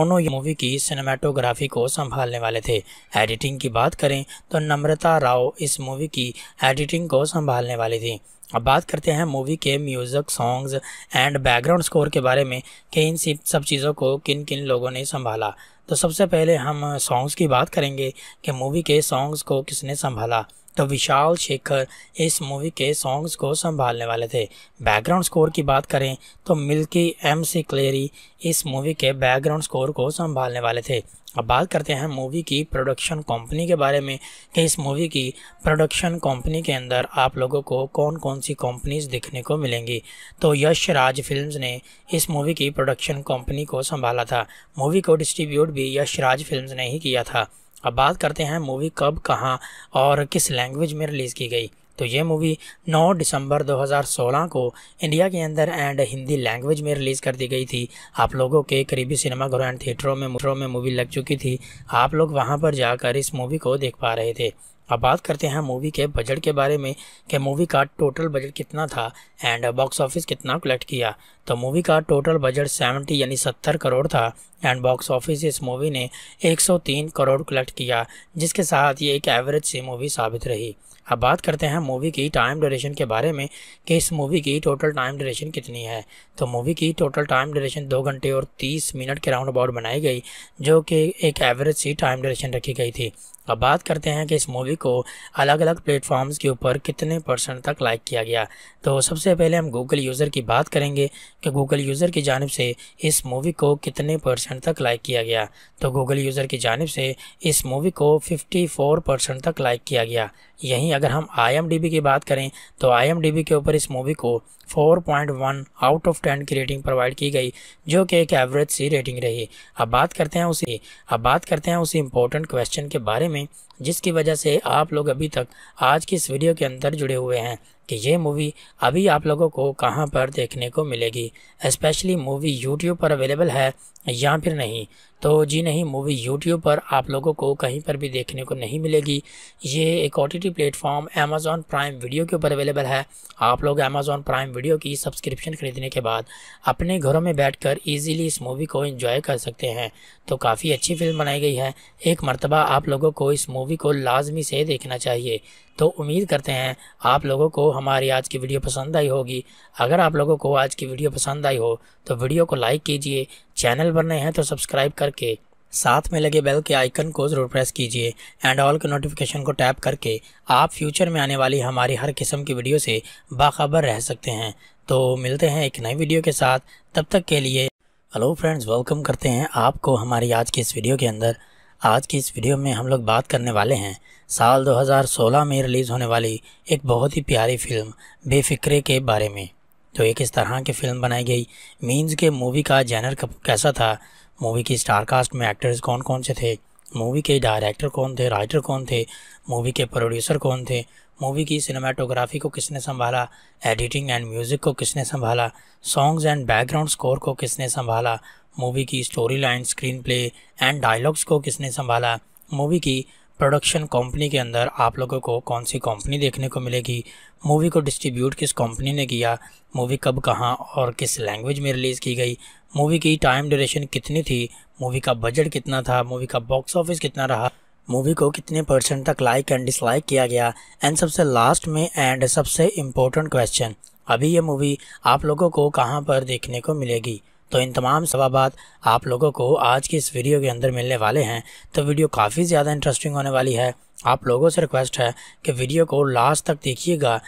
ओनो मूवी की सिनेमाटोग्राफी को संभालने वाले थे एडिटिंग की बात करें तो नम्रता राव इस मूवी की एडिटिंग को संभालने वाली थी अब बात करते हैं मूवी के music songs and background score के बारे में कि इन सब चीज़ों को किन किन लोगों ने संभाला तो सबसे पहले हम सॉन्ग्स की बात करेंगे कि मूवी के सॉन्ग्स को किसने संभाला तो विशाल शेखर इस मूवी के सॉन्ग्स को संभालने वाले थे बैकग्राउंड स्कोर की बात करें तो मिल्की एम सी क्लेरी इस मूवी के बैकग्राउंड स्कोर को संभालने वाले थे अब बात करते हैं मूवी की प्रोडक्शन कंपनी के बारे में कि इस मूवी की प्रोडक्शन कंपनी के अंदर आप लोगों को कौन कौन सी कंपनीज देखने को मिलेंगी तो यश राज फिल्म्स ने इस मूवी की प्रोडक्शन कंपनी को संभाला था मूवी को डिस्ट्रीब्यूट भी यश राज फिल्म्स ने ही किया था अब बात करते हैं मूवी कब कहाँ और किस लैंग्वेज में रिलीज़ की गई तो ये मूवी 9 दिसंबर 2016 को इंडिया के अंदर एंड हिंदी लैंग्वेज में रिलीज़ कर दी गई थी आप लोगों के करीबी सिनेमाघरों एंड थिएटरों में थिएटरों में मूवी लग चुकी थी आप लोग वहाँ पर जाकर इस मूवी को देख पा रहे थे अब बात करते हैं मूवी के बजट के बारे में कि मूवी का टोटल बजट कितना था एंड बॉक्स ऑफिस कितना कलेक्ट किया तो मूवी का टोटल बजट 70 यानी 70 करोड़ था एंड बॉक्स ऑफिस इस मूवी ने 103 करोड़ कलेक्ट किया जिसके साथ ये एक एवरेज सी मूवी साबित रही अब बात करते हैं मूवी की टाइम ड्यूरेशन के बारे में कि इस मूवी की टोटल टाइम ड्यूरेशन कितनी है तो मूवी की टोटल टाइम ड्यूरेशन दो घंटे और तीस मिनट के राउंड अबाउट बनाई गई जो कि एक एवरेज सी टाइम ड्यूरेशन रखी गई थी अब बात करते हैं कि इस मूवी को अलग अलग प्लेटफॉर्म्स के ऊपर कितने परसेंट तक लाइक किया गया तो सबसे पहले हम गूगल यूज़र की बात करेंगे कि गूगल यूज़र की जानब से इस मूवी को कितने परसेंट तक लाइक किया गया तो गूगल यूज़र की जानब से इस मूवी को 54 परसेंट तक लाइक किया गया यहीं अगर हम आई की बात करें तो आई के ऊपर इस मूवी को 4.1 आउट ऑफ 10 की रेटिंग प्रोवाइड की गई जो कि एक एवरेज सी रेटिंग रही अब बात करते हैं उसी अब बात करते हैं उसी इम्पोर्टेंट क्वेश्चन के बारे में जिसकी वजह से आप लोग अभी तक आज की इस वीडियो के अंदर जुड़े हुए हैं कि ये मूवी अभी आप लोगों को कहाँ पर देखने को मिलेगी स्पेशली मूवी यूट्यूब पर अवेलेबल है या फिर नहीं तो जी नहीं मूवी यूट्यूब पर आप लोगों को कहीं पर भी देखने को नहीं मिलेगी ये एक O T T platform Amazon Prime video के ऊपर अवेलेबल है आप लोग अमेज़ॉन प्राइम वीडियो की सब्सक्रिप्शन ख़रीदने के बाद अपने घरों में बैठ कर इस मूवी को इंजॉय कर सकते हैं तो काफ़ी अच्छी फिल्म बनाई गई है एक मरतबा आप लोगों को इस मूवी को लाजमी से देखना चाहिए तो उम्मीद करते हैं आप लोगों को हमारी आज की वीडियो पसंद आई होगी अगर आप लोगों को आज की वीडियो पसंद आई हो तो वीडियो को लाइक कीजिए चैनल पर नए हैं तो सब्सक्राइब कर करके साथ में लगे बेल के आइकन को ज़रूर प्रेस कीजिए एंड ऑल के नोटिफिकेशन को टैप करके आप फ्यूचर में आने वाली हमारी हर किस्म की वीडियो से बाखबर रह सकते हैं तो मिलते हैं एक नई वीडियो के साथ तब तक के लिए हेलो फ्रेंड्स वेलकम करते हैं आपको हमारी आज की इस वीडियो के अंदर आज की इस वीडियो में हम लोग बात करने वाले हैं साल 2016 में रिलीज़ होने वाली एक बहुत ही प्यारी फिल्म बेफिक्रे के बारे में तो एक इस तरह की फ़िल्म बनाई गई मीन्स के मूवी का जैनर कैसा था मूवी की स्टार कास्ट में एक्टर्स कौन कौन से थे मूवी के डायरेक्टर कौन थे राइटर कौन थे मूवी के प्रोड्यूसर कौन थे मूवी की सिनेमाटोग्राफी को किसने संभाला एडिटिंग एंड म्यूज़िक को किसने संभाला सॉन्ग्स एंड बैकग्राउंड स्कोर को किसने संभाला मूवी की story line screen play and dialogues को किसने संभाला मूवी की प्रोडक्शन कंपनी के अंदर आप लोगों को कौन सी कंपनी देखने को मिलेगी मूवी को डिस्ट्रीब्यूट किस कंपनी ने किया मूवी कब कहाँ और किस लैंग्वेज में रिलीज़ की गई मूवी की टाइम ड्यूरेशन कितनी थी मूवी का बजट कितना था मूवी का बॉक्स ऑफिस कितना रहा मूवी को कितने परसेंट तक लाइक एंड डिसलाइक किया गया एंड सबसे लास्ट में एंड सबसे इम्पोर्टेंट क्वेश्चन अभी ये मूवी आप लोगों को कहाँ पर देखने को मिलेगी तो इन तमाम सवाबात आप लोगों को आज की इस वीडियो के अंदर मिलने वाले हैं तो वीडियो काफ़ी ज़्यादा इंटरेस्टिंग होने वाली है आप लोगों से रिक्वेस्ट है कि वीडियो को लास्ट तक देखिएगा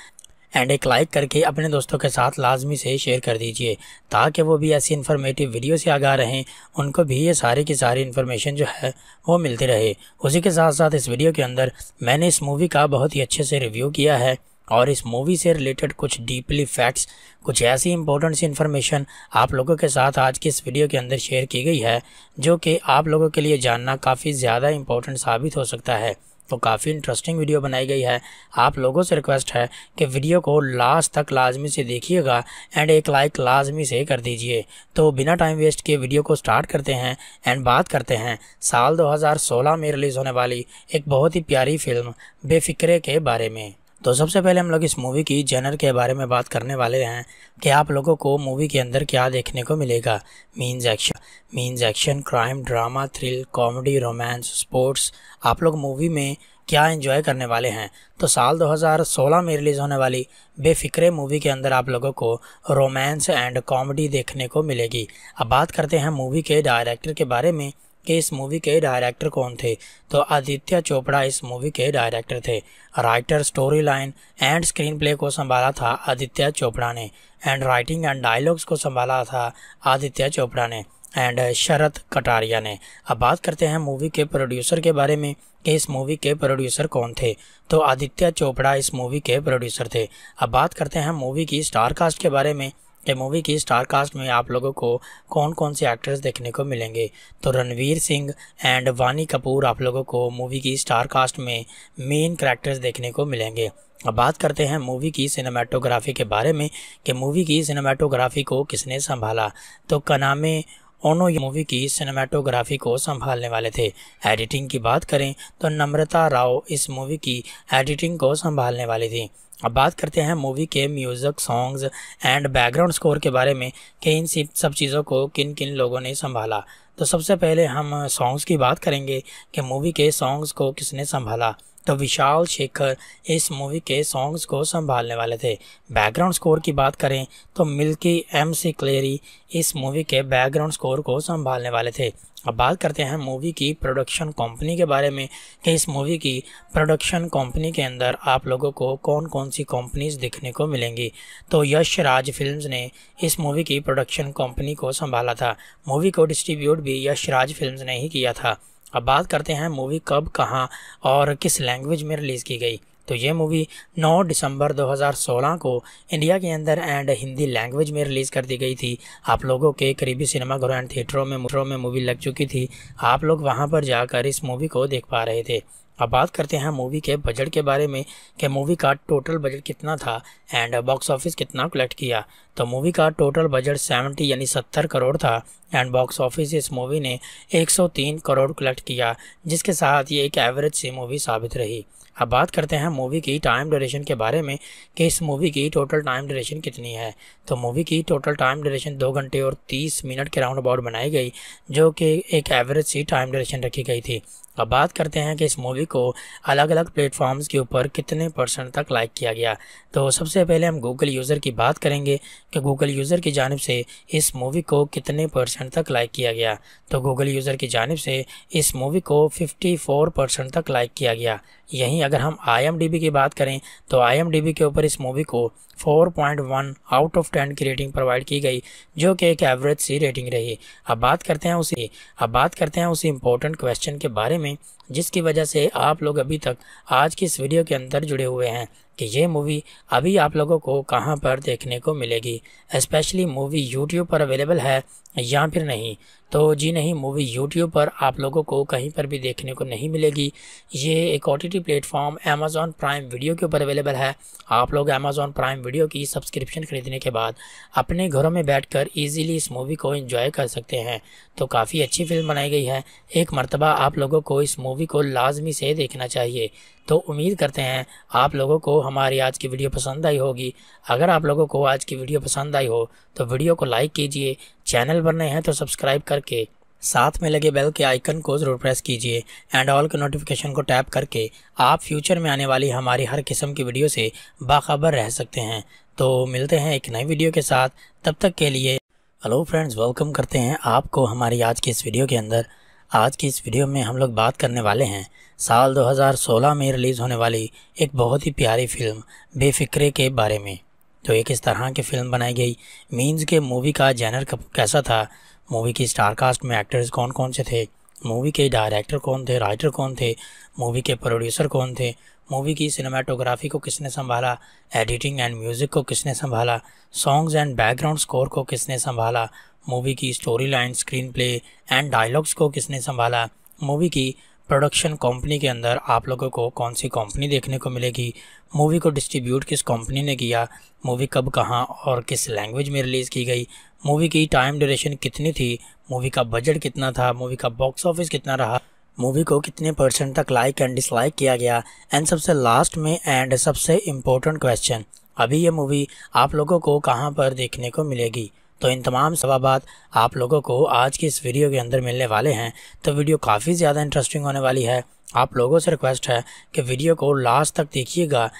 एंड एक लाइक करके अपने दोस्तों के साथ लाजमी से शेयर कर दीजिए ताकि वो भी ऐसी इन्फॉर्मेटिव वीडियो से आगा रहें उनको भी ये सारी की सारी इन्फॉर्मेशन जो है वो मिलती रहे उसी के साथ साथ इस वीडियो के अंदर मैंने इस मूवी का बहुत ही अच्छे से रिव्यू किया है और इस मूवी से रिलेटेड कुछ डीपली फैक्ट्स कुछ ऐसी इंपॉर्टेंट सी इन्फॉर्मेशन आप लोगों के साथ आज की इस वीडियो के अंदर शेयर की गई है जो कि आप लोगों के लिए जानना काफ़ी ज़्यादा इम्पोर्टेंट साबित हो सकता है तो काफ़ी इंटरेस्टिंग वीडियो बनाई गई है आप लोगों से रिक्वेस्ट है कि वीडियो को लास्ट तक लाजमी से देखिएगा एंड एक लाइक लाजमी से कर दीजिए तो बिना टाइम वेस्ट के वीडियो को स्टार्ट करते हैं एंड बात करते हैं साल 2016 में रिलीज़ होने वाली एक बहुत ही प्यारी फिल्म बेफिक्रे के बारे में तो सबसे पहले हम लोग इस मूवी की जेनर के बारे में बात करने वाले हैं कि आप लोगों को मूवी के अंदर क्या देखने को मिलेगा means action means action crime drama thrill comedy romance sports आप लोग मूवी में क्या एंजॉय करने वाले हैं तो साल 2016 में रिलीज़ होने वाली बेफिक्रे मूवी के अंदर आप लोगों को रोमांस एंड कॉमेडी देखने को मिलेगी अब बात करते हैं मूवी के डायरेक्टर के बारे में कि इस मूवी के डायरेक्टर कौन थे तो आदित्य चोपड़ा इस मूवी के डायरेक्टर थे writer story line and screen play को संभाला था आदित्य चोपड़ा ने एंड राइटिंग एंड डायलॉग्स को संभाला था आदित्य चोपड़ा ने एंड शरद कटारिया ने अब बात करते हैं मूवी के प्रोड्यूसर के बारे में कि इस मूवी के प्रोड्यूसर कौन थे तो आदित्य चोपड़ा इस मूवी के प्रोड्यूसर थे अब बात करते हैं मूवी की स्टार कास्ट के बारे में ये मूवी की स्टार कास्ट में आप लोगों को कौन कौन से एक्टर्स देखने को मिलेंगे तो रणवीर सिंह एंड वानी कपूर आप लोगों को मूवी की स्टार कास्ट में मेन करेक्टर्स देखने को मिलेंगे अब बात करते हैं मूवी की सिनेमाटोग्राफी के बारे में कि मूवी की सिनेमाटोग्राफी को किसने संभाला तो कनामे ओनो मूवी की सिनेमाटोग्राफी को संभालने वाले थे एडिटिंग की बात करें तो नम्रता राव इस मूवी की एडिटिंग को संभालने वाली थी अब बात करते हैं मूवी के music songs and background score के बारे में कि इन सब चीज़ों को किन किन लोगों ने संभाला तो सबसे पहले हम सॉन्ग्स की बात करेंगे कि मूवी के सॉन्ग्स को किसने संभाला तो विशाल शेखर इस मूवी के सॉन्ग्स को संभालने वाले थे बैकग्राउंड स्कोर की बात करें तो मिल्की एम सी क्लेरी इस मूवी के बैकग्राउंड स्कोर को संभालने वाले थे अब बात करते हैं मूवी की प्रोडक्शन कंपनी के बारे में कि इस मूवी की प्रोडक्शन कंपनी के अंदर आप लोगों को कौन कौन सी कंपनीज देखने को मिलेंगी तो यश राज फिल्म्स ने इस मूवी की प्रोडक्शन कंपनी को संभाला था मूवी को डिस्ट्रीब्यूट भी यश राज फिल्म्स ने ही किया था अब बात करते हैं मूवी कब कहाँ और किस लैंग्वेज में रिलीज़ की गई तो ये मूवी 9 दिसंबर 2016 को इंडिया के अंदर एंड हिंदी लैंग्वेज में रिलीज़ कर दी गई थी आप लोगों के करीबी सिनेमाघरों एंड थिएटरों में मुटरों में मूवी लग चुकी थी आप लोग वहाँ पर जाकर इस मूवी को देख पा रहे थे अब बात करते हैं मूवी के बजट के बारे में कि मूवी का टोटल बजट कितना था एंड बॉक्स ऑफिस कितना कलेक्ट किया तो मूवी का टोटल बजट 70 यानी 70 करोड़ था एंड बॉक्स ऑफिस इस मूवी ने 103 करोड़ कलेक्ट किया जिसके साथ ये एक एवरेज सी मूवी साबित रही अब बात करते हैं मूवी की टाइम ड्यूरेशन के बारे में कि इस मूवी की टोटल टाइम ड्यूरेशन कितनी है तो मूवी की टोटल टाइम ड्यूरेशन दो घंटे और तीस मिनट के राउंड अबाउट बनाई गई जो कि एक एवरेज सी टाइम ड्यूरेशन रखी गई थी अब बात करते हैं कि इस मूवी को अलग अलग प्लेटफॉर्म्स के ऊपर कितने परसेंट तक लाइक किया गया तो सबसे पहले हम गूगल यूज़र की बात करेंगे कि गूगल यूज़र की जानब से इस मूवी को कितने परसेंट तक लाइक किया गया तो गूगल यूज़र की जानब से इस मूवी को 54 परसेंट तक लाइक किया गया यहीं अगर हम आई की बात करें तो आई के ऊपर इस मूवी को 4.1 आउट ऑफ 10 की रेटिंग प्रोवाइड की गई जो कि एक एवरेज सी रेटिंग रही अब बात करते हैं उसी अब बात करते हैं उसी इम्पोर्टेंट क्वेश्चन के बारे में जिसकी वजह से आप लोग अभी तक आज की इस वीडियो के अंदर जुड़े हुए हैं कि ये मूवी अभी आप लोगों को कहाँ पर देखने को मिलेगी स्पेशली मूवी यूट्यूब पर अवेलेबल है या फिर नहीं तो जी नहीं मूवी यूट्यूब पर आप लोगों को कहीं पर भी देखने को नहीं मिलेगी ये एक O T platform Amazon Prime video के ऊपर अवेलेबल है आप लोग अमेज़ॉन प्राइम वीडियो की सब्सक्रिप्शन ख़रीदने के बाद अपने घरों में बैठ कर इस मूवी को इंजॉय कर सकते हैं तो काफ़ी अच्छी फिल्म बनाई गई है एक मरतबा आप लोगों को इस मूवी को लाजमी से देखना चाहिए तो उम्मीद करते हैं आप लोगों को हमारी आज की वीडियो पसंद आई होगी अगर आप लोगों को आज की वीडियो पसंद आई हो तो वीडियो को लाइक कीजिए चैनल पर नए हैं तो सब्सक्राइब कर करके साथ में लगे बेल के आइकन को ज़रूर प्रेस कीजिए एंड ऑल के नोटिफिकेशन को टैप करके आप फ्यूचर में आने वाली हमारी हर किस्म की वीडियो से बाखबर रह सकते हैं तो मिलते हैं एक नई वीडियो के साथ तब तक के लिए हेलो फ्रेंड्स वेलकम करते हैं आपको हमारी आज की इस वीडियो के अंदर आज की इस वीडियो में हम लोग बात करने वाले हैं साल 2016 में रिलीज़ होने वाली एक बहुत ही प्यारी फिल्म बेफिक्रे के बारे में जो एक इस तरह की फ़िल्म बनाई गई मीन्स के मूवी का जैनर कैसा था मूवी की स्टारकास्ट में एक्टर्स कौन कौन से थे मूवी के डायरेक्टर कौन थे राइटर कौन थे मूवी के प्रोड्यूसर कौन थे मूवी की सिनेमाटोग्राफी को किसने संभाला एडिटिंग एंड म्यूज़िक को किसने संभाला सॉन्ग्स एंड बैकग्राउंड स्कोर को किसने संभाला मूवी की story line screen play and dialogues को किसने संभाला मूवी की प्रोडक्शन कंपनी के अंदर आप लोगों को कौन सी कंपनी देखने को मिलेगी मूवी को डिस्ट्रीब्यूट किस कंपनी ने किया मूवी कब कहाँ और किस लैंग्वेज में रिलीज़ की गई मूवी की टाइम ड्यूरेशन कितनी थी मूवी का बजट कितना था मूवी का बॉक्स ऑफिस कितना रहा मूवी को कितने परसेंट तक लाइक एंड डिसलाइक किया गया एंड सबसे लास्ट में एंड सबसे इम्पोर्टेंट क्वेश्चन अभी ये मूवी आप लोगों को कहाँ पर देखने को मिलेगी तो इन तमाम सवाबात आप लोगों को आज की इस वीडियो के अंदर मिलने वाले हैं तो वीडियो काफ़ी ज़्यादा इंटरेस्टिंग होने वाली है आप लोगों से रिक्वेस्ट है कि वीडियो को लास्ट तक देखिएगा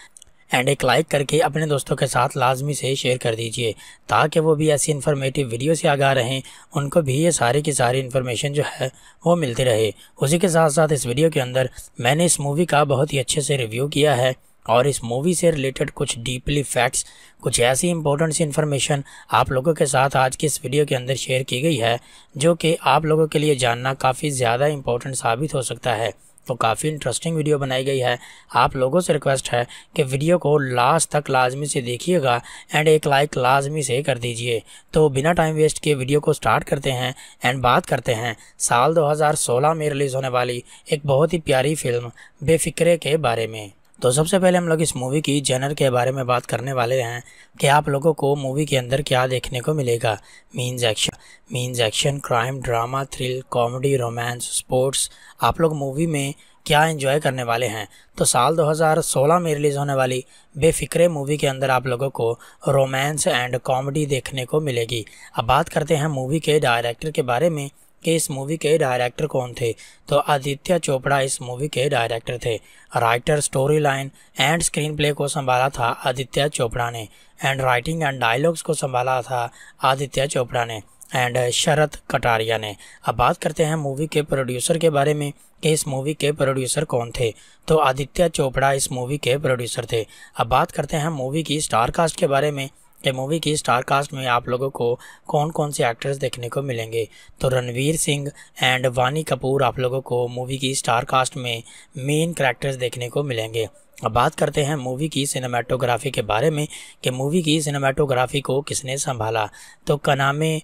एंड एक लाइक करके अपने दोस्तों के साथ लाजमी से शेयर कर दीजिए ताकि वो भी ऐसी इन्फॉर्मेटिव वीडियो से आगा रहें उनको भी ये सारी की सारी इन्फॉर्मेशन जो है वो मिलती रहे उसी के साथ साथ इस वीडियो के अंदर मैंने इस मूवी का बहुत ही अच्छे से रिव्यू किया है और इस मूवी से रिलेटेड कुछ डीपली फैक्ट्स कुछ ऐसी इंपॉर्टेंट सी इन्फॉर्मेशन आप लोगों के साथ आज की इस वीडियो के अंदर शेयर की गई है जो कि आप लोगों के लिए जानना काफ़ी ज़्यादा इम्पोर्टेंट साबित हो सकता है तो काफ़ी इंटरेस्टिंग वीडियो बनाई गई है आप लोगों से रिक्वेस्ट है कि वीडियो को लास्ट तक लाजमी से देखिएगा एंड एक लाइक लाजमी से कर दीजिए तो बिना टाइम वेस्ट किए वीडियो को स्टार्ट करते हैं एंड बात करते हैं साल 2016 में रिलीज़ होने वाली एक बहुत ही प्यारी फिल्म बेफिक्रे के बारे में तो सबसे पहले हम लोग इस मूवी की जनर के बारे में बात करने वाले हैं कि आप लोगों को मूवी के अंदर क्या देखने को मिलेगा means action means action crime drama thrill comedy romance sports आप लोग मूवी में क्या एंजॉय करने वाले हैं तो साल 2016 में रिलीज़ होने वाली बेफिक्रे मूवी के अंदर आप लोगों को रोमांस एंड कॉमेडी देखने को मिलेगी अब बात करते हैं मूवी के डायरेक्टर के बारे में कि इस मूवी के डायरेक्टर कौन थे तो आदित्य चोपड़ा इस मूवी के डायरेक्टर थे writer story line and screen play को संभाला था आदित्य चोपड़ा ने एंड राइटिंग एंड डायलॉग्स को संभाला था आदित्य चोपड़ा ने एंड शरद कटारिया ने अब बात करते हैं मूवी के प्रोड्यूसर के बारे में कि इस मूवी के प्रोड्यूसर कौन थे तो आदित्य चोपड़ा इस मूवी के प्रोड्यूसर थे अब बात करते हैं मूवी की स्टार कास्ट के बारे में ये मूवी की स्टार कास्ट में आप लोगों को कौन कौन से एक्टर्स देखने को मिलेंगे तो रणवीर सिंह एंड वानी कपूर आप लोगों को मूवी की स्टार कास्ट में मेन करेक्टर्स देखने को मिलेंगे अब बात करते हैं मूवी की सिनेमाटोग्राफी के बारे में कि मूवी की सिनेमाटोग्राफी को किसने संभाला तो कनामे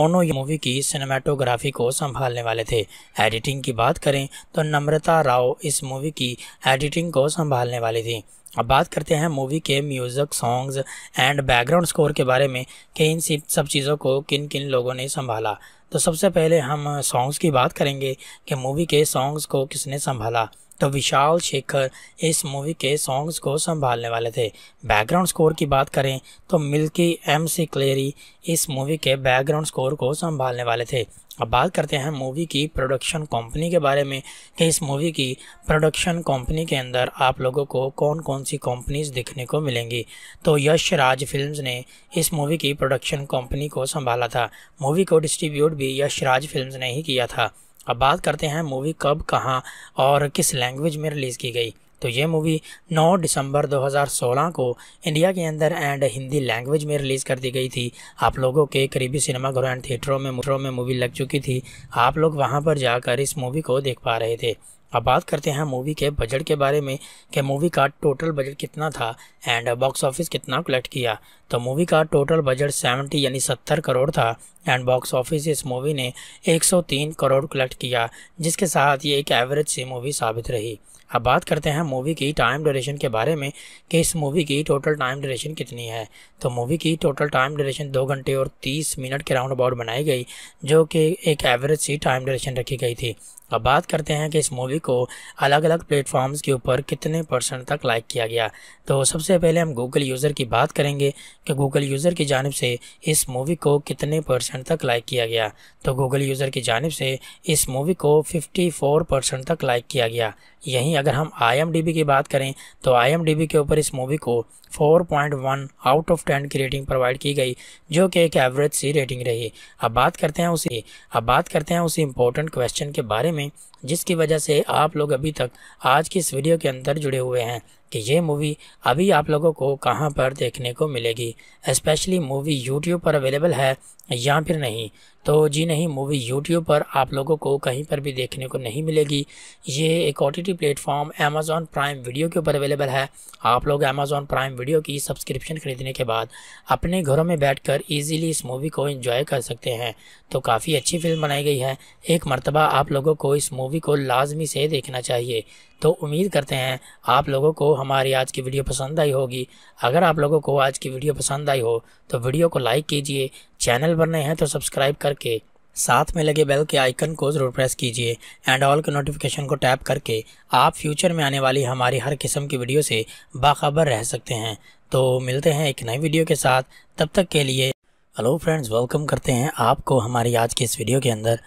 ओनो मूवी की सिनेमाटोग्राफी को संभालने वाले थे एडिटिंग की बात करें तो नम्रता राव इस मूवी की एडिटिंग को संभालने वाली थी अब बात करते हैं मूवी के music songs and background score के बारे में कि इन सब चीज़ों को किन किन लोगों ने संभाला तो सबसे पहले हम सॉन्ग्स की बात करेंगे कि मूवी के सॉन्ग्स को किसने संभाला तो विशाल शेखर इस मूवी के सॉन्ग्स को संभालने वाले थे बैकग्राउंड स्कोर की बात करें तो मिल्की एम सी क्लेरी इस मूवी के बैकग्राउंड स्कोर को संभालने वाले थे अब बात करते हैं मूवी की प्रोडक्शन कंपनी के बारे में कि इस मूवी की प्रोडक्शन कंपनी के अंदर आप लोगों को कौन कौन सी कंपनीज देखने को मिलेंगी तो यश राज फिल्म्स ने इस मूवी की प्रोडक्शन कंपनी को संभाला था मूवी को डिस्ट्रीब्यूट भी यश राज फिल्म्स ने ही किया था अब बात करते हैं मूवी कब कहाँ और किस लैंग्वेज में रिलीज़ की गई तो ये मूवी 9 दिसंबर 2016 को इंडिया के अंदर एंड हिंदी लैंग्वेज में रिलीज़ कर दी गई थी आप लोगों के करीबी सिनेमाघरों एंड थिएटरों में मोटरों में मूवी लग चुकी थी आप लोग वहाँ पर जाकर इस मूवी को देख पा रहे थे अब बात करते हैं मूवी के बजट के बारे में कि मूवी का टोटल बजट कितना था एंड बॉक्स ऑफिस कितना कलेक्ट किया तो मूवी का टोटल बजट 70 यानी 70 करोड़ था एंड बॉक्स ऑफिस इस मूवी ने 103 करोड़ कलेक्ट किया जिसके साथ ये एक एवरेज सी मूवी साबित रही अब बात करते हैं मूवी की टाइम ड्यूरेशन के बारे में कि इस मूवी की टोटल टाइम ड्यूरेशन कितनी है तो मूवी की टोटल टाइम ड्यूरेशन दो घंटे और तीस मिनट के राउंड अबाउट बनाई गई जो कि एक एवरेज सी टाइम ड्यूरेशन रखी गई थी अब बात करते हैं कि इस मूवी को अलग अलग प्लेटफॉर्म्स के ऊपर कितने परसेंट तक लाइक किया गया तो सबसे पहले हम गूगल यूज़र की बात करेंगे कि गूगल यूज़र की जानब से इस मूवी को कितने परसेंट तक लाइक किया गया तो गूगल यूज़र की जानब से इस मूवी को 54 परसेंट तक लाइक किया गया यहीं अगर हम आई की बात करें तो आई के ऊपर इस मूवी को 4.1 आउट ऑफ 10 की रेटिंग प्रोवाइड की गई जो कि एक एवरेज सी रेटिंग रही अब बात करते हैं उसी अब बात करते हैं उसी इम्पोर्टेंट क्वेश्चन के बारे में जिसकी वजह से आप लोग अभी तक आज की इस वीडियो के अंदर जुड़े हुए हैं कि ये मूवी अभी आप लोगों को कहाँ पर देखने को मिलेगी स्पेशली मूवी यूट्यूब पर अवेलेबल है या फिर नहीं तो जी नहीं मूवी यूट्यूब पर आप लोगों को कहीं पर भी देखने को नहीं मिलेगी ये एक O T platform Amazon Prime video के ऊपर अवेलेबल है आप लोग अमेज़ॉन प्राइम वीडियो की सब्सक्रिप्शन खरीदने के बाद अपने घरों में बैठकर इजीली इस मूवी को एंजॉय कर सकते हैं तो काफ़ी अच्छी फिल्म बनाई गई है एक मरतबा आप लोगों को इस मूवी को लाजमी से देखना चाहिए तो उम्मीद करते हैं आप लोगों को हमारी आज की वीडियो पसंद आई होगी अगर आप लोगों को आज की वीडियो पसंद आई हो तो वीडियो को लाइक कीजिए चैनल पर नए हैं तो सब्सक्राइब करके साथ में लगे बेल के आइकन को ज़रूर प्रेस कीजिए एंड ऑल के नोटिफिकेशन को टैप करके आप फ्यूचर में आने वाली हमारी हर किस्म की वीडियो से बाखबर रह सकते हैं तो मिलते हैं एक नई वीडियो के साथ तब तक के लिए हेलो फ्रेंड्स वेलकम करते हैं आपको हमारी आज की इस वीडियो के अंदर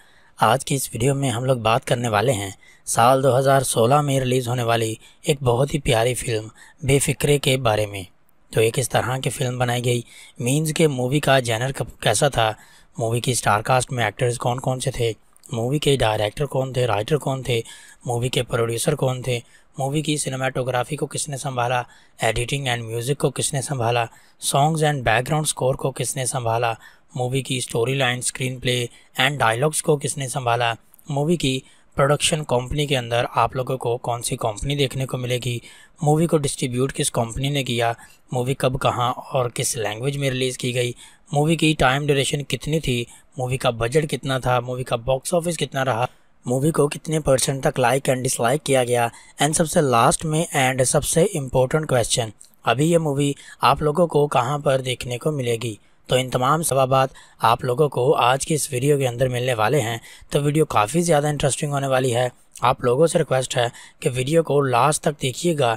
आज की इस वीडियो में हम लोग बात करने वाले हैं साल 2016 में रिलीज़ होने वाली एक बहुत ही प्यारी फिल्म बेफिक्रे के बारे में तो एक इस तरह की फ़िल्म बनाई गई मीन्स के मूवी का जैनर कैसा था मूवी की स्टार कास्ट में एक्टर्स कौन कौन से थे मूवी के डायरेक्टर कौन थे राइटर कौन थे मूवी के प्रोड्यूसर कौन थे मूवी की सिनेमाटोग्राफी को किसने संभाला एडिटिंग एंड म्यूज़िक को किसने संभाला सॉन्ग्स एंड बैकग्राउंड स्कोर को किसने संभाला मूवी की story line screen play and dialogues को किसने संभाला मूवी की प्रोडक्शन कंपनी के अंदर आप लोगों को कौन सी कंपनी देखने को मिलेगी मूवी को डिस्ट्रीब्यूट किस कंपनी ने किया मूवी कब कहाँ और किस लैंग्वेज में रिलीज़ की गई मूवी की टाइम ड्यूरेशन कितनी थी मूवी का बजट कितना था मूवी का बॉक्स ऑफिस कितना रहा मूवी को कितने परसेंट तक लाइक एंड डिसलाइक किया गया एंड सबसे लास्ट में एंड सबसे इम्पोर्टेंट क्वेश्चन अभी ये मूवी आप लोगों को कहाँ पर देखने को मिलेगी तो इन तमाम सवाबात आप लोगों को आज की इस वीडियो के अंदर मिलने वाले हैं तो वीडियो काफ़ी ज़्यादा इंटरेस्टिंग होने वाली है आप लोगों से रिक्वेस्ट है कि वीडियो को लास्ट तक देखिएगा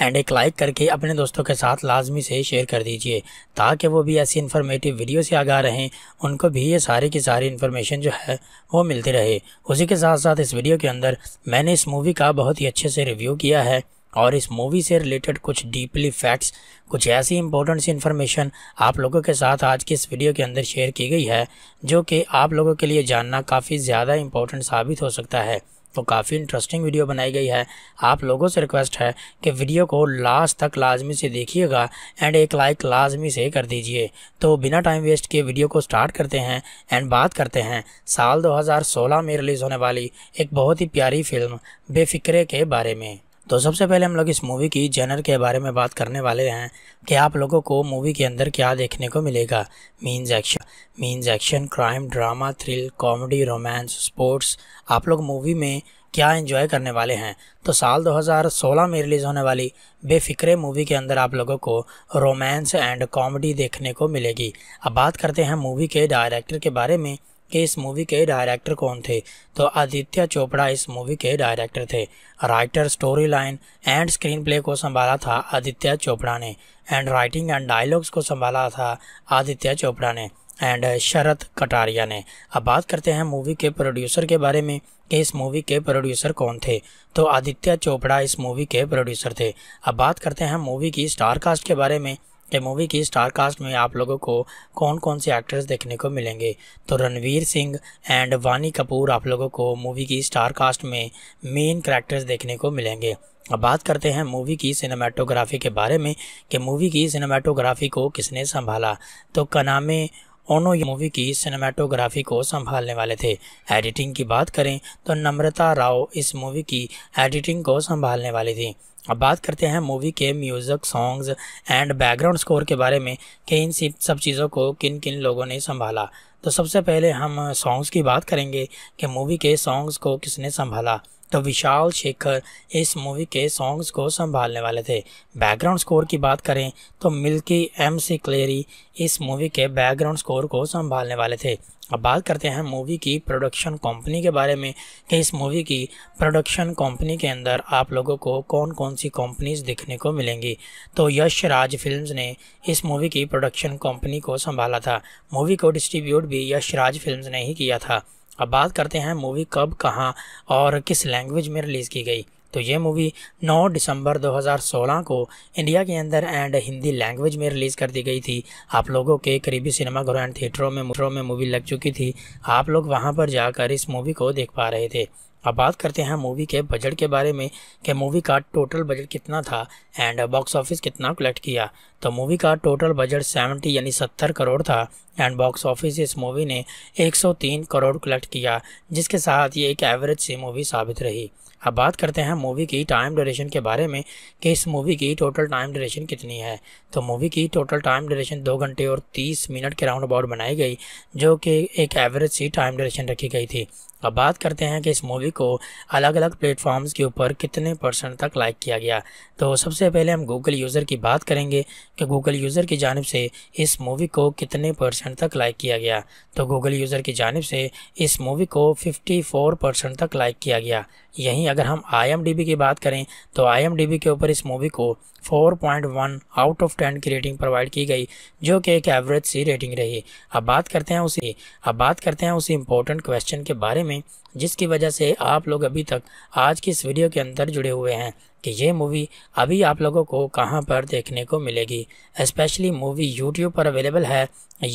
एंड एक लाइक करके अपने दोस्तों के साथ लाजमी से शेयर कर दीजिए ताकि वो भी ऐसी इन्फॉर्मेटिव वीडियो से आगा रहें उनको भी ये सारी की सारी इन्फॉर्मेशन जो है वो मिलती रहे उसी के साथ साथ इस वीडियो के अंदर मैंने इस मूवी का बहुत ही अच्छे से रिव्यू किया है और इस मूवी से रिलेटेड कुछ डीपली फैक्ट्स कुछ ऐसी इंपॉर्टेंट सी इन्फॉर्मेशन आप लोगों के साथ आज की इस वीडियो के अंदर शेयर की गई है जो कि आप लोगों के लिए जानना काफ़ी ज़्यादा इम्पोर्टेंट साबित हो सकता है तो काफ़ी इंटरेस्टिंग वीडियो बनाई गई है आप लोगों से रिक्वेस्ट है कि वीडियो को लास्ट तक लाजमी से देखिएगा एंड एक लाइक लाजमी से कर दीजिए तो बिना टाइम वेस्ट किए वीडियो को स्टार्ट करते हैं एंड बात करते हैं साल 2016 में रिलीज़ होने वाली एक बहुत ही प्यारी फिल्म बेफिक्रे के बारे में तो सबसे पहले हम लोग इस मूवी की जनर के बारे में बात करने वाले हैं कि आप लोगों को मूवी के अंदर क्या देखने को मिलेगा means action means action crime drama thrill comedy romance sports आप लोग मूवी में क्या एंजॉय करने वाले हैं तो साल 2016 में रिलीज़ होने वाली बेफिक्रे मूवी के अंदर आप लोगों को रोमांस एंड कॉमेडी देखने को मिलेगी अब बात करते हैं मूवी के डायरेक्टर के बारे में कि इस मूवी के डायरेक्टर कौन थे तो आदित्य चोपड़ा इस मूवी के डायरेक्टर थे writer story line and screen play को संभाला था आदित्य चोपड़ा ने एंड राइटिंग एंड डायलॉग्स को संभाला था आदित्य चोपड़ा ने एंड शरत कटारिया ने अब बात करते हैं मूवी के प्रोड्यूसर के बारे में कि इस मूवी के प्रोड्यूसर कौन थे तो आदित्य चोपड़ा इस मूवी के प्रोड्यूसर थे अब बात करते हैं मूवी की स्टार कास्ट के बारे में ये मूवी की स्टार कास्ट में आप लोगों को कौन कौन से एक्टर्स देखने को मिलेंगे तो रणवीर सिंह एंड वानी कपूर आप लोगों को मूवी की स्टार कास्ट में मेन करेक्टर्स देखने को मिलेंगे अब बात करते हैं मूवी की सिनेमाटोग्राफी के बारे में कि मूवी की सिनेमाटोग्राफी को किसने संभाला तो कनामे ओनो मूवी की सिनेमाटोग्राफी को संभालने वाले थे एडिटिंग की बात करें तो नम्रता राव इस मूवी की एडिटिंग को संभालने वाली थी अब बात करते हैं मूवी के music songs and background score के बारे में कि इन सब चीज़ों को किन किन लोगों ने संभाला तो सबसे पहले हम सॉन्ग्स की बात करेंगे कि मूवी के सॉन्ग्स को किसने संभाला तो विशाल शेखर इस मूवी के सॉन्ग्स को संभालने वाले थे बैकग्राउंड स्कोर की बात करें तो मिल्की एम सी क्लेरी इस मूवी के बैकग्राउंड स्कोर को संभालने वाले थे अब बात करते हैं मूवी की प्रोडक्शन कंपनी के बारे में कि इस मूवी की प्रोडक्शन कंपनी के अंदर आप लोगों को कौन कौन सी कंपनीज देखने को मिलेंगी तो यश राज फिल्म्स ने इस मूवी की प्रोडक्शन कंपनी को संभाला था मूवी को डिस्ट्रीब्यूट भी यश राज फिल्म ने ही किया था अब बात करते हैं मूवी कब कहाँ और किस लैंग्वेज में रिलीज़ की गई तो ये मूवी 9 दिसंबर 2016 को इंडिया के अंदर एंड हिंदी लैंग्वेज में रिलीज़ कर दी गई थी आप लोगों के करीबी घरों एंड थिएटरों में में मूवी लग चुकी थी आप लोग वहाँ पर जाकर इस मूवी को देख पा रहे थे अब बात करते हैं मूवी के बजट के बारे में कि मूवी का टोटल बजट कितना था एंड बॉक्स ऑफिस कितना कलेक्ट किया तो मूवी का टोटल बजट 70 यानी 70 करोड़ था एंड बॉक्स ऑफिस इस मूवी ने 103 करोड़ कलेक्ट किया जिसके साथ ये एक एवरेज सी मूवी साबित रही अब बात करते हैं मूवी की टाइम ड्यूरेशन के बारे में कि इस मूवी की टोटल टाइम ड्यूरेशन कितनी है तो मूवी की टोटल टाइम ड्यूरेशन दो घंटे और तीस मिनट के राउंड अबाउट बनाई गई जो कि एक एवरेज सी टाइम ड्यूरेशन रखी गई थी अब बात करते हैं कि इस मूवी को अलग अलग प्लेटफॉर्म्स के ऊपर कितने परसेंट तक लाइक किया गया तो सबसे पहले हम गूगल यूज़र की बात करेंगे कि गूगल यूज़र की जानब से इस मूवी को कितने परसेंट तक लाइक किया गया तो गूगल यूज़र की जानब से इस मूवी को 54 परसेंट तक लाइक किया गया यहीं अगर हम आई की बात करें तो आई के ऊपर इस मूवी को 4.1 आउट ऑफ 10 की रेटिंग प्रोवाइड की गई जो कि एक एवरेज सी रेटिंग रही अब बात करते हैं उसी अब बात करते हैं उसी इम्पोर्टेंट क्वेश्चन के बारे में में जिसकी वजह से आप लोग अभी तक आज की इस वीडियो के अंदर जुड़े हुए हैं कि ये मूवी अभी आप लोगों को कहाँ पर देखने को मिलेगी स्पेशली मूवी यूट्यूब पर अवेलेबल है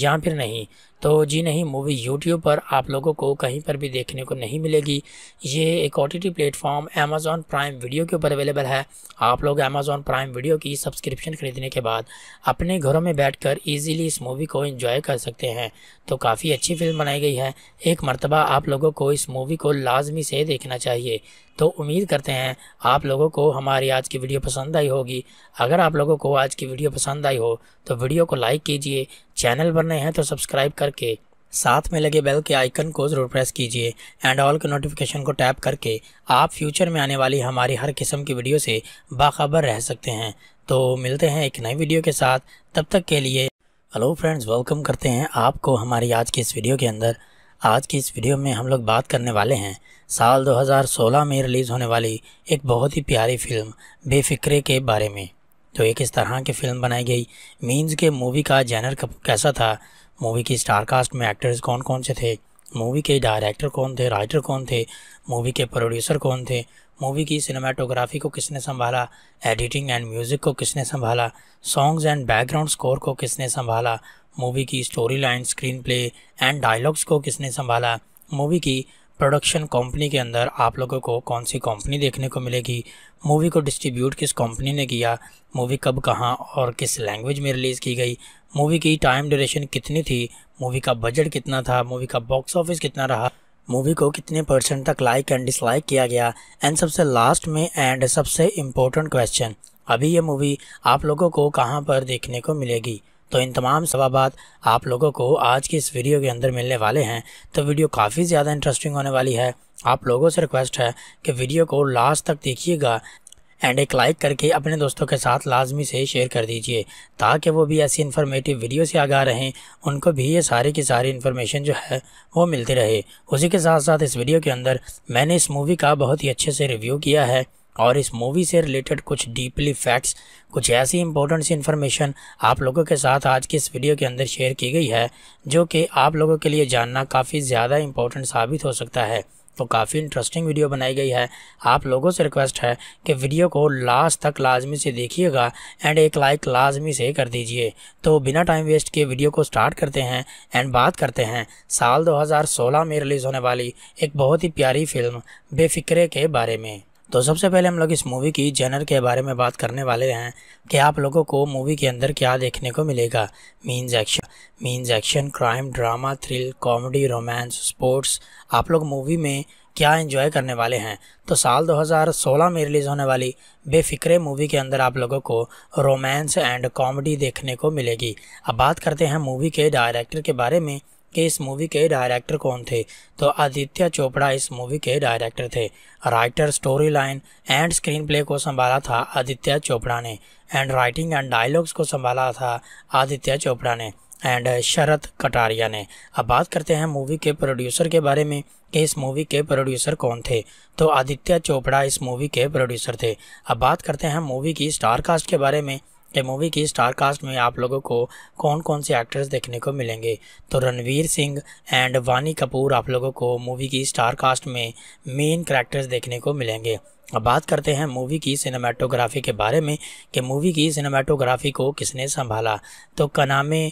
या फिर नहीं तो जी नहीं मूवी यूट्यूब पर आप लोगों को कहीं पर भी देखने को नहीं मिलेगी ये एक O T T platform Amazon Prime video के ऊपर अवेलेबल है आप लोग अमेज़ॉन प्राइम वीडियो की सब्सक्रिप्शन खरीदने के बाद अपने घरों में बैठ कर इस मूवी को एंजॉय कर सकते हैं तो काफ़ी अच्छी फिल्म बनाई गई है एक मरतबा आप लोगों को इस मूवी को लाजमी से देखना चाहिए तो उम्मीद करते हैं आप लोगों को हमारी आज की वीडियो पसंद आई होगी अगर आप लोगों को आज की वीडियो पसंद आई हो तो वीडियो को लाइक कीजिए चैनल पर नए हैं तो सब्सक्राइब करके साथ में लगे बेल के आइकन को ज़रूर प्रेस कीजिए एंड ऑल के नोटिफिकेशन को टैप करके आप फ्यूचर में आने वाली हमारी हर किस्म की वीडियो से बाखबर रह सकते हैं तो मिलते हैं एक नई वीडियो के साथ तब तक के लिए हेलो फ्रेंड्स वेलकम करते हैं आपको हमारी आज की इस वीडियो के अंदर आज की इस वीडियो में हम लोग बात करने वाले हैं साल 2016 में रिलीज़ होने वाली एक बहुत ही प्यारी फिल्म बेफिक्रे के बारे में तो एक इस तरह की फ़िल्म बनाई गई मीन्स के मूवी का जैनर कैसा था मूवी की स्टारकास्ट में एक्टर्स कौन कौन से थे मूवी के डायरेक्टर कौन थे राइटर कौन थे मूवी के प्रोड्यूसर कौन थे मूवी की सिनेमाटोग्राफी को किसने संभाला एडिटिंग एंड म्यूज़िक को किसने संभाला सॉन्ग्स एंड बैकग्राउंड स्कोर को किसने संभाला मूवी की story line screen play and dialogues को किसने संभाला मूवी की प्रोडक्शन कंपनी के अंदर आप लोगों को कौन सी कंपनी देखने को मिलेगी मूवी को डिस्ट्रीब्यूट किस कंपनी ने किया मूवी कब कहाँ और किस लैंग्वेज में रिलीज़ की गई मूवी की टाइम ड्यूरेशन कितनी थी मूवी का बजट कितना था मूवी का बॉक्स ऑफिस कितना रहा मूवी को कितने परसेंट तक लाइक एंड डिसलाइक किया गया एंड सबसे लास्ट में एंड सबसे इम्पोर्टेंट क्वेश्चन अभी ये मूवी आप लोगों को कहाँ पर देखने को मिलेगी तो इन तमाम सवाबात आप लोगों को आज की इस वीडियो के अंदर मिलने वाले हैं तो वीडियो काफ़ी ज़्यादा इंटरेस्टिंग होने वाली है आप लोगों से रिक्वेस्ट है कि वीडियो को लास्ट तक देखिएगा एंड एक लाइक करके अपने दोस्तों के साथ लाजमी से शेयर कर दीजिए ताकि वो भी ऐसी इन्फॉर्मेटिव वीडियो से आगा रहें उनको भी ये सारी की सारी इन्फॉर्मेशन जो है वो मिलती रहे उसी के साथ साथ इस वीडियो के अंदर मैंने इस मूवी का बहुत ही अच्छे से रिव्यू किया है और इस मूवी से रिलेटेड कुछ डीपली फैक्ट्स कुछ ऐसी इंपॉर्टेंट सी इन्फॉर्मेशन आप लोगों के साथ आज की इस वीडियो के अंदर शेयर की गई है जो कि आप लोगों के लिए जानना काफ़ी ज़्यादा इंपॉर्टेंट साबित हो सकता है तो काफ़ी इंटरेस्टिंग वीडियो बनाई गई है आप लोगों से रिक्वेस्ट है कि वीडियो को लास्ट तक लाजमी से देखिएगा एंड एक लाइक लाजमी से कर दीजिए तो बिना टाइम वेस्ट किए वीडियो को स्टार्ट करते हैं एंड बात करते हैं साल 2016 में रिलीज़ होने वाली एक बहुत ही प्यारी फिल्म बेफिक्रे के बारे में तो सबसे पहले हम लोग इस मूवी की जेनर के बारे में बात करने वाले हैं कि आप लोगों को मूवी के अंदर क्या देखने को मिलेगा means action means action crime drama thrill comedy romance sports आप लोग मूवी में क्या एंजॉय करने वाले हैं तो साल 2016 में रिलीज़ होने वाली बेफिक्रे मूवी के अंदर आप लोगों को रोमांस एंड कॉमेडी देखने को मिलेगी अब बात करते हैं मूवी के डायरेक्टर के बारे में कि इस मूवी के डायरेक्टर कौन थे तो आदित्य चोपड़ा इस मूवी के डायरेक्टर थे writer story line and screen play को संभाला था आदित्य चोपड़ा ने एंड राइटिंग एंड डायलॉग्स को संभाला था आदित्य चोपड़ा ने एंड शरत कटारिया ने अब बात करते हैं मूवी के प्रोड्यूसर के बारे में कि इस मूवी के प्रोड्यूसर कौन थे तो आदित्य चोपड़ा इस मूवी के प्रोड्यूसर थे अब बात करते हैं मूवी की स्टार कास्ट के बारे में द मूवी की स्टार कास्ट में आप लोगों को कौन कौन से एक्टर्स देखने को मिलेंगे तो रणवीर सिंह एंड वानी कपूर आप लोगों को मूवी की स्टार कास्ट में मेन करेक्टर्स देखने को मिलेंगे अब बात करते हैं मूवी की सिनेमाटोग्राफी के बारे में कि मूवी की सिनेमाटोग्राफी को किसने संभाला तो कनामे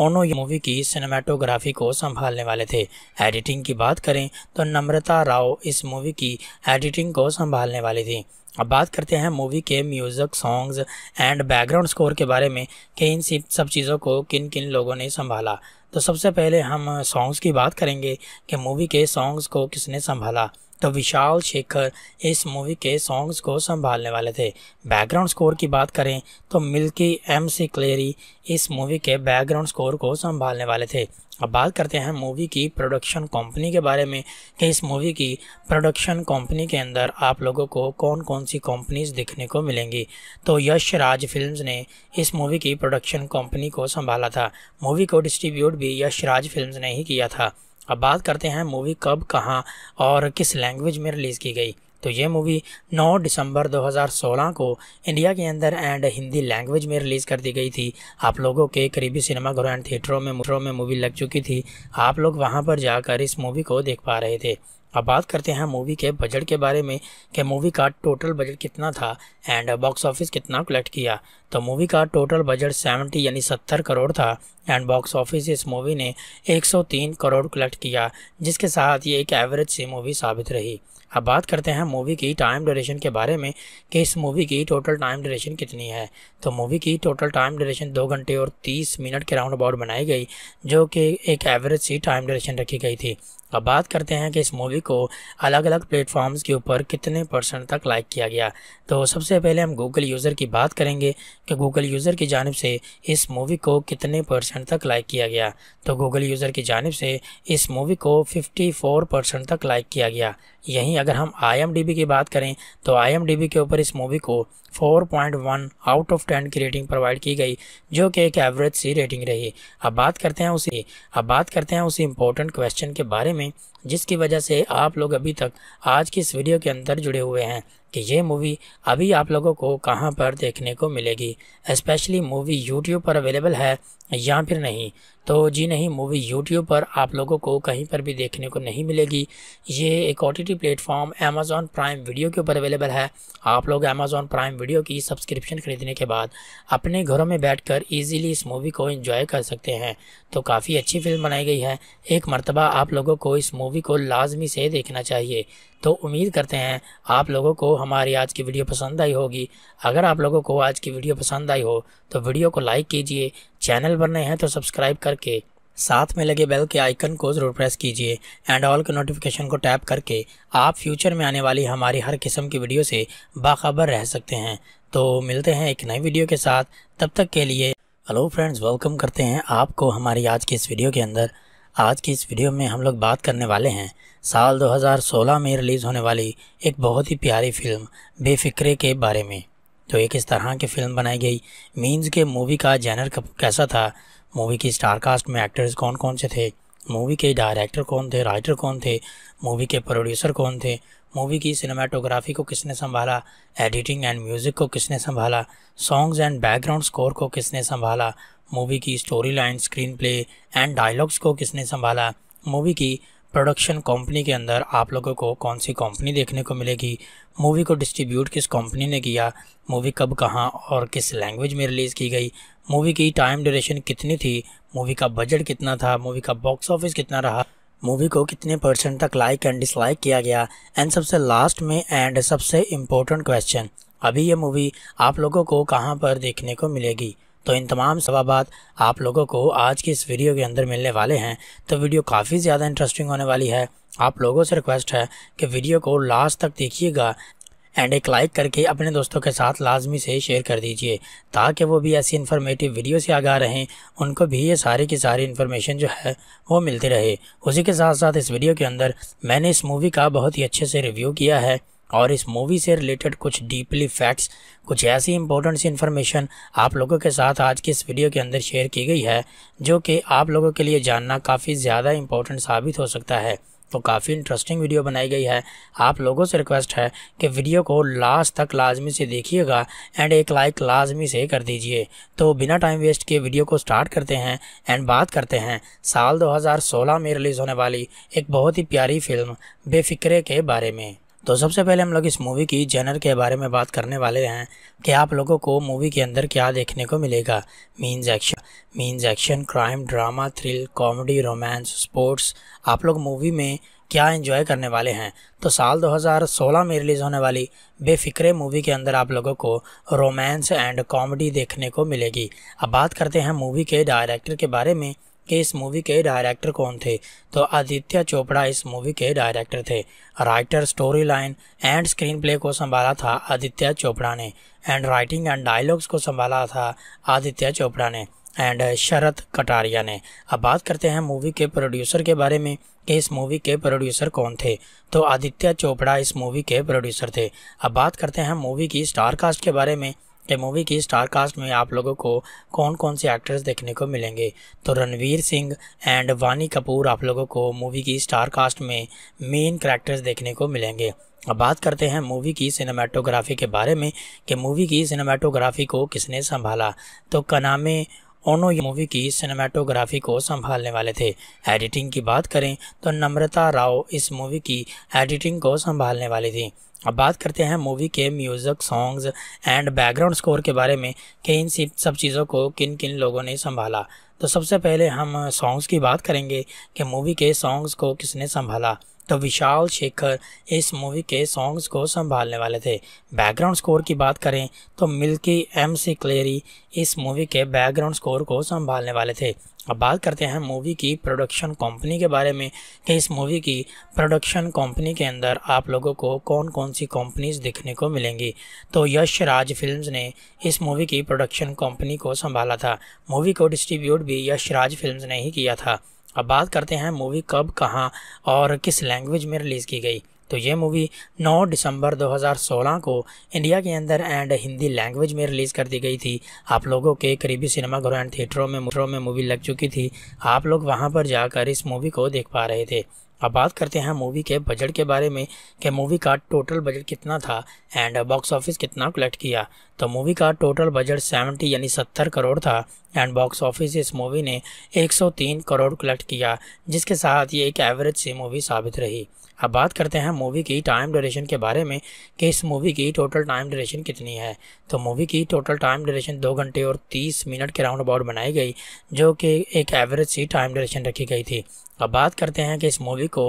ओनो मूवी की सिनेमाटोग्राफी को संभालने वाले थे एडिटिंग की बात करें तो नम्रता राव इस मूवी की एडिटिंग को संभालने वाली थी अब बात करते हैं मूवी के music songs and background score के बारे में कि इन सब चीज़ों को किन किन लोगों ने संभाला तो सबसे पहले हम सॉन्ग्स की बात करेंगे कि मूवी के सॉन्ग्स को किसने संभाला तो विशाल शेखर इस मूवी के सॉन्ग्स को संभालने वाले थे बैकग्राउंड स्कोर की बात करें तो मिल्की एम सी क्लेरी इस मूवी के बैकग्राउंड स्कोर को संभालने वाले थे अब बात करते हैं मूवी की प्रोडक्शन कंपनी के बारे में कि इस मूवी की प्रोडक्शन कंपनी के अंदर आप लोगों को कौन कौन सी कंपनीज देखने को मिलेंगी तो यश राज फिल्म्स ने इस मूवी की प्रोडक्शन कंपनी को संभाला था मूवी को डिस्ट्रीब्यूट भी यश राज फिल्म्स ने ही किया था अब बात करते हैं मूवी कब कहाँ और किस लैंग्वेज में रिलीज़ की गई तो ये मूवी 9 दिसंबर 2016 को इंडिया के अंदर एंड हिंदी लैंग्वेज में रिलीज़ कर दी गई थी आप लोगों के करीबी सिनेमाघरों एंड थिएटरों में थिएटरों में मूवी लग चुकी थी आप लोग वहाँ पर जाकर इस मूवी को देख पा रहे थे अब बात करते हैं मूवी के बजट के बारे में कि मूवी का टोटल बजट कितना था एंड बॉक्स ऑफिस कितना कलेक्ट किया तो मूवी का टोटल बजट 70 यानी 70 करोड़ था एंड बॉक्स ऑफिस इस मूवी ने 103 करोड़ कलेक्ट किया जिसके साथ ये एक एवरेज सी मूवी साबित रही अब बात करते हैं मूवी की टाइम ड्यूरेशन के बारे में कि इस मूवी की टोटल टाइम ड्यूरेशन कितनी है तो मूवी की टोटल टाइम ड्यूरेशन दो घंटे और तीस मिनट के राउंड अबाउट बनाई गई जो कि एक एवरेज सी टाइम ड्यूरेशन रखी गई थी अब बात करते हैं कि इस मूवी को अलग अलग प्लेटफॉर्म्स के ऊपर कितने परसेंट तक लाइक किया गया तो सबसे पहले हम गूगल यूज़र की बात करेंगे कि गूगल यूज़र की जानब से इस मूवी को कितने परसेंट तक लाइक किया गया तो गूगल यूज़र की जानब से इस मूवी को 54 परसेंट तक लाइक किया गया यहीं अगर हम आई की बात करें तो आई के ऊपर इस मूवी को 4.1 आउट ऑफ 10 की रेटिंग प्रोवाइड की गई जो कि एक एवरेज सी रेटिंग रही अब बात करते हैं उसी अब बात करते हैं उसी इम्पोर्टेंट क्वेश्चन के बारे में जिसकी वजह से आप लोग अभी तक आज की इस वीडियो के अंदर जुड़े हुए हैं कि ये मूवी अभी आप लोगों को कहाँ पर देखने को मिलेगी स्पेशली मूवी यूट्यूब पर अवेलेबल है या फिर नहीं तो जी नहीं मूवी यूट्यूब पर आप लोगों को कहीं पर भी देखने को नहीं मिलेगी ये एक O T T platform Amazon Prime video के ऊपर अवेलेबल है आप लोग अमेज़ॉन प्राइम वीडियो की सब्सक्रिप्शन ख़रीदने के बाद अपने घरों में बैठ कर इस मूवी को इंजॉय कर सकते हैं तो काफ़ी अच्छी फिल्म बनाई गई है एक मरतबा आप लोगों को इस मूवी को लाजमी से देखना चाहिए तो उम्मीद करते हैं आप लोगों को हमारी आज की वीडियो पसंद आई होगी अगर आप लोगों को आज की वीडियो पसंद आई हो तो वीडियो को लाइक कीजिए चैनल पर नए हैं तो सब्सक्राइब कर करके साथ में लगे बेल के आइकन को ज़रूर प्रेस कीजिए एंड ऑल के नोटिफिकेशन को टैप करके आप फ्यूचर में आने वाली हमारी हर किस्म की वीडियो से बाखबर रह सकते हैं तो मिलते हैं एक नई वीडियो के साथ तब तक के लिए हेलो फ्रेंड्स वेलकम करते हैं आपको हमारी आज की इस वीडियो के अंदर आज की इस वीडियो में हम लोग बात करने वाले हैं साल 2016 में रिलीज़ होने वाली एक बहुत ही प्यारी फिल्म बेफिक्रे के बारे में तो एक इस तरह की फ़िल्म बनाई गई मीन्स के मूवी का जैनर कैसा था मूवी की स्टार कास्ट में एक्टर्स कौन कौन से थे मूवी के डायरेक्टर कौन थे राइटर कौन थे मूवी के प्रोड्यूसर कौन थे मूवी की सिनेमाटोग्राफी को किसने संभाला एडिटिंग एंड म्यूज़िक को किसने संभाला सॉन्ग्स एंड बैकग्राउंड स्कोर को किसने संभाला मूवी की story line screen play and dialogues को किसने संभाला मूवी की प्रोडक्शन कंपनी के अंदर आप लोगों को कौन सी कंपनी देखने को मिलेगी मूवी को डिस्ट्रीब्यूट किस कंपनी ने किया मूवी कब कहाँ और किस लैंग्वेज में रिलीज़ की गई मूवी की टाइम ड्यूरेशन कितनी थी मूवी का बजट कितना था मूवी का बॉक्स ऑफिस कितना रहा मूवी को कितने परसेंट तक लाइक एंड डिसलाइक किया गया एंड सबसे लास्ट में एंड सबसे इम्पोर्टेंट क्वेश्चन अभी ये मूवी आप लोगों को कहाँ पर देखने को मिलेगी तो इन तमाम सवाबात आप लोगों को आज की इस वीडियो के अंदर मिलने वाले हैं तो वीडियो काफ़ी ज़्यादा इंटरेस्टिंग होने वाली है आप लोगों से रिक्वेस्ट है कि वीडियो को लास्ट तक देखिएगा एंड एक लाइक करके अपने दोस्तों के साथ लाजमी से शेयर कर दीजिए ताकि वो भी ऐसी इन्फॉर्मेटिव वीडियो से आगा रहें उनको भी ये सारी की सारी इन्फॉर्मेशन जो है वो मिलती रहे उसी के साथ साथ इस वीडियो के अंदर मैंने इस मूवी का बहुत ही अच्छे से रिव्यू किया है और इस मूवी से रिलेटेड कुछ डीपली फैक्ट्स कुछ ऐसी इंपॉर्टेंट सी इन्फॉर्मेशन आप लोगों के साथ आज की इस वीडियो के अंदर शेयर की गई है जो कि आप लोगों के लिए जानना काफ़ी ज़्यादा इंपॉर्टेंट साबित हो सकता है तो काफ़ी इंटरेस्टिंग वीडियो बनाई गई है आप लोगों से रिक्वेस्ट है कि वीडियो को लास्ट तक लाजमी से देखिएगा एंड एक लाइक लाजमी से कर दीजिए तो बिना टाइम वेस्ट के वीडियो को स्टार्ट करते हैं एंड बात करते हैं साल 2016 में रिलीज़ होने वाली एक बहुत ही प्यारी फिल्म बेफिक्रे के बारे में तो सबसे पहले हम लोग इस मूवी की जेनर के बारे में बात करने वाले हैं कि आप लोगों को मूवी के अंदर क्या देखने को मिलेगा means action means action crime drama thrill comedy romance sports आप लोग मूवी में क्या एंजॉय करने वाले हैं तो साल 2016 में रिलीज़ होने वाली बेफिक्रे मूवी के अंदर आप लोगों को रोमांस एंड कॉमेडी देखने को मिलेगी अब बात करते हैं मूवी के डायरेक्टर के बारे में कि इस मूवी के डायरेक्टर कौन थे तो आदित्य चोपड़ा इस मूवी के डायरेक्टर थे writer story line and screen play को संभाला था आदित्य चोपड़ा ने एंड राइटिंग एंड डायलॉग्स को संभाला था आदित्य चोपड़ा ने एंड शरद कटारिया ने अब बात करते हैं मूवी के प्रोड्यूसर के बारे में कि इस मूवी के प्रोड्यूसर कौन थे तो आदित्य चोपड़ा इस मूवी के प्रोड्यूसर थे अब बात करते हैं मूवी की स्टार कास्ट के बारे में कि मूवी की स्टार कास्ट में आप लोगों को कौन कौन से एक्टर्स देखने को मिलेंगे तो रणवीर सिंह एंड वानी कपूर आप लोगों को मूवी की स्टार कास्ट में मेन करेक्टर्स देखने को मिलेंगे अब बात करते हैं मूवी की सिनेमाटोग्राफी के बारे में कि मूवी की सिनेमाटोग्राफी को किसने संभाला तो कनामे ओनो मूवी की सिनेमाटोग्राफी को संभालने वाले थे एडिटिंग की बात करें तो नम्रता राव इस मूवी की एडिटिंग को संभालने वाली थी अब बात करते हैं मूवी के music songs and background score के बारे में कि इन सब चीज़ों को किन किन लोगों ने संभाला तो सबसे पहले हम सॉन्ग्स की बात करेंगे कि मूवी के सॉन्ग्स को किसने संभाला तो विशाल शेखर इस मूवी के सॉन्ग्स को संभालने वाले थे बैकग्राउंड स्कोर की बात करें तो मिल्की एम सी क्लेरी इस मूवी के बैकग्राउंड स्कोर को संभालने वाले थे अब बात करते हैं मूवी की प्रोडक्शन कंपनी के बारे में कि इस मूवी की प्रोडक्शन कंपनी के अंदर आप लोगों को कौन कौन सी कंपनीज देखने को मिलेंगी तो यश राज फिल्म्स ने इस मूवी की प्रोडक्शन कंपनी को संभाला था मूवी को डिस्ट्रीब्यूट भी यश राज फिल्म्स ने ही किया था अब बात करते हैं मूवी कब कहाँ और किस लैंग्वेज में रिलीज़ की गई तो ये मूवी 9 दिसंबर 2016 को इंडिया के अंदर एंड हिंदी लैंग्वेज में रिलीज़ कर दी गई थी आप लोगों के करीबी सिनेमाघरों एंड थिएटरों में मेट्रो में मूवी लग चुकी थी आप लोग वहाँ पर जाकर इस मूवी को देख पा रहे थे अब बात करते हैं मूवी के बजट के बारे में कि मूवी का टोटल बजट कितना था एंड बॉक्स ऑफिस कितना कलेक्ट किया तो मूवी का टोटल बजट 70 यानी 70 करोड़ था एंड बॉक्स ऑफिस इस मूवी ने 103 करोड़ कलेक्ट किया जिसके साथ ये एक एवरेज सी मूवी साबित रही अब बात करते हैं मूवी की टाइम ड्यूरेशन के बारे में कि इस मूवी की टोटल टाइम ड्यूरेशन कितनी है तो मूवी की टोटल टाइम ड्यूरेशन दो घंटे और तीस मिनट के राउंड अबाउट बनाई गई जो कि एक एवरेज सी टाइम ड्यूरेशन रखी गई थी अब बात करते हैं कि इस मूवी को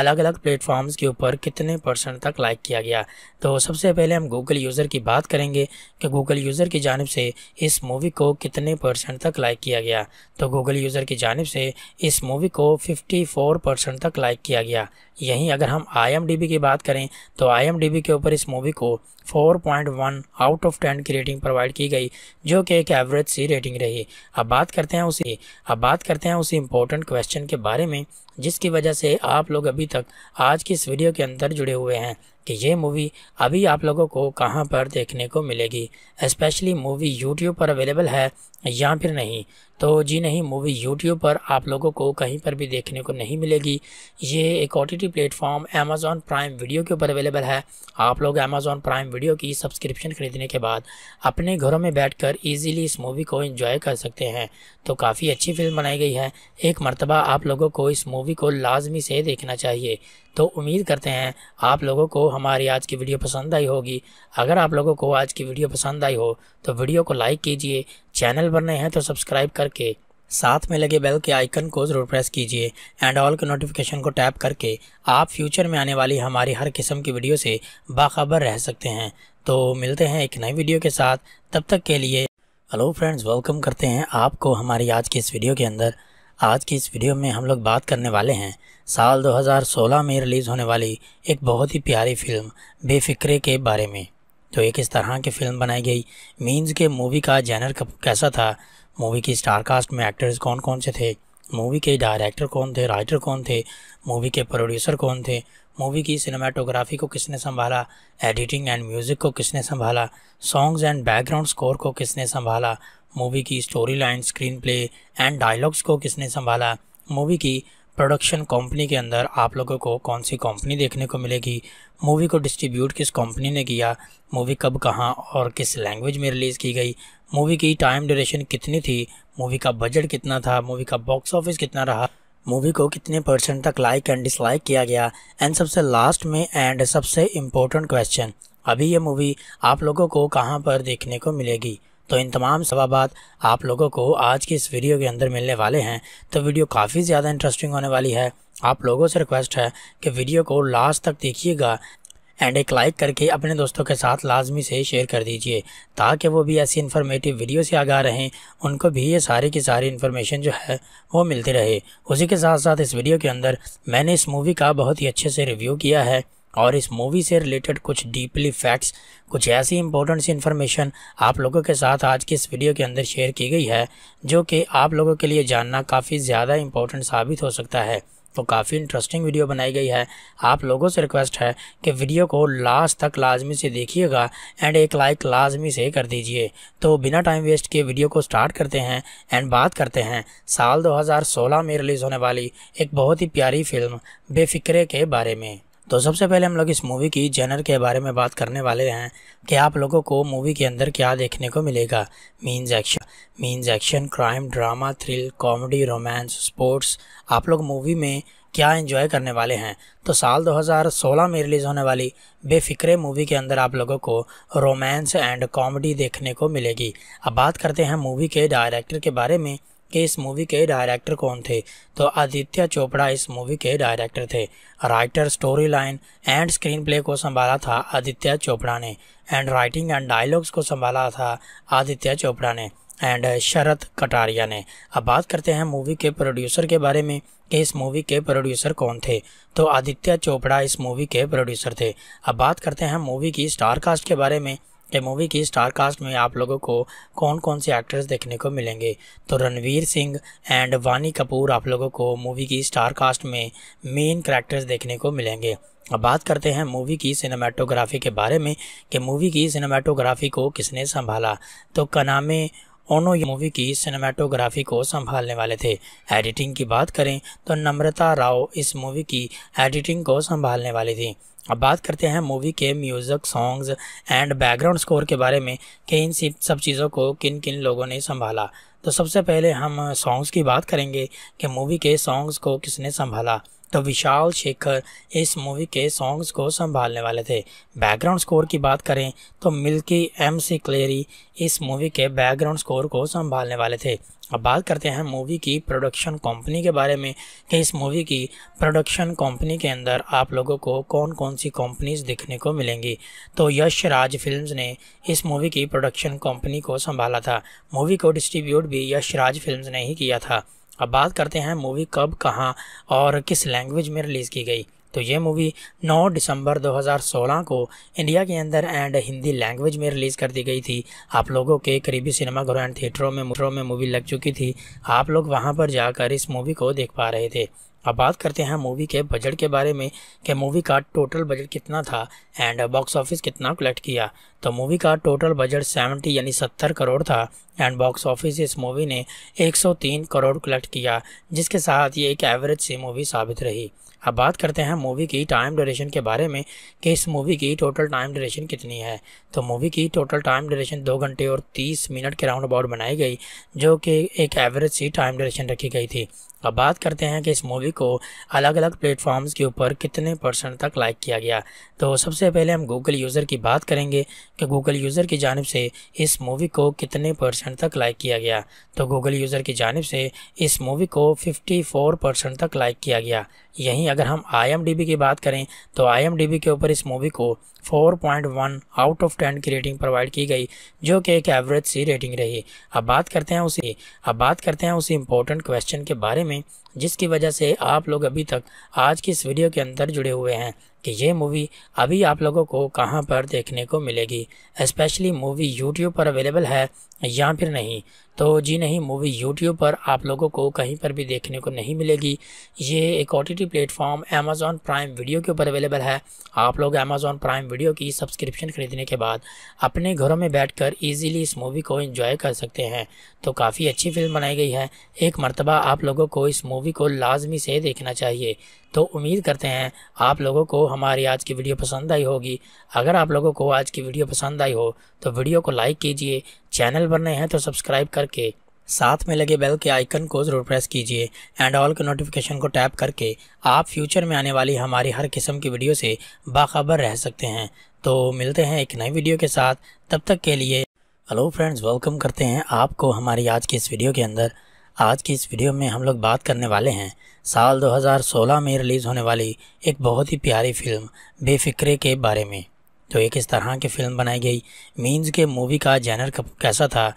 अलग अलग प्लेटफॉर्म्स के ऊपर कितने परसेंट तक लाइक किया गया तो सबसे पहले हम गूगल यूज़र की बात करेंगे कि गूगल यूज़र की जानब से इस मूवी को कितने परसेंट तक लाइक किया गया तो गूगल यूज़र की जानब से इस मूवी को 54 परसेंट तक लाइक किया गया यहीं अगर हम आई की बात करें तो आई के ऊपर इस मूवी को 4.1 आउट ऑफ 10 की रेटिंग प्रोवाइड की गई जो कि एक एवरेज सी रेटिंग रही अब बात करते हैं उसी अब बात करते हैं उसी इम्पोर्टेंट क्वेश्चन के बारे में जिसकी वजह से आप लोग अभी तक आज की इस वीडियो के अंदर जुड़े हुए हैं कि ये मूवी अभी आप लोगों को कहाँ पर देखने को मिलेगी स्पेशली मूवी यूट्यूब पर अवेलेबल है या फिर नहीं तो जी नहीं मूवी यूट्यूब पर आप लोगों को कहीं पर भी देखने को नहीं मिलेगी ये एक O T platform Amazon Prime video के ऊपर अवेलेबल है आप लोग अमेज़ॉन प्राइम वीडियो की सब्सक्रिप्शन ख़रीदने के बाद अपने घरों में बैठ कर इस मूवी को इन्जॉय कर सकते हैं तो काफ़ी अच्छी फिल्म बनाई गई है एक मरतबा आप लोगों को इस मूवी को लाजमी से देखना चाहिए तो उम्मीद करते हैं आप लोगों को हमारी आज की वीडियो पसंद आई होगी अगर आप लोगों को आज की वीडियो पसंद आई हो तो वीडियो को लाइक कीजिए चैनल पर नए हैं तो सब्सक्राइब कर करके साथ में लगे बेल के आइकन को ज़रूर प्रेस कीजिए एंड ऑल के नोटिफिकेशन को टैप करके आप फ्यूचर में आने वाली हमारी हर किस्म की वीडियो से बाखबर रह सकते हैं तो मिलते हैं एक नई वीडियो के साथ तब तक के लिए हेलो फ्रेंड्स वेलकम करते हैं आपको हमारी आज की इस वीडियो के अंदर आज की इस वीडियो में हम लोग बात करने वाले हैं साल 2016 में रिलीज़ होने वाली एक बहुत ही प्यारी फिल्म बेफिक्रे के बारे में जो एक इस तरह की फ़िल्म बनाई गई मीन्स के मूवी का जैनर कैसा था मूवी की स्टार कास्ट में एक्टर्स कौन कौन से थे मूवी के डायरेक्टर कौन थे राइटर कौन थे मूवी के प्रोड्यूसर कौन थे मूवी की सिनेमाटोग्राफी को किसने संभाला एडिटिंग एंड म्यूज़िक को किसने संभाला सॉन्ग्स एंड बैकग्राउंड स्कोर को किसने संभाला मूवी की story line screen play and dialogues को किसने संभाला मूवी की प्रोडक्शन कंपनी के अंदर आप लोगों को कौन सी कंपनी देखने को मिलेगी मूवी को डिस्ट्रीब्यूट किस कंपनी ने किया मूवी कब कहाँ और किस लैंग्वेज में रिलीज़ की गई मूवी की टाइम ड्यूरेशन कितनी थी मूवी का बजट कितना था मूवी का बॉक्स ऑफिस कितना रहा मूवी को कितने परसेंट तक लाइक एंड डिसलाइक किया गया एंड सबसे लास्ट में एंड सबसे इम्पोर्टेंट क्वेश्चन अभी ये मूवी आप लोगों को कहाँ पर देखने को मिलेगी तो इन तमाम सवाबात आप लोगों को आज की इस वीडियो के अंदर मिलने वाले हैं तो वीडियो काफ़ी ज़्यादा इंटरेस्टिंग होने वाली है आप लोगों से रिक्वेस्ट है कि वीडियो को लास्ट तक देखिएगा एंड एक लाइक करके अपने दोस्तों के साथ लाजमी से शेयर कर दीजिए ताकि वो भी ऐसी इन्फॉर्मेटिव वीडियो से आगा रहें उनको भी ये सारी की सारी इन्फॉर्मेशन जो है वो मिलती रहे उसी के साथ साथ इस वीडियो के अंदर मैंने इस मूवी का बहुत ही अच्छे से रिव्यू किया है और इस मूवी से रिलेटेड कुछ डीपली फैक्ट्स कुछ ऐसी इंपॉर्टेंट सी इन्फॉर्मेशन आप लोगों के साथ आज की इस वीडियो के अंदर शेयर की गई है जो कि आप लोगों के लिए जानना काफ़ी ज़्यादा इम्पोर्टेंट साबित हो सकता है तो काफ़ी इंटरेस्टिंग वीडियो बनाई गई है आप लोगों से रिक्वेस्ट है कि वीडियो को लास्ट तक लाजमी से देखिएगा एंड एक लाइक लाजमी से कर दीजिए तो बिना टाइम वेस्ट किए वीडियो को स्टार्ट करते हैं एंड बात करते हैं साल 2016 में रिलीज़ होने वाली एक बहुत ही प्यारी फिल्म बेफिक्रे के बारे में तो सबसे पहले हम लोग इस मूवी की जेनर के बारे में बात करने वाले हैं कि आप लोगों को मूवी के अंदर क्या देखने को मिलेगा means action means action crime drama thrill comedy romance sports आप लोग मूवी में क्या एंजॉय करने वाले हैं तो साल 2016 में रिलीज़ होने वाली बेफिक्रे मूवी के अंदर आप लोगों को रोमांस एंड कॉमेडी देखने को मिलेगी अब बात करते हैं मूवी के डायरेक्टर के बारे में कि इस मूवी के डायरेक्टर कौन थे तो आदित्य चोपड़ा इस मूवी के डायरेक्टर थे writer story line and screen play को संभाला था आदित्य चोपड़ा ने एंड राइटिंग एंड डायलॉग्स को संभाला था आदित्य चोपड़ा ने एंड शरद कटारिया ने अब बात करते हैं मूवी के प्रोड्यूसर के बारे में कि इस मूवी के प्रोड्यूसर कौन थे तो आदित्य चोपड़ा इस मूवी के प्रोड्यूसर थे अब बात करते हैं मूवी की स्टार कास्ट के बारे में ये मूवी की स्टार कास्ट में आप लोगों को कौन कौन से एक्टर्स देखने को मिलेंगे तो रणवीर सिंह एंड वानी कपूर आप लोगों को मूवी की स्टार कास्ट में मेन करेक्टर्स देखने को मिलेंगे अब बात करते हैं मूवी की सिनेमाटोग्राफी के बारे में कि मूवी की सिनेमाटोग्राफी को किसने संभाला तो कनामे ओनो मूवी की सिनेमाटोग्राफी को संभालने वाले थे एडिटिंग की बात करें तो नम्रता राव इस मूवी की एडिटिंग को संभालने वाली थी अब बात करते हैं मूवी के music songs and background score के बारे में कि इन सब चीज़ों को किन किन लोगों ने संभाला तो सबसे पहले हम सॉन्ग्स की बात करेंगे कि मूवी के सॉन्ग्स को किसने संभाला तो विशाल शेखर इस मूवी के सॉन्ग्स को संभालने वाले थे बैकग्राउंड स्कोर की बात करें तो मिल्की एम सी क्लेरी इस मूवी के बैकग्राउंड स्कोर को संभालने वाले थे अब बात करते हैं मूवी की प्रोडक्शन कंपनी के बारे में कि इस मूवी की प्रोडक्शन कंपनी के अंदर आप लोगों को कौन कौन सी कंपनीज देखने को मिलेंगी तो यश राज फिल्म्स ने इस मूवी की प्रोडक्शन कंपनी को संभाला था मूवी को डिस्ट्रीब्यूट भी यश राज फिल्म ने ही किया था अब बात करते हैं मूवी कब कहाँ और किस लैंग्वेज में रिलीज़ की गई तो ये मूवी 9 दिसंबर 2016 को इंडिया के अंदर एंड हिंदी लैंग्वेज में रिलीज़ कर दी गई थी आप लोगों के करीबी सिनेमाघरों एंड थिएटरों में में मूवी लग चुकी थी आप लोग वहाँ पर जाकर इस मूवी को देख पा रहे थे अब बात करते हैं मूवी के बजट के बारे में कि मूवी का टोटल बजट कितना था एंड बॉक्स ऑफिस कितना कलेक्ट किया तो मूवी का टोटल बजट 70 यानी 70 करोड़ था एंड बॉक्स ऑफिस इस मूवी ने 103 करोड़ कलेक्ट किया जिसके साथ ये एक एवरेज सी मूवी साबित रही अब बात करते हैं मूवी की टाइम ड्यूरेशन के बारे में कि इस मूवी की टोटल टाइम ड्यूरेशन कितनी है तो मूवी की टोटल टाइम ड्यूरेशन दो घंटे और तीस मिनट के राउंड अबाउट बनाई गई जो कि एक एवरेज सी टाइम ड्यूरेशन रखी गई थी अब बात करते हैं कि इस मूवी को अलग अलग प्लेटफॉर्म्स के ऊपर कितने परसेंट तक लाइक किया गया तो सबसे पहले हम गूगल यूज़र की बात करेंगे कि गूगल यूज़र की जानब से इस मूवी को कितने परसेंट तक लाइक किया गया तो गूगल यूज़र की जानब से इस मूवी को 54 परसेंट तक लाइक किया गया यहीं अगर हम आई की बात करें तो आई के ऊपर इस मूवी को 4.1 आउट ऑफ 10 की रेटिंग प्रोवाइड की गई जो कि एक एवरेज सी रेटिंग रही अब बात करते हैं उसी अब बात करते हैं उसी इम्पोर्टेंट क्वेश्चन के बारे में जिसकी वजह से आप लोग अभी तक आज की इस वीडियो के अंदर जुड़े हुए हैं कि ये मूवी अभी आप लोगों को कहाँ पर देखने को मिलेगी स्पेशली मूवी यूट्यूब पर अवेलेबल है या फिर नहीं तो जी नहीं मूवी यूट्यूब पर आप लोगों को कहीं पर भी देखने को नहीं मिलेगी ये एक O T platform Amazon Prime video के ऊपर अवेलेबल है आप लोग अमेजोन प्राइम वीडियो की सब्सक्रिप्शन ख़रीदने के बाद अपने घरों में बैठ कर इस मूवी को इन्जॉय कर सकते हैं तो काफ़ी अच्छी फिल्म बनाई गई है एक मरतबा आप लोगों को इस मूवी मूवी को लाजमी से देखना चाहिए तो उम्मीद करते हैं आप लोगों को हमारी आज की वीडियो पसंद आई होगी अगर आप लोगों को आज की वीडियो पसंद आई हो तो वीडियो को लाइक कीजिए चैनल पर नए हैं तो सब्सक्राइब करके साथ में लगे बेल के आइकन को ज़रूर प्रेस कीजिए एंड ऑल के नोटिफिकेशन को टैप करके आप फ्यूचर में आने वाली हमारी हर किस्म की वीडियो से बाखबर रह सकते हैं तो मिलते हैं एक नई वीडियो के साथ तब तक के लिए हेलो फ्रेंड्स वेलकम करते हैं आपको हमारी आज की इस वीडियो के अंदर आज की इस वीडियो में हम लोग बात करने वाले हैं साल 2016 में रिलीज़ होने वाली एक बहुत ही प्यारी फिल्म बेफिक्रे के बारे में तो एक इस तरह की फिल्म बनाई गई मीन्स के मूवी का जैनर कैसा था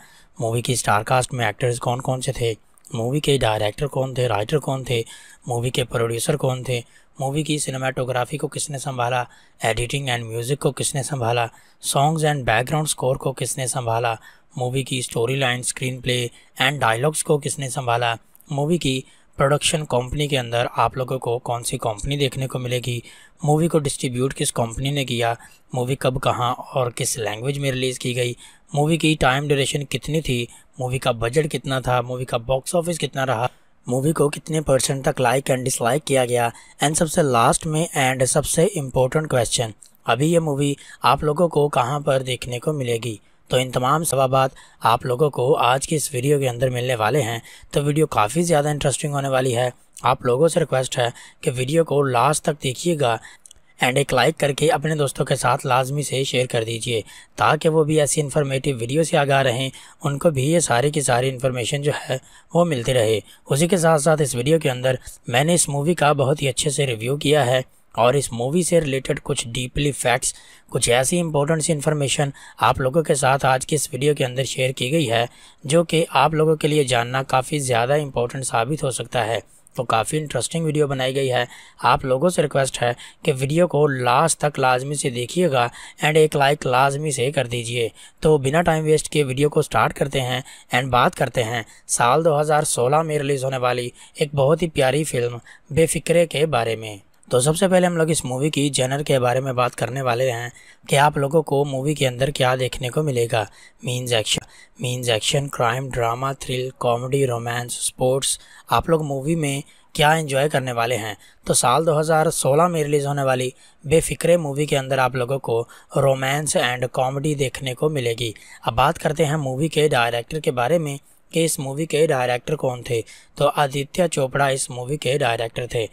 मूवी की स्टारकास्ट में एक्टर्स कौन कौन से थे मूवी के डायरेक्टर कौन थे राइटर कौन थे मूवी के प्रोड्यूसर कौन थे मूवी की सिनेमाटोग्राफी को किसने संभाला एडिटिंग एंड म्यूज़िक को किसने संभाला सॉन्ग्स एंड बैकग्राउंड स्कोर को किसने संभाला मूवी की story line screen play and dialogues को किसने संभाला मूवी की प्रोडक्शन कंपनी के अंदर आप लोगों को कौन सी कंपनी देखने को मिलेगी मूवी को डिस्ट्रीब्यूट किस कंपनी ने किया मूवी कब कहाँ और किस लैंग्वेज में रिलीज़ की गई मूवी की टाइम ड्यूरेशन कितनी थी मूवी का बजट कितना था मूवी का बॉक्स ऑफिस कितना रहा मूवी को कितने परसेंट तक लाइक एंड डिसलाइक किया गया एंड सबसे लास्ट में एंड सबसे इम्पोर्टेंट क्वेश्चन अभी ये मूवी आप लोगों को कहाँ पर देखने को मिलेगी तो इन तमाम सवाबात आप लोगों को आज की इस वीडियो के अंदर मिलने वाले हैं तो वीडियो काफ़ी ज़्यादा इंटरेस्टिंग होने वाली है आप लोगों से रिक्वेस्ट है कि वीडियो को लास्ट तक देखिएगा एंड एक लाइक करके अपने दोस्तों के साथ लाजमी से शेयर कर दीजिए ताकि वो भी ऐसी इन्फॉर्मेटिव वीडियो से आगा रहें उनको भी ये सारी की सारी इन्फॉर्मेशन जो है वो मिलती रहे उसी के साथ साथ इस वीडियो के अंदर मैंने इस मूवी का बहुत ही अच्छे से रिव्यू किया है और इस मूवी से रिलेटेड कुछ डीपली फैक्ट्स कुछ ऐसी इंपॉर्टेंट सी इन्फॉर्मेशन आप लोगों के साथ आज की इस वीडियो के अंदर शेयर की गई है जो कि आप लोगों के लिए जानना काफ़ी ज़्यादा इंपॉर्टेंट साबित हो सकता है तो काफ़ी इंटरेस्टिंग वीडियो बनाई गई है आप लोगों से रिक्वेस्ट है कि वीडियो को लास्ट तक लाजमी से देखिएगा एंड एक लाइक लाजमी से कर दीजिए तो बिना टाइम वेस्ट किए वीडियो को स्टार्ट करते हैं एंड बात करते हैं साल दो में रिलीज़ होने वाली एक बहुत ही प्यारी फिल्म बेफिक्रे के बारे में तो सबसे पहले हम लोग इस मूवी की जनर के बारे में बात करने वाले हैं कि आप लोगों को मूवी के अंदर क्या देखने को मिलेगा means action means action crime drama thrill comedy romance sports आप लोग मूवी में क्या एंजॉय करने वाले हैं तो साल 2016 में रिलीज़ होने वाली बेफिक्रे मूवी के अंदर आप लोगों को रोमांस एंड कॉमेडी देखने को मिलेगी अब बात करते हैं मूवी के डायरेक्टर के बारे में कि इस मूवी के डायरेक्टर कौन थे तो आदित्य चोपड़ा इस मूवी के डायरेक्टर थे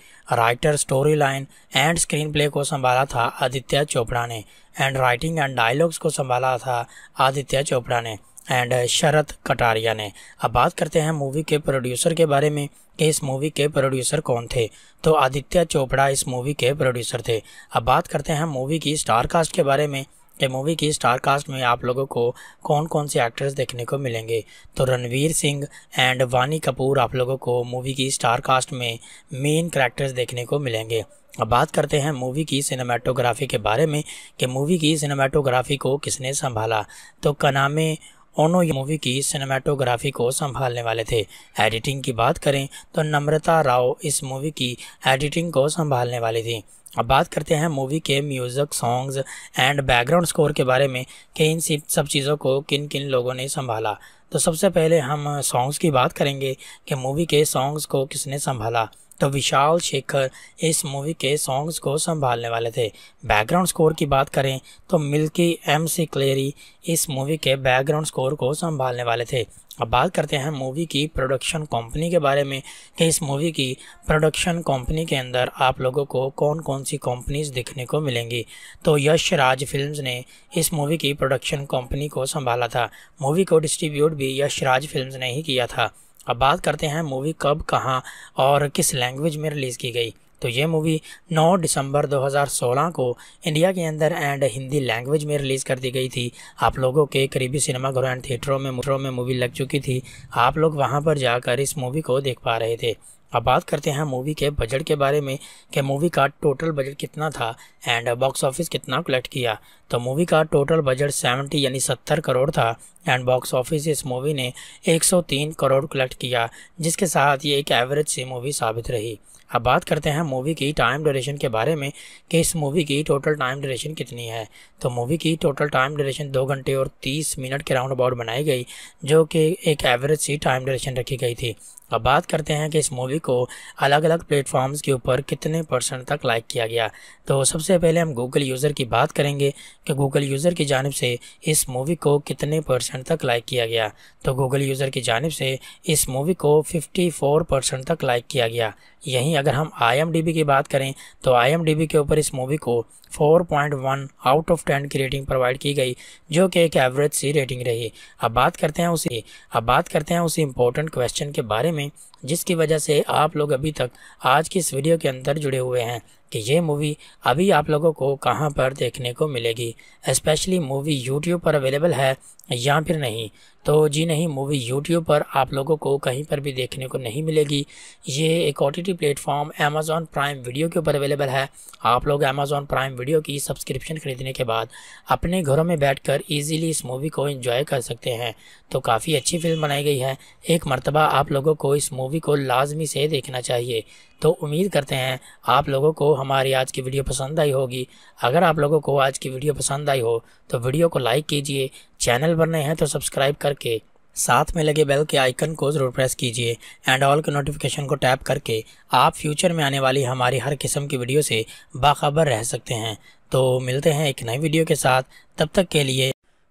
writer story line and screen play को संभाला था आदित्य चोपड़ा ने एंड राइटिंग एंड डायलॉग्स को संभाला था आदित्य चोपड़ा ने एंड शरत कटारिया ने अब बात करते हैं मूवी के प्रोड्यूसर के बारे में कि इस मूवी के प्रोड्यूसर कौन थे तो आदित्य चोपड़ा इस मूवी के प्रोड्यूसर थे अब बात करते हैं मूवी की स्टार कास्ट के बारे में ये मूवी की स्टार कास्ट में आप लोगों को कौन कौन से एक्टर्स देखने को मिलेंगे तो रणवीर सिंह एंड वानी कपूर आप लोगों को मूवी की स्टार कास्ट में मेन करेक्टर्स देखने को मिलेंगे अब बात करते हैं मूवी की सिनेमाटोग्राफी के बारे में कि मूवी की सिनेमाटोग्राफी को किसने संभाला तो कनामे ओनो ये मूवी की सिनेमाटोग्राफी को संभालने वाले थे एडिटिंग की बात करें तो नम्रता राव इस मूवी की एडिटिंग को संभालने वाली थी अब बात करते हैं मूवी के music songs and background score के बारे में कि इन सब चीज़ों को किन किन लोगों ने संभाला तो सबसे पहले हम सॉन्ग्स की बात करेंगे कि मूवी के सॉन्ग्स को किसने संभाला तो विशाल शेखर इस मूवी के सॉन्ग्स को संभालने वाले थे बैकग्राउंड स्कोर की बात करें तो मिल्की एम सी क्लेरी इस मूवी के बैकग्राउंड स्कोर को संभालने वाले थे अब बात करते हैं मूवी की प्रोडक्शन कंपनी के बारे में कि इस मूवी की प्रोडक्शन कंपनी के अंदर आप लोगों को कौन कौन सी कंपनीज देखने को मिलेंगी तो यश राज फिल्म ने इस मूवी की प्रोडक्शन कंपनी को संभाला था मूवी को डिस्ट्रीब्यूट भी यश राज फिल्म ने ही किया था अब बात करते हैं मूवी कब कहाँ और किस लैंग्वेज में रिलीज़ की गई तो ये मूवी 9 दिसंबर 2016 को इंडिया के अंदर एंड हिंदी लैंग्वेज में रिलीज़ कर दी गई थी आप लोगों के करीबी सिनेमाघरों एंड थिएटरों में में मूवी लग चुकी थी आप लोग वहाँ पर जाकर इस मूवी को देख पा रहे थे अब बात करते हैं मूवी के बजट के बारे में कि मूवी का टोटल बजट कितना था एंड बॉक्स ऑफिस कितना कलेक्ट किया तो मूवी का टोटल बजट 70 यानी 70 करोड़ था एंड बॉक्स ऑफिस इस मूवी ने 103 करोड़ कलेक्ट किया जिसके साथ ये एक एवरेज सी मूवी साबित रही अब बात करते हैं मूवी की टाइम ड्यूरेशन के बारे में कि इस मूवी की टोटल टाइम ड्यूरेशन कितनी है तो मूवी की टोटल टाइम ड्यूरेशन दो घंटे और तीस मिनट के राउंड अबाउट बनाई गई जो कि एक एवरेज सी टाइम ड्यूरेशन रखी गई थी अब बात करते हैं कि इस मूवी को अलग अलग प्लेटफॉर्म्स के ऊपर कितने परसेंट तक लाइक किया गया तो सबसे पहले हम गूगल यूज़र की बात करेंगे कि गूगल यूज़र की जानब से इस मूवी को कितने परसेंट तक लाइक किया गया तो गूगल यूज़र की जानब से इस मूवी को 54 परसेंट तक लाइक किया गया यहीं अगर हम आई की बात करें तो आई के ऊपर इस मूवी को 4.1 आउट ऑफ 10 की रेटिंग प्रोवाइड की गई जो कि एक एवरेज सी रेटिंग रही अब बात करते हैं उसी अब बात करते हैं उसी इम्पोर्टेंट क्वेश्चन के बारे में जिसकी वजह से आप लोग अभी तक आज की इस वीडियो के अंदर जुड़े हुए हैं कि ये मूवी अभी आप लोगों को कहाँ पर देखने को मिलेगी स्पेशली मूवी यूट्यूब पर अवेलेबल है या फिर नहीं तो जी नहीं मूवी यूट्यूब पर आप लोगों को कहीं पर भी देखने को नहीं मिलेगी ये एक O T platform Amazon Prime video के ऊपर अवेलेबल है आप लोग अमेज़ॉन प्राइम वीडियो की सब्सक्रिप्शन खरीदने के बाद अपने घरों में बैठकर इजीली इस मूवी को एंजॉय कर सकते हैं तो काफ़ी अच्छी फिल्म बनाई गई है एक मरतबा आप लोगों को इस मूवी को लाजमी से देखना चाहिए तो उम्मीद करते हैं आप लोगों को हमारी आज की वीडियो पसंद आई होगी अगर आप लोगों को आज की वीडियो पसंद आई हो तो वीडियो को लाइक कीजिए चैनल पर नए हैं तो सब्सक्राइब करके साथ में लगे बेल के आइकन को ज़रूर प्रेस कीजिए एंड ऑल के नोटिफिकेशन को टैप करके आप फ्यूचर में आने वाली हमारी हर किस्म की वीडियो से बाखबर रह सकते हैं तो मिलते हैं एक नई वीडियो के साथ तब तक के लिए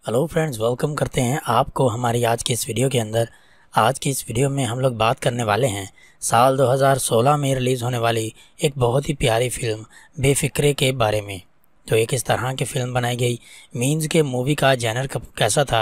हेलो फ्रेंड्स वेलकम करते हैं आपको हमारी आज की इस वीडियो के अंदर आज की इस वीडियो में हम लोग बात करने वाले हैं साल 2016 में रिलीज़ होने वाली एक बहुत ही प्यारी फिल्म बेफिक्रे के बारे में तो एक इस तरह की फ़िल्म बनाई गई मीन्स के मूवी का जैनर कैसा था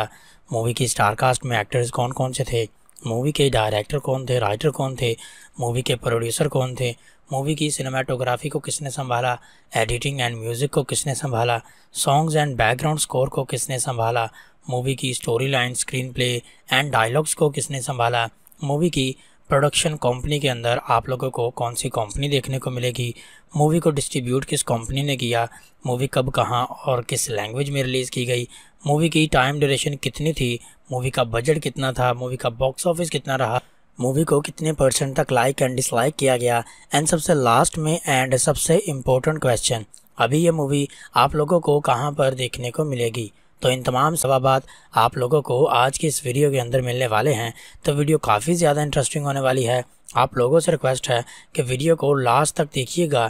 मूवी की स्टारकास्ट में एक्टर्स कौन कौन से थे मूवी के डायरेक्टर कौन थे राइटर कौन थे मूवी के प्रोड्यूसर कौन थे मूवी की सिनेमाटोग्राफी को किसने संभाला एडिटिंग एंड म्यूज़िक को किसने संभाला सॉन्ग्स एंड बैकग्राउंड स्कोर को किसने संभाला मूवी की story line screen play and dialogues को किसने संभाला मूवी की प्रोडक्शन कंपनी के अंदर आप लोगों को कौन सी कंपनी देखने को मिलेगी मूवी को डिस्ट्रीब्यूट किस कंपनी ने किया मूवी कब कहाँ और किस लैंग्वेज में रिलीज़ की गई मूवी की टाइम ड्यूरेशन कितनी थी मूवी का बजट कितना था मूवी का बॉक्स ऑफिस कितना रहा मूवी को कितने परसेंट तक लाइक एंड डिसलाइक किया गया एंड सबसे लास्ट में एंड सबसे इम्पोर्टेंट क्वेश्चन अभी ये मूवी आप लोगों को कहाँ पर देखने को मिलेगी तो इन तमाम सवाबात आप लोगों को आज की इस वीडियो के अंदर मिलने वाले हैं तो वीडियो काफ़ी ज़्यादा इंटरेस्टिंग होने वाली है आप लोगों से रिक्वेस्ट है कि वीडियो को लास्ट तक देखिएगा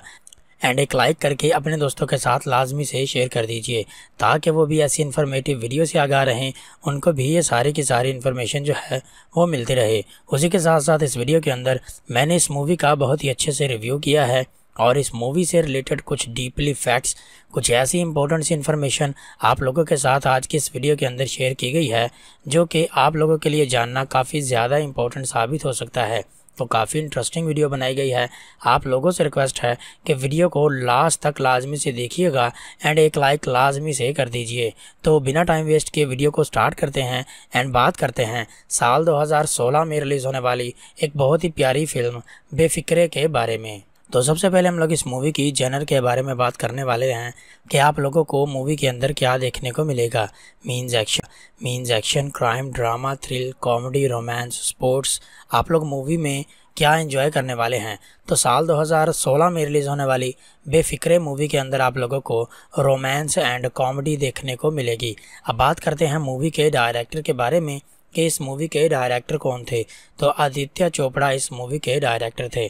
एंड एक लाइक करके अपने दोस्तों के साथ लाजमी से शेयर कर दीजिए ताकि वो भी ऐसी इन्फॉर्मेटिव वीडियो से आगा रहें उनको भी ये सारी की सारी इन्फॉर्मेशन जो है वो मिलती रहे उसी के साथ साथ इस वीडियो के अंदर मैंने इस मूवी का बहुत ही अच्छे से रिव्यू किया है और इस मूवी से रिलेटेड कुछ डीपली फैक्ट्स कुछ ऐसी इंपॉर्टेंट सी इन्फॉर्मेशन आप लोगों के साथ आज की इस वीडियो के अंदर शेयर की गई है जो कि आप लोगों के लिए जानना काफ़ी ज़्यादा इंपॉर्टेंट साबित हो सकता है तो काफ़ी इंटरेस्टिंग वीडियो बनाई गई है आप लोगों से रिक्वेस्ट है कि वीडियो को लास्ट तक लाजमी से देखिएगा एंड एक लाइक लाजमी से कर दीजिए तो बिना टाइम वेस्ट किए वीडियो को स्टार्ट करते हैं एंड बात करते हैं साल 2016 में रिलीज़ होने वाली एक बहुत ही प्यारी फिल्म बेफिक्रे के बारे में तो सबसे पहले हम लोग इस मूवी की जेनर के बारे में बात करने वाले हैं कि आप लोगों को मूवी के अंदर क्या देखने को मिलेगा means action means action crime drama thrill comedy romance sports आप लोग मूवी में क्या एंजॉय करने वाले हैं तो साल 2016 में रिलीज़ होने वाली बेफिक्रे मूवी के अंदर आप लोगों को रोमांस एंड कॉमेडी देखने को मिलेगी अब बात करते हैं मूवी के डायरेक्टर के बारे में कि इस मूवी के डायरेक्टर कौन थे तो आदित्य चोपड़ा इस मूवी के डायरेक्टर थे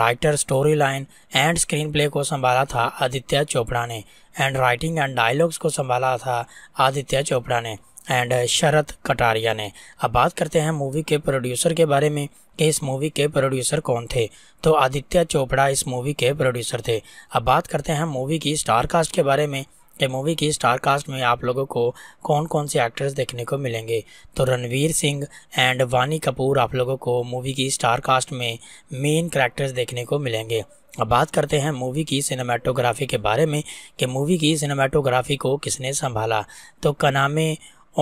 writer story line and screen play को संभाला था आदित्य चोपड़ा ने एंड राइटिंग एंड डायलॉग्स को संभाला था आदित्य चोपड़ा ने एंड शरत कटारिया ने अब बात करते हैं मूवी के प्रोड्यूसर के बारे में कि इस मूवी के प्रोड्यूसर कौन थे तो आदित्य चोपड़ा इस मूवी के प्रोड्यूसर थे अब बात करते हैं मूवी की स्टार कास्ट के बारे में द मूवी की स्टार कास्ट में आप लोगों को कौन कौन से एक्टर्स देखने को मिलेंगे तो रणवीर सिंह एंड वानी कपूर आप लोगों को मूवी की स्टार कास्ट में मेन करेक्टर्स देखने को मिलेंगे अब बात करते हैं मूवी की सिनेमाटोग्राफी के बारे में कि मूवी की सिनेमाटोग्राफी को किसने संभाला तो कनामे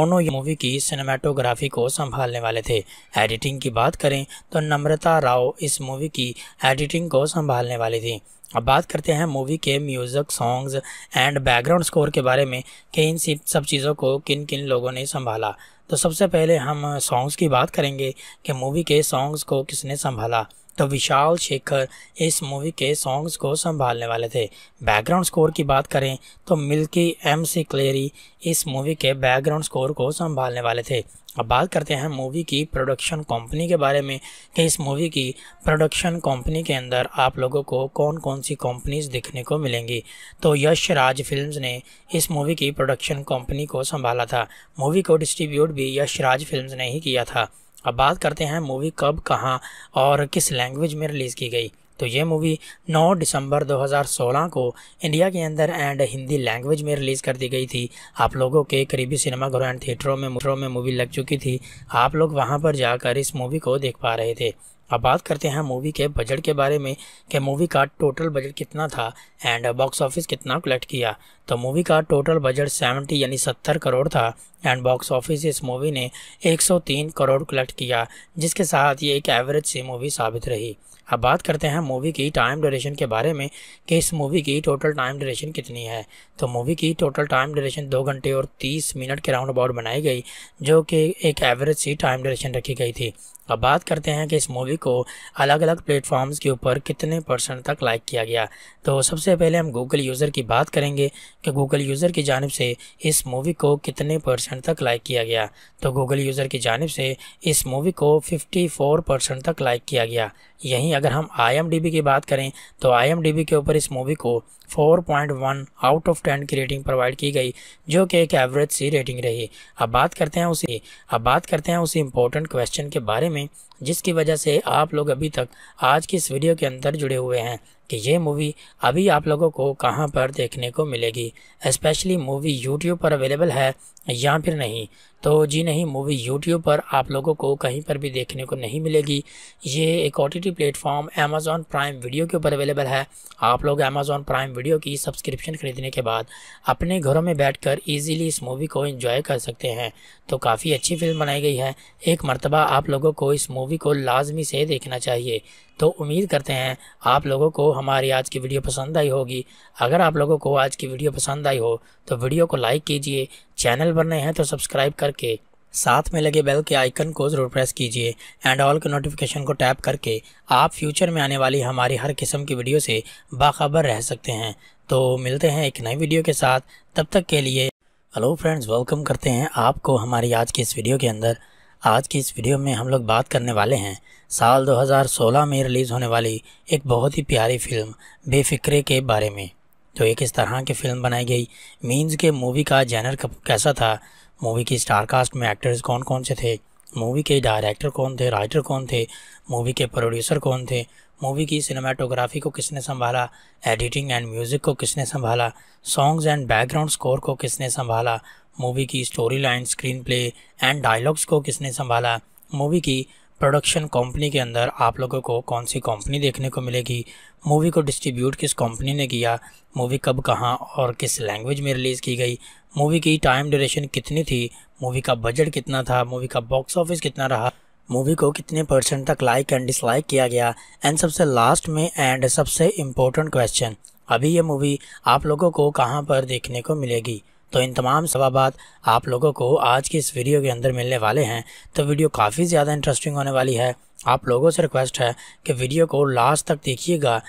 ओनो मूवी की सिनेमाटोग्राफी को संभालने वाले थे एडिटिंग की बात करें तो नम्रता राव इस मूवी की एडिटिंग को संभालने वाली थी अब बात करते हैं मूवी के music songs and background score के बारे में कि इन सब चीज़ों को किन किन लोगों ने संभाला तो सबसे पहले हम सॉन्ग्स की बात करेंगे कि मूवी के सॉन्ग्स को किसने संभाला तो विशाल शेखर इस मूवी के सॉन्ग्स को संभालने वाले थे बैकग्राउंड स्कोर की बात करें तो मिल्की एम सी क्लेरी इस मूवी के बैकग्राउंड स्कोर को संभालने वाले थे अब बात करते हैं मूवी की प्रोडक्शन कंपनी के बारे में कि इस मूवी की प्रोडक्शन कंपनी के अंदर आप लोगों को कौन कौन सी कंपनीज देखने को मिलेंगी तो यश राज फिल्म्स ने इस मूवी की प्रोडक्शन कंपनी को संभाला था मूवी को डिस्ट्रीब्यूट भी यश राज फिल्म्स ने ही किया था अब बात करते हैं मूवी कब कहाँ और किस लैंग्वेज में रिलीज़ की गई तो ये मूवी 9 दिसंबर 2016 को इंडिया के अंदर एंड हिंदी लैंग्वेज में रिलीज़ कर दी गई थी आप लोगों के करीबी सिनेमाघरों एंड थिएटरों में थिएटरों में मूवी लग चुकी थी आप लोग वहाँ पर जाकर इस मूवी को देख पा रहे थे अब बात करते हैं मूवी के बजट के बारे में कि मूवी का टोटल बजट कितना था एंड बॉक्स ऑफिस कितना कलेक्ट किया तो मूवी का टोटल बजट 70 यानी 70 करोड़ था एंड बॉक्स ऑफिस इस मूवी ने 103 करोड़ कलेक्ट किया जिसके साथ ये एक एवरेज सी मूवी साबित रही अब बात करते हैं मूवी की टाइम ड्यूरेशन के बारे में कि इस मूवी की टोटल टाइम ड्यूरेशन कितनी है तो मूवी की टोटल टाइम ड्यूरेशन दो घंटे और तीस मिनट के राउंड अबाउट बनाई गई जो कि एक एवरेज सी टाइम ड्यूरेशन रखी गई थी अब बात करते हैं कि इस मूवी को अलग अलग प्लेटफॉर्म्स के ऊपर कितने परसेंट तक लाइक किया गया तो सबसे पहले हम गूगल यूज़र की बात करेंगे कि गूगल यूज़र की जानब से इस मूवी को कितने परसेंट तक लाइक किया गया तो गूगल यूज़र की जानब से इस मूवी को 54 परसेंट तक लाइक किया गया यहीं अगर हम आई की बात करें तो आई के ऊपर इस मूवी को 4.1 आउट ऑफ 10 की रेटिंग प्रोवाइड की गई जो कि एक एवरेज सी रेटिंग रही अब बात करते हैं उसी अब बात करते हैं उसी इम्पोर्टेंट क्वेश्चन के बारे में जिसकी वजह से आप लोग अभी तक आज की इस वीडियो के अंदर जुड़े हुए हैं कि ये मूवी अभी आप लोगों को कहाँ पर देखने को मिलेगी स्पेशली मूवी यूट्यूब पर अवेलेबल है या फिर नहीं तो जी नहीं मूवी यूट्यूब पर आप लोगों को कहीं पर भी देखने को नहीं मिलेगी ये एक O T T platform Amazon Prime video के ऊपर अवेलेबल है आप लोग अमेज़ॉन प्राइम वीडियो की सब्सक्रिप्शन ख़रीदने के बाद अपने घरों में बैठ कर इस मूवी को इंजॉय कर सकते हैं तो काफ़ी अच्छी फिल्म बनाई गई है एक मरतबा आप लोगों को इस मूवी को लाजमी से देखना चाहिए तो उम्मीद करते हैं आप लोगों को हमारी आज की वीडियो पसंद आई होगी अगर आप लोगों को आज की वीडियो पसंद आई हो तो वीडियो को लाइक कीजिए चैनल पर नए हैं तो सब्सक्राइब करके साथ में लगे बेल के आइकन को जरूर प्रेस कीजिए एंड ऑल के नोटिफिकेशन को टैप करके आप फ्यूचर में आने वाली हमारी हर किस्म की वीडियो से बाखबर रह सकते हैं तो मिलते हैं एक नई वीडियो के साथ तब तक के लिए हेलो फ्रेंड्स वेलकम करते हैं आपको हमारी आज की इस वीडियो के अंदर आज की इस वीडियो में हम लोग बात करने वाले हैं साल 2016 में रिलीज़ होने वाली एक बहुत ही प्यारी फिल्म बेफिक्रे के बारे में तो एक इस तरह की फ़िल्म बनाई गई मीन्स के मूवी का जैनर कैसा था मूवी की स्टारकास्ट में एक्टर्स कौन कौन से थे मूवी के डायरेक्टर कौन थे राइटर कौन थे मूवी के प्रोड्यूसर कौन थे मूवी की सिनेमाटोग्राफी को किसने संभाला एडिटिंग एंड म्यूज़िक को किसने संभाला सॉन्ग्स एंड बैकग्राउंड स्कोर को किसने संभाला मूवी की story line screen play and dialogues को किसने संभाला मूवी की प्रोडक्शन कंपनी के अंदर आप लोगों को कौन सी कंपनी देखने को मिलेगी मूवी को डिस्ट्रीब्यूट किस कंपनी ने किया मूवी कब कहाँ और किस लैंग्वेज में रिलीज़ की गई मूवी की टाइम ड्यूरेशन कितनी थी मूवी का बजट कितना था मूवी का बॉक्स ऑफिस कितना रहा मूवी को कितने परसेंट तक लाइक एंड डिसलाइक किया गया एंड सबसे लास्ट में एंड सबसे इम्पोर्टेंट क्वेश्चन अभी ये मूवी आप लोगों को कहाँ पर देखने को मिलेगी तो इन तमाम सवाबात आप लोगों को आज की इस वीडियो के अंदर मिलने वाले हैं तो वीडियो काफ़ी ज़्यादा इंटरेस्टिंग होने वाली है आप लोगों से रिक्वेस्ट है कि वीडियो को लास्ट तक देखिएगा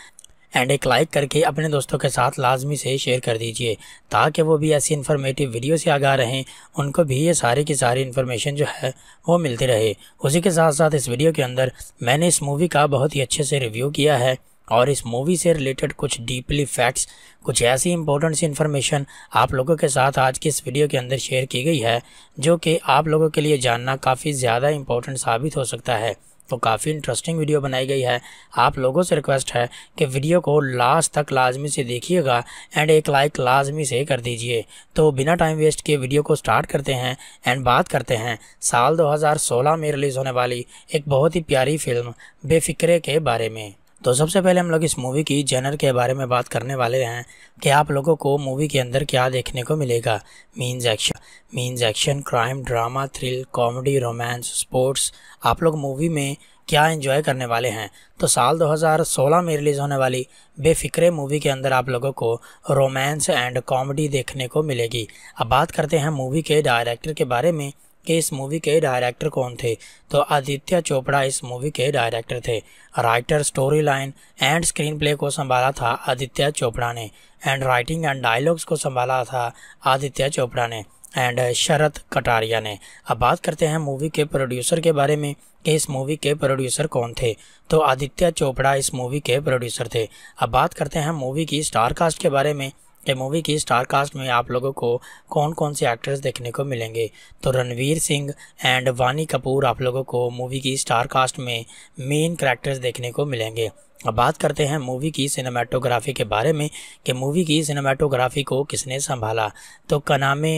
एंड एक लाइक करके अपने दोस्तों के साथ लाजमी से शेयर कर दीजिए ताकि वो भी ऐसी इन्फॉर्मेटिव वीडियो से आगा रहें उनको भी ये सारी की सारी इन्फॉर्मेशन जो है वो मिलती रहे उसी के साथ साथ इस वीडियो के अंदर मैंने इस मूवी का बहुत ही अच्छे से रिव्यू किया है और इस मूवी से रिलेटेड कुछ डीपली फैक्ट्स कुछ ऐसी इंपॉर्टेंट सी इन्फॉर्मेशन आप लोगों के साथ आज की इस वीडियो के अंदर शेयर की गई है जो कि आप लोगों के लिए जानना काफ़ी ज़्यादा इंपॉर्टेंट साबित हो सकता है तो काफ़ी इंटरेस्टिंग वीडियो बनाई गई है आप लोगों से रिक्वेस्ट है कि वीडियो को लास्ट तक लाजमी से देखिएगा एंड एक लाइक लाजमी से कर दीजिए तो बिना टाइम वेस्ट किए वीडियो को स्टार्ट करते हैं एंड बात करते हैं साल 2016 में रिलीज़ होने वाली एक बहुत ही प्यारी फिल्म बेफिक्रे के बारे में तो सबसे पहले हम लोग इस मूवी की जेनर के बारे में बात करने वाले हैं कि आप लोगों को मूवी के अंदर क्या देखने को मिलेगा means action means action crime drama thrill comedy romance sports आप लोग मूवी में क्या एंजॉय करने वाले हैं तो साल 2016 में रिलीज़ होने वाली बेफिक्रे मूवी के अंदर आप लोगों को रोमांस एंड कॉमेडी देखने को मिलेगी अब बात करते हैं मूवी के डायरेक्टर के बारे में कि इस मूवी के डायरेक्टर कौन थे तो आदित्य चोपड़ा इस मूवी के डायरेक्टर थे writer story line and screen play को संभाला था आदित्य चोपड़ा ने एंड राइटिंग एंड डायलॉग्स को संभाला था आदित्य चोपड़ा ने एंड शरद कटारिया ने अब बात करते हैं मूवी के प्रोड्यूसर के बारे में कि इस मूवी के प्रोड्यूसर कौन थे तो आदित्य चोपड़ा इस मूवी के प्रोड्यूसर थे अब बात करते हैं मूवी की स्टार कास्ट के बारे में ये मूवी की स्टार कास्ट में आप लोगों को कौन कौन से एक्टर्स देखने को मिलेंगे तो रणवीर सिंह एंड वानी कपूर आप लोगों को मूवी की स्टार कास्ट में मेन करेक्टर्स देखने को मिलेंगे अब बात करते हैं मूवी की सिनेमाटोग्राफी के बारे में कि मूवी की सिनेमाटोग्राफी को किसने संभाला तो कनामे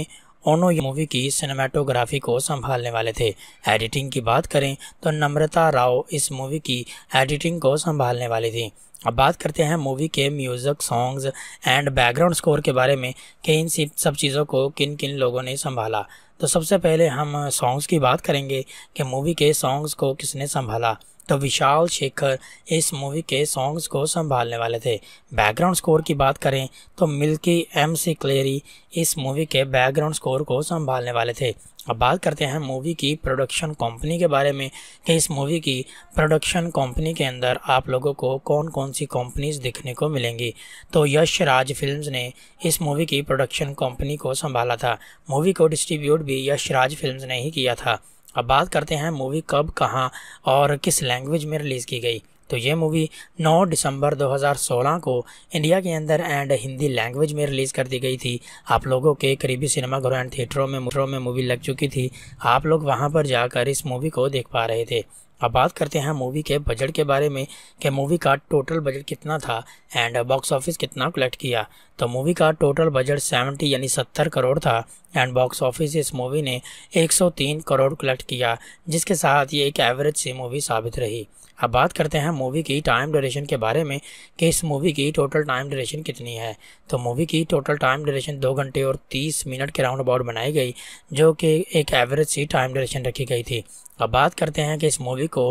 ओनो मूवी की सिनेमाटोग्राफी को संभालने वाले थे एडिटिंग की बात करें तो नम्रता राव इस मूवी की एडिटिंग को संभालने वाली थी अब बात करते हैं मूवी के music songs and background score के बारे में कि इन सब चीज़ों को किन किन लोगों ने संभाला तो सबसे पहले हम सॉन्ग्स की बात करेंगे कि मूवी के सॉन्ग्स को किसने संभाला तो विशाल शेखर इस मूवी के सॉन्ग्स को संभालने वाले थे बैकग्राउंड स्कोर की बात करें तो मिल्की एम सी क्लेरी इस मूवी के बैकग्राउंड स्कोर को संभालने वाले थे अब बात करते हैं मूवी की प्रोडक्शन कंपनी के बारे में कि इस मूवी की प्रोडक्शन कंपनी के अंदर आप लोगों को कौन कौन सी कंपनीज देखने को मिलेंगी तो यश राज फिल्म्स ने इस मूवी की प्रोडक्शन कंपनी को संभाला था मूवी को डिस्ट्रीब्यूट भी यश राज फिल्म्स ने ही किया था अब बात करते हैं मूवी कब कहाँ और किस लैंग्वेज में रिलीज़ की गई तो ये मूवी 9 दिसंबर 2016 को इंडिया के अंदर एंड हिंदी लैंग्वेज में रिलीज़ कर दी गई थी आप लोगों के करीबी सिनेमाघरों एंड थिएटरों में मुटरों में मूवी लग चुकी थी आप लोग वहाँ पर जाकर इस मूवी को देख पा रहे थे अब बात करते हैं मूवी के बजट के बारे में कि मूवी का टोटल बजट कितना था एंड बॉक्स ऑफिस कितना कलेक्ट किया तो मूवी का टोटल बजट 70 यानी 70 करोड़ था एंड बॉक्स ऑफिस इस मूवी ने 103 करोड़ कलेक्ट किया जिसके साथ ये एक एवरेज सी मूवी साबित रही अब बात करते हैं मूवी की टाइम ड्यूरेशन के बारे में कि इस मूवी की टोटल टाइम ड्यूरेशन कितनी है तो मूवी की टोटल टाइम ड्यूरेशन दो घंटे और तीस मिनट के राउंड अबाउट बनाई गई जो कि एक एवरेज सी टाइम ड्यूरेशन रखी गई थी अब बात करते हैं कि इस मूवी को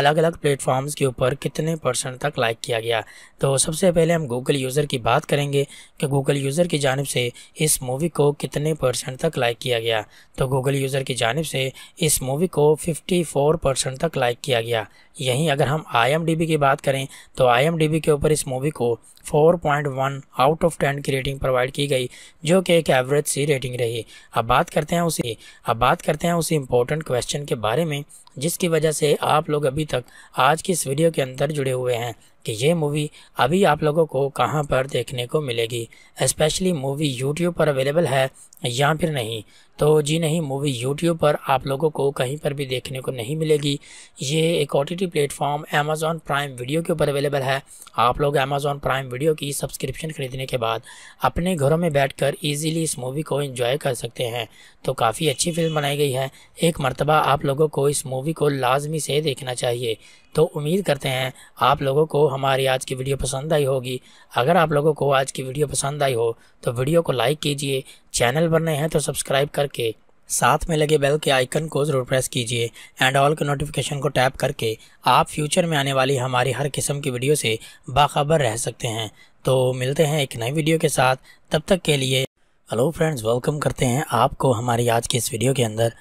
अलग अलग प्लेटफॉर्म्स के ऊपर कितने परसेंट तक लाइक किया गया तो सबसे पहले हम गूगल यूज़र की बात करेंगे कि गूगल यूज़र की जानब से इस मूवी को कितने परसेंट तक लाइक किया गया तो गूगल यूज़र की जानब से इस मूवी को फिफ्टी परसेंट तक लाइक किया गया यहीं अगर हम आई की बात करें तो आई के ऊपर इस मूवी को 4.1 आउट ऑफ 10 की रेटिंग प्रोवाइड की गई जो कि एक एवरेज सी रेटिंग रही अब बात करते हैं उसी अब बात करते हैं उसी इम्पोर्टेंट क्वेश्चन के बारे में जिसकी वजह से आप लोग अभी तक आज की इस वीडियो के अंदर जुड़े हुए हैं कि ये मूवी अभी आप लोगों को कहाँ पर देखने को मिलेगी स्पेशली मूवी यूट्यूब पर अवेलेबल है या फिर नहीं तो जी नहीं मूवी यूट्यूब पर आप लोगों को कहीं पर भी देखने को नहीं मिलेगी ये एक O T platform Amazon Prime video के ऊपर अवेलेबल है आप लोग अमेज़ॉन प्राइम वीडियो की सब्सक्रिप्शन ख़रीदने के बाद अपने घरों में बैठ कर इस मूवी को इंजॉय कर सकते हैं तो काफ़ी अच्छी फिल्म बनाई गई है एक मरतबा आप लोगों को इस मूवी को लाजमी से देखना चाहिए तो उम्मीद करते हैं आप लोगों को हमारी आज की वीडियो पसंद आई होगी अगर आप लोगों को आज की वीडियो पसंद आई हो तो वीडियो को लाइक कीजिए चैनल पर नए हैं तो सब्सक्राइब करके साथ में लगे बेल के आइकन को ज़रूर प्रेस कीजिए एंड ऑल के नोटिफिकेशन को टैप करके आप फ्यूचर में आने वाली हमारी हर किस्म की वीडियो से बाखबर रह सकते हैं तो मिलते हैं एक नई वीडियो के साथ तब तक के लिए हेलो फ्रेंड्स वेलकम करते हैं आपको हमारी आज की इस वीडियो के अंदर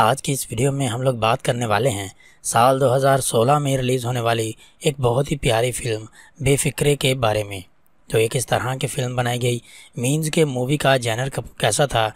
आज की इस वीडियो में हम लोग बात करने वाले हैं साल 2016 में रिलीज़ होने वाली एक बहुत ही प्यारी फिल्म बेफिक्रे के बारे में जो एक इस तरह की फिल्म बनाई गई मीन्स के मूवी का जैनर कैसा था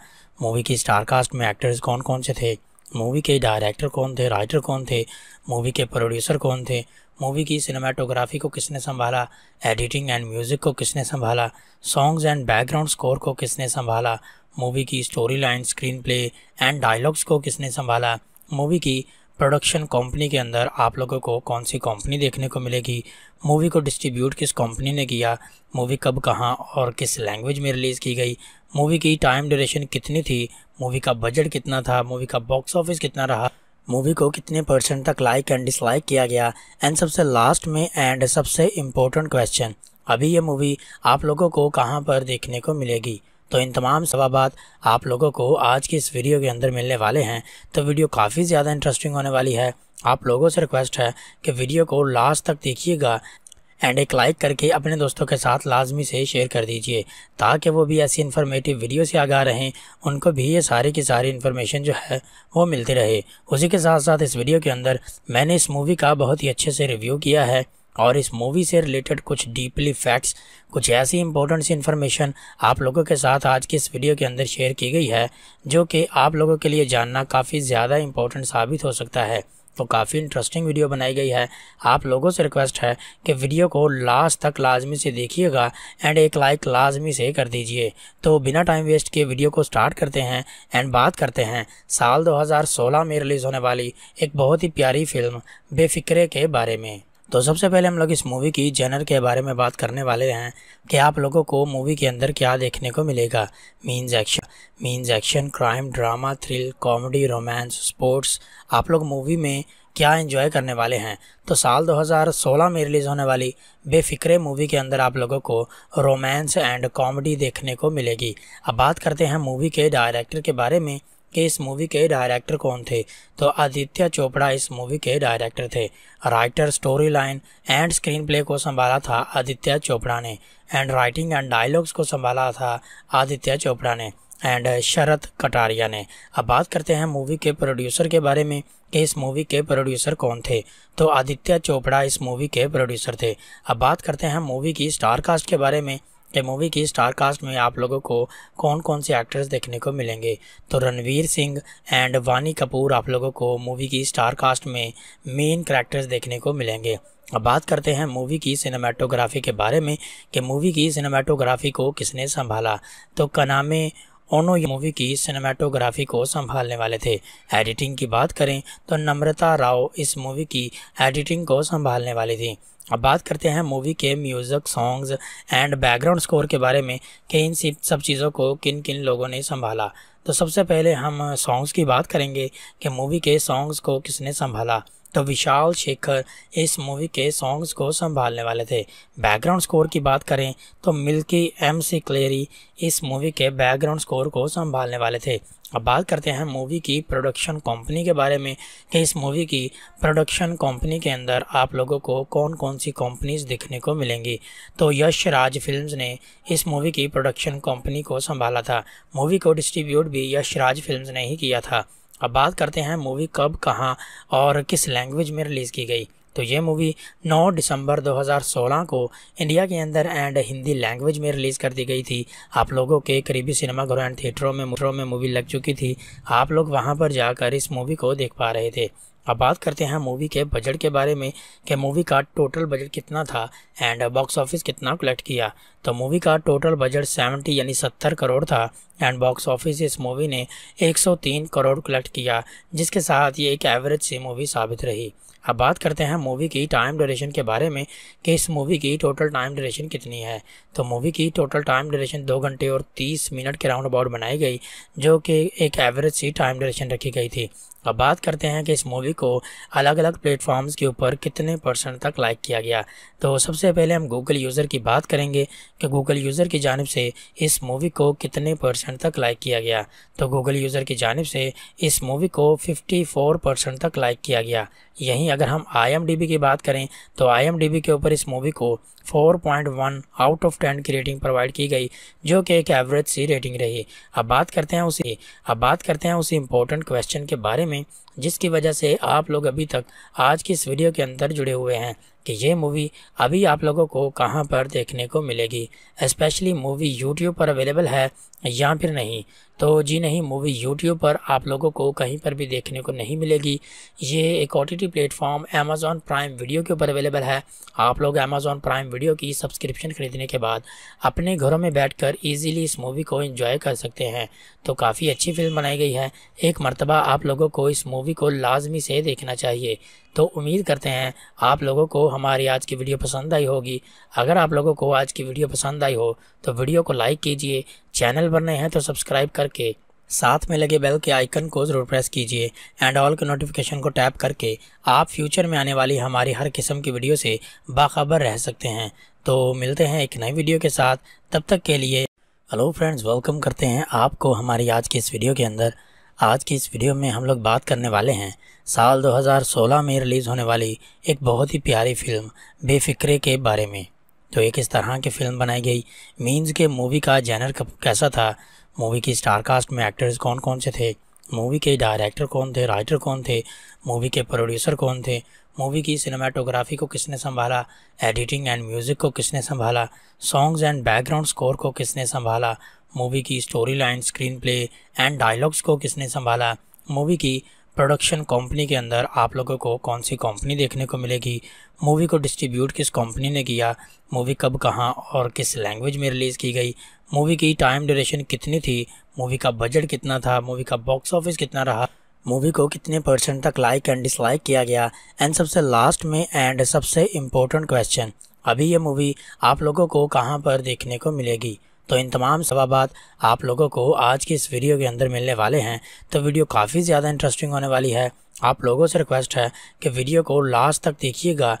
मूवी की स्टारकास्ट में एक्टर्स कौन कौन से थे मूवी के डायरेक्टर कौन थे राइटर कौन थे मूवी के प्रोड्यूसर कौन थे मूवी की सिनेमाटोग्राफी को किसने संभाला एडिटिंग एंड म्यूज़िक को किसने संभाला सॉन्ग्स एंड बैकग्राउंड स्कोर को किसने संभाला मूवी की story line screen play and dialogues को किसने संभाला मूवी की प्रोडक्शन कंपनी के अंदर आप लोगों को कौन सी कंपनी देखने को मिलेगी मूवी को डिस्ट्रीब्यूट किस कंपनी ने किया मूवी कब कहाँ और किस लैंग्वेज में रिलीज़ की गई मूवी की टाइम ड्यूरेशन कितनी थी मूवी का बजट कितना था मूवी का बॉक्स ऑफिस कितना रहा मूवी को कितने परसेंट तक लाइक एंड डिसलाइक किया गया एंड सबसे लास्ट में एंड सबसे इम्पोर्टेंट क्वेश्चन अभी ये मूवी आप लोगों को कहाँ पर देखने को मिलेगी तो इन तमाम सवाबात आप लोगों को आज की इस वीडियो के अंदर मिलने वाले हैं तो वीडियो काफ़ी ज़्यादा इंटरेस्टिंग होने वाली है आप लोगों से रिक्वेस्ट है कि वीडियो को लास्ट तक देखिएगा एंड एक लाइक करके अपने दोस्तों के साथ लाजमी से शेयर कर दीजिए ताकि वो भी ऐसी इन्फॉर्मेटिव वीडियो से आगा रहें उनको भी ये सारी की सारी इन्फॉर्मेशन जो है वो मिलती रहे उसी के साथ साथ इस वीडियो के अंदर मैंने इस मूवी का बहुत ही अच्छे से रिव्यू किया है और इस मूवी से रिलेटेड कुछ डीपली फैक्ट्स कुछ ऐसी इंपॉर्टेंट सी इन्फॉर्मेशन आप लोगों के साथ आज की इस वीडियो के अंदर शेयर की गई है जो कि आप लोगों के लिए जानना काफ़ी ज़्यादा इम्पोर्टेंट साबित हो सकता है तो काफ़ी इंटरेस्टिंग वीडियो बनाई गई है आप लोगों से रिक्वेस्ट है कि वीडियो को लास्ट तक लाजमी से देखिएगा एंड एक लाइक लाजमी से कर दीजिए तो बिना टाइम वेस्ट किए वीडियो को स्टार्ट करते हैं एंड बात करते हैं साल 2016 में रिलीज़ होने वाली एक बहुत ही प्यारी फिल्म बेफिक्रे के बारे में तो सबसे पहले हम लोग इस मूवी की जनर के बारे में बात करने वाले हैं कि आप लोगों को मूवी के अंदर क्या देखने को मिलेगा means action means action crime drama thrill comedy romance sports आप लोग मूवी में क्या एंजॉय करने वाले हैं तो साल 2016 में रिलीज़ होने वाली बेफिक्रे मूवी के अंदर आप लोगों को रोमांस एंड कॉमेडी देखने को मिलेगी अब बात करते हैं मूवी के डायरेक्टर के बारे में कि इस मूवी के डायरेक्टर कौन थे तो आदित्य चोपड़ा इस मूवी के डायरेक्टर थे writer story line and screen play को संभाला था आदित्य चोपड़ा ने एंड राइटिंग एंड डायलॉग्स को संभाला था आदित्य चोपड़ा ने एंड शरद कटारिया ने अब बात करते हैं मूवी के प्रोड्यूसर के बारे में कि इस मूवी के प्रोड्यूसर कौन थे तो आदित्य चोपड़ा इस मूवी के प्रोड्यूसर थे अब बात करते हैं मूवी की स्टार कास्ट के बारे में ये मूवी की स्टार कास्ट में आप लोगों को कौन कौन से एक्टर्स देखने को मिलेंगे तो रणवीर सिंह एंड वानी कपूर आप लोगों को मूवी की स्टार कास्ट में मेन करेक्टर्स देखने को मिलेंगे अब बात करते हैं मूवी की सिनेमाटोग्राफी के बारे में कि मूवी की सिनेमाटोग्राफी को किसने संभाला तो कनामे ओनो मूवी की सिनेमाटोग्राफी को संभालने वाले थे एडिटिंग की बात करें तो नम्रता राव इस मूवी की एडिटिंग को संभालने वाली थी अब बात करते हैं मूवी के music songs and background score के बारे में कि इन सब चीज़ों को किन किन लोगों ने संभाला तो सबसे पहले हम सॉन्ग्स की बात करेंगे कि मूवी के सॉन्ग्स को किसने संभाला तो विशाल शेखर इस मूवी के सॉन्ग्स को संभालने वाले थे बैकग्राउंड स्कोर की बात करें तो मिल्की एम सी क्लेरी इस मूवी के बैकग्राउंड स्कोर को संभालने वाले थे अब बात करते हैं मूवी की प्रोडक्शन कंपनी के बारे में कि इस मूवी की प्रोडक्शन कंपनी के अंदर आप लोगों को कौन कौन सी कंपनीज देखने को मिलेंगी तो यश राज फिल्म्स ने इस मूवी की प्रोडक्शन कंपनी को संभाला था मूवी को डिस्ट्रीब्यूट भी यश राज फिल्म्स ने ही किया था अब बात करते हैं मूवी कब कहाँ और किस लैंग्वेज में रिलीज़ की गई तो ये मूवी 9 दिसंबर 2016 को इंडिया के अंदर एंड हिंदी लैंग्वेज में रिलीज़ कर दी गई थी आप लोगों के करीबी सिनेमाघरों एंड थिएटरों में मुटरों में मूवी लग चुकी थी आप लोग वहाँ पर जाकर इस मूवी को देख पा रहे थे अब बात करते हैं मूवी के बजट के बारे में कि मूवी का टोटल बजट कितना था एंड बॉक्स ऑफिस कितना कलेक्ट किया तो मूवी का टोटल बजट 70 यानी 70 करोड़ था एंड बॉक्स ऑफिस इस मूवी ने 103 करोड़ कलेक्ट किया जिसके साथ ये एक एवरेज सी मूवी साबित रही अब बात करते हैं मूवी की टाइम ड्यूरेशन के बारे में कि इस मूवी की टोटल टाइम ड्यूरेशन कितनी है तो मूवी की टोटल टाइम ड्यूरेशन दो घंटे और तीस मिनट के राउंड अबाउट बनाई गई जो कि एक एवरेज सी टाइम ड्यूरेशन रखी गई थी अब बात करते हैं कि इस मूवी को अलग अलग प्लेटफॉर्म्स के ऊपर कितने परसेंट तक लाइक किया गया तो सबसे पहले हम गूगल यूज़र की बात करेंगे कि गूगल यूज़र की जानब से इस मूवी को कितने परसेंट तक लाइक किया गया तो गूगल यूज़र की जानब से इस मूवी को 54 परसेंट तक लाइक किया गया यहीं अगर हम आई की बात करें तो आई के ऊपर इस मूवी को 4.1 आउट ऑफ 10 की रेटिंग प्रोवाइड की गई जो कि एक एवरेज सी रेटिंग रही अब बात करते हैं उसी अब बात करते हैं उसी इम्पोर्टेंट क्वेश्चन के बारे में जिसकी वजह से आप लोग अभी तक आज की इस वीडियो के अंदर जुड़े हुए हैं कि ये मूवी अभी आप लोगों को कहाँ पर देखने को मिलेगी स्पेशली मूवी यूट्यूब पर अवेलेबल है या फिर नहीं तो जी नहीं मूवी यूट्यूब पर आप लोगों को कहीं पर भी देखने को नहीं मिलेगी ये एक O T platform Amazon Prime video के ऊपर अवेलेबल है आप लोग अमेज़ॉन प्राइम वीडियो की सब्सक्रिप्शन ख़रीदने के बाद अपने घरों में बैठ कर इस मूवी को इन्जॉय कर सकते हैं तो काफ़ी अच्छी फिल्म बनाई गई है एक मरतबा आप लोगों को इस मूवी को लाजमी से देखना चाहिए तो उम्मीद करते हैं आप लोगों को हमारी आज की वीडियो पसंद आई होगी अगर आप लोगों को आज की वीडियो पसंद आई हो तो वीडियो को लाइक कीजिए चैनल पर नए हैं तो सब्सक्राइब करके साथ में लगे बेल के आइकन को ज़रूर प्रेस कीजिए एंड ऑल के नोटिफिकेशन को टैप करके आप फ्यूचर में आने वाली हमारी हर किस्म की वीडियो से बाखबर रह सकते हैं तो मिलते हैं एक नई वीडियो के साथ तब तक के लिए हेलो फ्रेंड्स वेलकम करते हैं आपको हमारी आज की इस वीडियो के अंदर आज की इस वीडियो में हम लोग बात करने वाले हैं साल 2016 में रिलीज़ होने वाली एक बहुत ही प्यारी फिल्म बेफिक्रे के बारे में तो एक इस तरह की फिल्म बनाई गई मीन्स के मूवी का जैनर कैसा था मूवी की स्टारकास्ट में एक्टर्स कौन कौन से थे मूवी के डायरेक्टर कौन थे राइटर कौन थे मूवी के प्रोड्यूसर कौन थे मूवी की सिनेमाटोग्राफी को किसने संभाला एडिटिंग एंड म्यूज़िक को किसने संभाला सॉन्ग्स एंड बैकग्राउंड स्कोर को किसने संभाला मूवी की story line screen play and dialogues को किसने संभाला मूवी की प्रोडक्शन कंपनी के अंदर आप लोगों को कौन सी कंपनी देखने को मिलेगी मूवी को डिस्ट्रीब्यूट किस कंपनी ने किया मूवी कब कहाँ और किस लैंग्वेज में रिलीज़ की गई मूवी की टाइम ड्यूरेशन कितनी थी मूवी का बजट कितना था मूवी का बॉक्स ऑफिस कितना रहा मूवी को कितने परसेंट तक लाइक एंड डिसलाइक किया गया एंड सबसे लास्ट में एंड सबसे इम्पोर्टेंट क्वेश्चन अभी ये मूवी आप लोगों को कहाँ पर देखने को मिलेगी तो इन तमाम सवाबात आप लोगों को आज की इस वीडियो के अंदर मिलने वाले हैं तो वीडियो काफ़ी ज़्यादा इंटरेस्टिंग होने वाली है आप लोगों से रिक्वेस्ट है कि वीडियो को लास्ट तक देखिएगा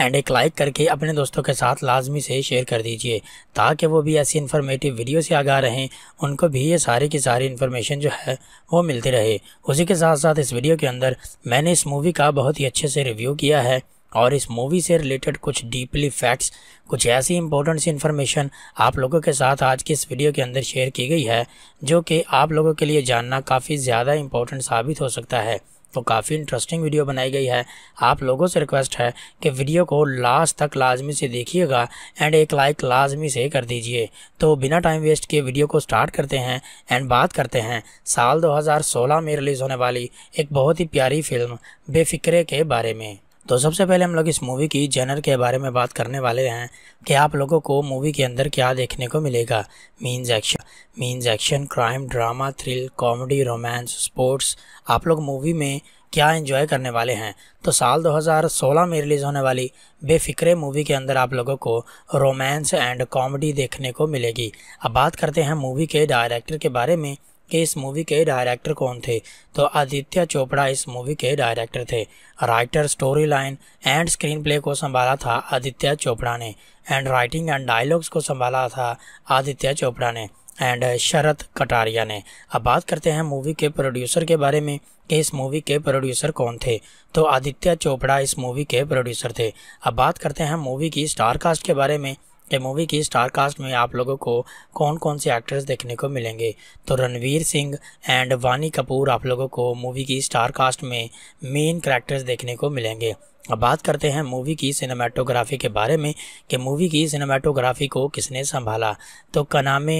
एंड एक लाइक करके अपने दोस्तों के साथ लाजमी से शेयर कर दीजिए ताकि वो भी ऐसी इन्फॉर्मेटिव वीडियो से आगा रहें उनको भी ये सारी की सारी इन्फॉर्मेशन जो है वो मिलती रहे उसी के साथ साथ इस वीडियो के अंदर मैंने इस मूवी का बहुत ही अच्छे से रिव्यू किया है और इस मूवी से रिलेटेड कुछ डीपली फैक्ट्स कुछ ऐसी इंपॉर्टेंट सी इन्फॉर्मेशन आप लोगों के साथ आज की इस वीडियो के अंदर शेयर की गई है जो कि आप लोगों के लिए जानना काफ़ी ज़्यादा इंपॉर्टेंट साबित हो सकता है तो काफ़ी इंटरेस्टिंग वीडियो बनाई गई है आप लोगों से रिक्वेस्ट है कि वीडियो को लास्ट तक लाजमी से देखिएगा एंड एक लाइक लाजमी से कर दीजिए तो बिना टाइम वेस्ट किए वीडियो को स्टार्ट करते हैं एंड बात करते हैं साल 2016 में रिलीज़ होने वाली एक बहुत ही प्यारी फिल्म बेफिक्रे के बारे में तो सबसे पहले हम लोग इस मूवी की जेनर के बारे में बात करने वाले हैं कि आप लोगों को मूवी के अंदर क्या देखने को मिलेगा means action means action crime drama thrill comedy romance sports आप लोग मूवी में क्या एंजॉय करने वाले हैं तो साल 2016 में रिलीज़ होने वाली बेफिक्रे मूवी के अंदर आप लोगों को रोमांस एंड कॉमेडी देखने को मिलेगी अब बात करते हैं मूवी के डायरेक्टर के बारे में कि इस मूवी के डायरेक्टर कौन थे तो आदित्य चोपड़ा इस मूवी के डायरेक्टर थे writer story line and screen play को संभाला था आदित्य चोपड़ा ने एंड राइटिंग एंड डायलॉग्स को संभाला था आदित्य चोपड़ा ने एंड शरत कटारिया ने अब बात करते हैं मूवी के प्रोड्यूसर के बारे में कि इस मूवी के प्रोड्यूसर कौन थे तो आदित्य चोपड़ा इस मूवी के प्रोड्यूसर थे अब बात करते हैं मूवी की स्टार कास्ट के बारे में द मूवी की स्टार कास्ट में आप लोगों को कौन कौन से एक्टर्स देखने को मिलेंगे तो रणवीर सिंह एंड वानी कपूर आप लोगों को मूवी की स्टार कास्ट में मेन करेक्टर्स देखने को मिलेंगे अब बात करते हैं मूवी की सिनेमाटोग्राफी के बारे में कि मूवी की सिनेमाटोग्राफी को किसने संभाला तो कनामे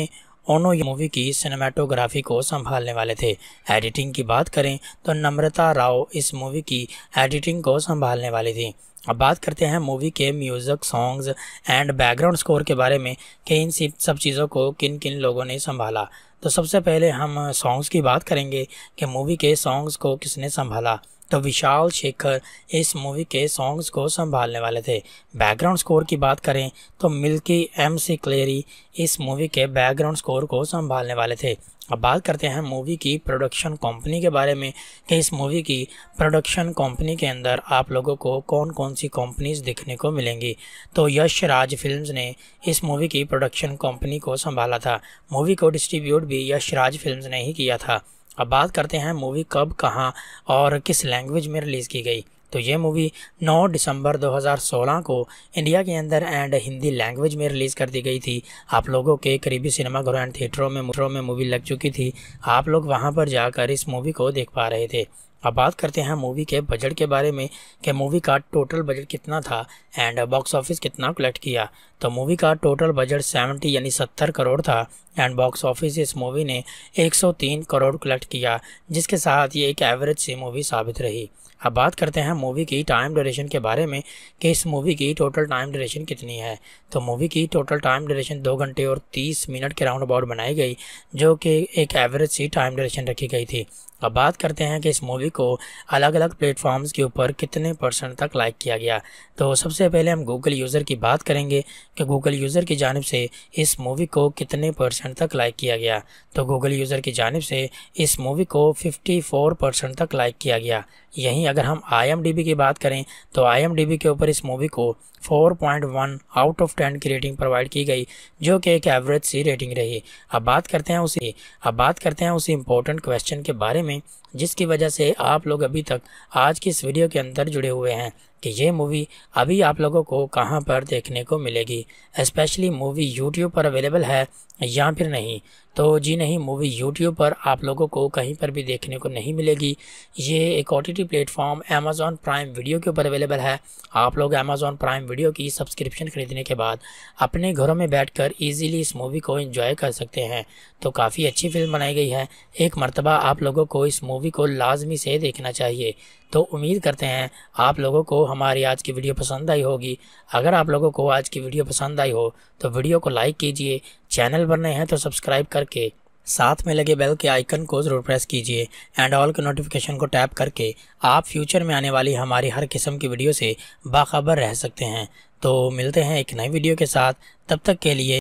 ओनो मूवी की सिनेमाटोग्राफी को संभालने वाले थे एडिटिंग की बात करें तो नम्रता राव इस मूवी की एडिटिंग को संभालने वाली थी अब बात करते हैं मूवी के music songs and background score के बारे में कि इन सब चीज़ों को किन किन लोगों ने संभाला तो सबसे पहले हम सॉन्ग्स की बात करेंगे कि मूवी के सॉन्ग्स को किसने संभाला तो विशाल शेखर इस मूवी के सॉन्ग्स को संभालने वाले थे बैकग्राउंड स्कोर की बात करें तो मिल्की एम सी क्लेरी इस मूवी के बैकग्राउंड स्कोर को संभालने वाले थे अब बात करते हैं मूवी की प्रोडक्शन कंपनी के बारे में कि इस मूवी की प्रोडक्शन कंपनी के अंदर आप लोगों को कौन कौन सी कंपनीज देखने को मिलेंगी तो यश राज फिल्म ने इस मूवी की प्रोडक्शन कंपनी को संभाला था मूवी को डिस्ट्रीब्यूट भी यश राज फिल्म ने ही किया था अब बात करते हैं मूवी कब कहाँ और किस लैंग्वेज में रिलीज़ की गई तो ये मूवी 9 दिसंबर 2016 को इंडिया के अंदर एंड हिंदी लैंग्वेज में रिलीज़ कर दी गई थी आप लोगों के करीबी सिनेमाघरों एंड थिएटरों में थिएटरों में मूवी लग चुकी थी आप लोग वहाँ पर जाकर इस मूवी को देख पा रहे थे अब बात करते हैं मूवी के बजट के बारे में कि मूवी का टोटल बजट कितना था एंड बॉक्स ऑफिस कितना कलेक्ट किया तो मूवी का टोटल बजट 70 यानी 70 करोड़ था एंड बॉक्स ऑफिस इस मूवी ने 103 करोड़ कलेक्ट किया जिसके साथ ये एक एवरेज सी मूवी साबित रही अब बात करते हैं मूवी की टाइम ड्यूरेशन के बारे में कि इस मूवी की टोटल टाइम ड्यूरेशन कितनी है तो मूवी की टोटल टाइम ड्यूरेशन दो घंटे और तीस मिनट के राउंड अबाउट बनाई गई जो कि एक एवरेज सी टाइम ड्यूरेशन रखी गई थी अब बात करते हैं कि इस मूवी को अलग अलग प्लेटफॉर्म्स के ऊपर कितने परसेंट तक लाइक किया गया तो सबसे पहले हम गूगल यूज़र की बात करेंगे कि गूगल यूज़र की जानब से इस मूवी को कितने परसेंट तक लाइक किया गया तो गूगल यूज़र की जानब से इस मूवी को 54 परसेंट तक लाइक किया गया यहीं अगर हम आई की बात करें तो आई के ऊपर इस मूवी को 4.1 आउट ऑफ 10 की रेटिंग प्रोवाइड की गई जो कि एक एवरेज सी रेटिंग रही अब बात करते हैं उसी अब बात करते हैं उसी इम्पोर्टेंट क्वेश्चन के बारे में mean जिसकी वजह से आप लोग अभी तक आज की इस वीडियो के अंदर जुड़े हुए हैं कि ये मूवी अभी आप लोगों को कहाँ पर देखने को मिलेगी स्पेशली मूवी यूट्यूब पर अवेलेबल है या फिर नहीं तो जी नहीं मूवी यूट्यूब पर आप लोगों को कहीं पर भी देखने को नहीं मिलेगी ये एक O T T platform Amazon Prime video के ऊपर अवेलेबल है आप लोग अमेजोन प्राइम वीडियो की सब्सक्रिप्शन ख़रीदने के बाद अपने घरों में बैठ कर इस मूवी को इन्जॉय कर सकते हैं तो काफ़ी अच्छी फिल्म बनाई गई है एक मरतबा आप लोगों को इस मूवी मूवी को लाजमी से देखना चाहिए तो उम्मीद करते हैं आप लोगों को हमारी आज की वीडियो पसंद आई होगी अगर आप लोगों को आज की वीडियो पसंद आई हो तो वीडियो को लाइक कीजिए चैनल पर नए हैं तो सब्सक्राइब करके साथ में लगे बेल के आइकन को ज़रूर प्रेस कीजिए एंड ऑल के नोटिफिकेशन को टैप करके आप फ्यूचर में आने वाली हमारी हर किस्म की वीडियो से बाखबर रह सकते हैं तो मिलते हैं एक नई वीडियो के साथ तब तक के लिए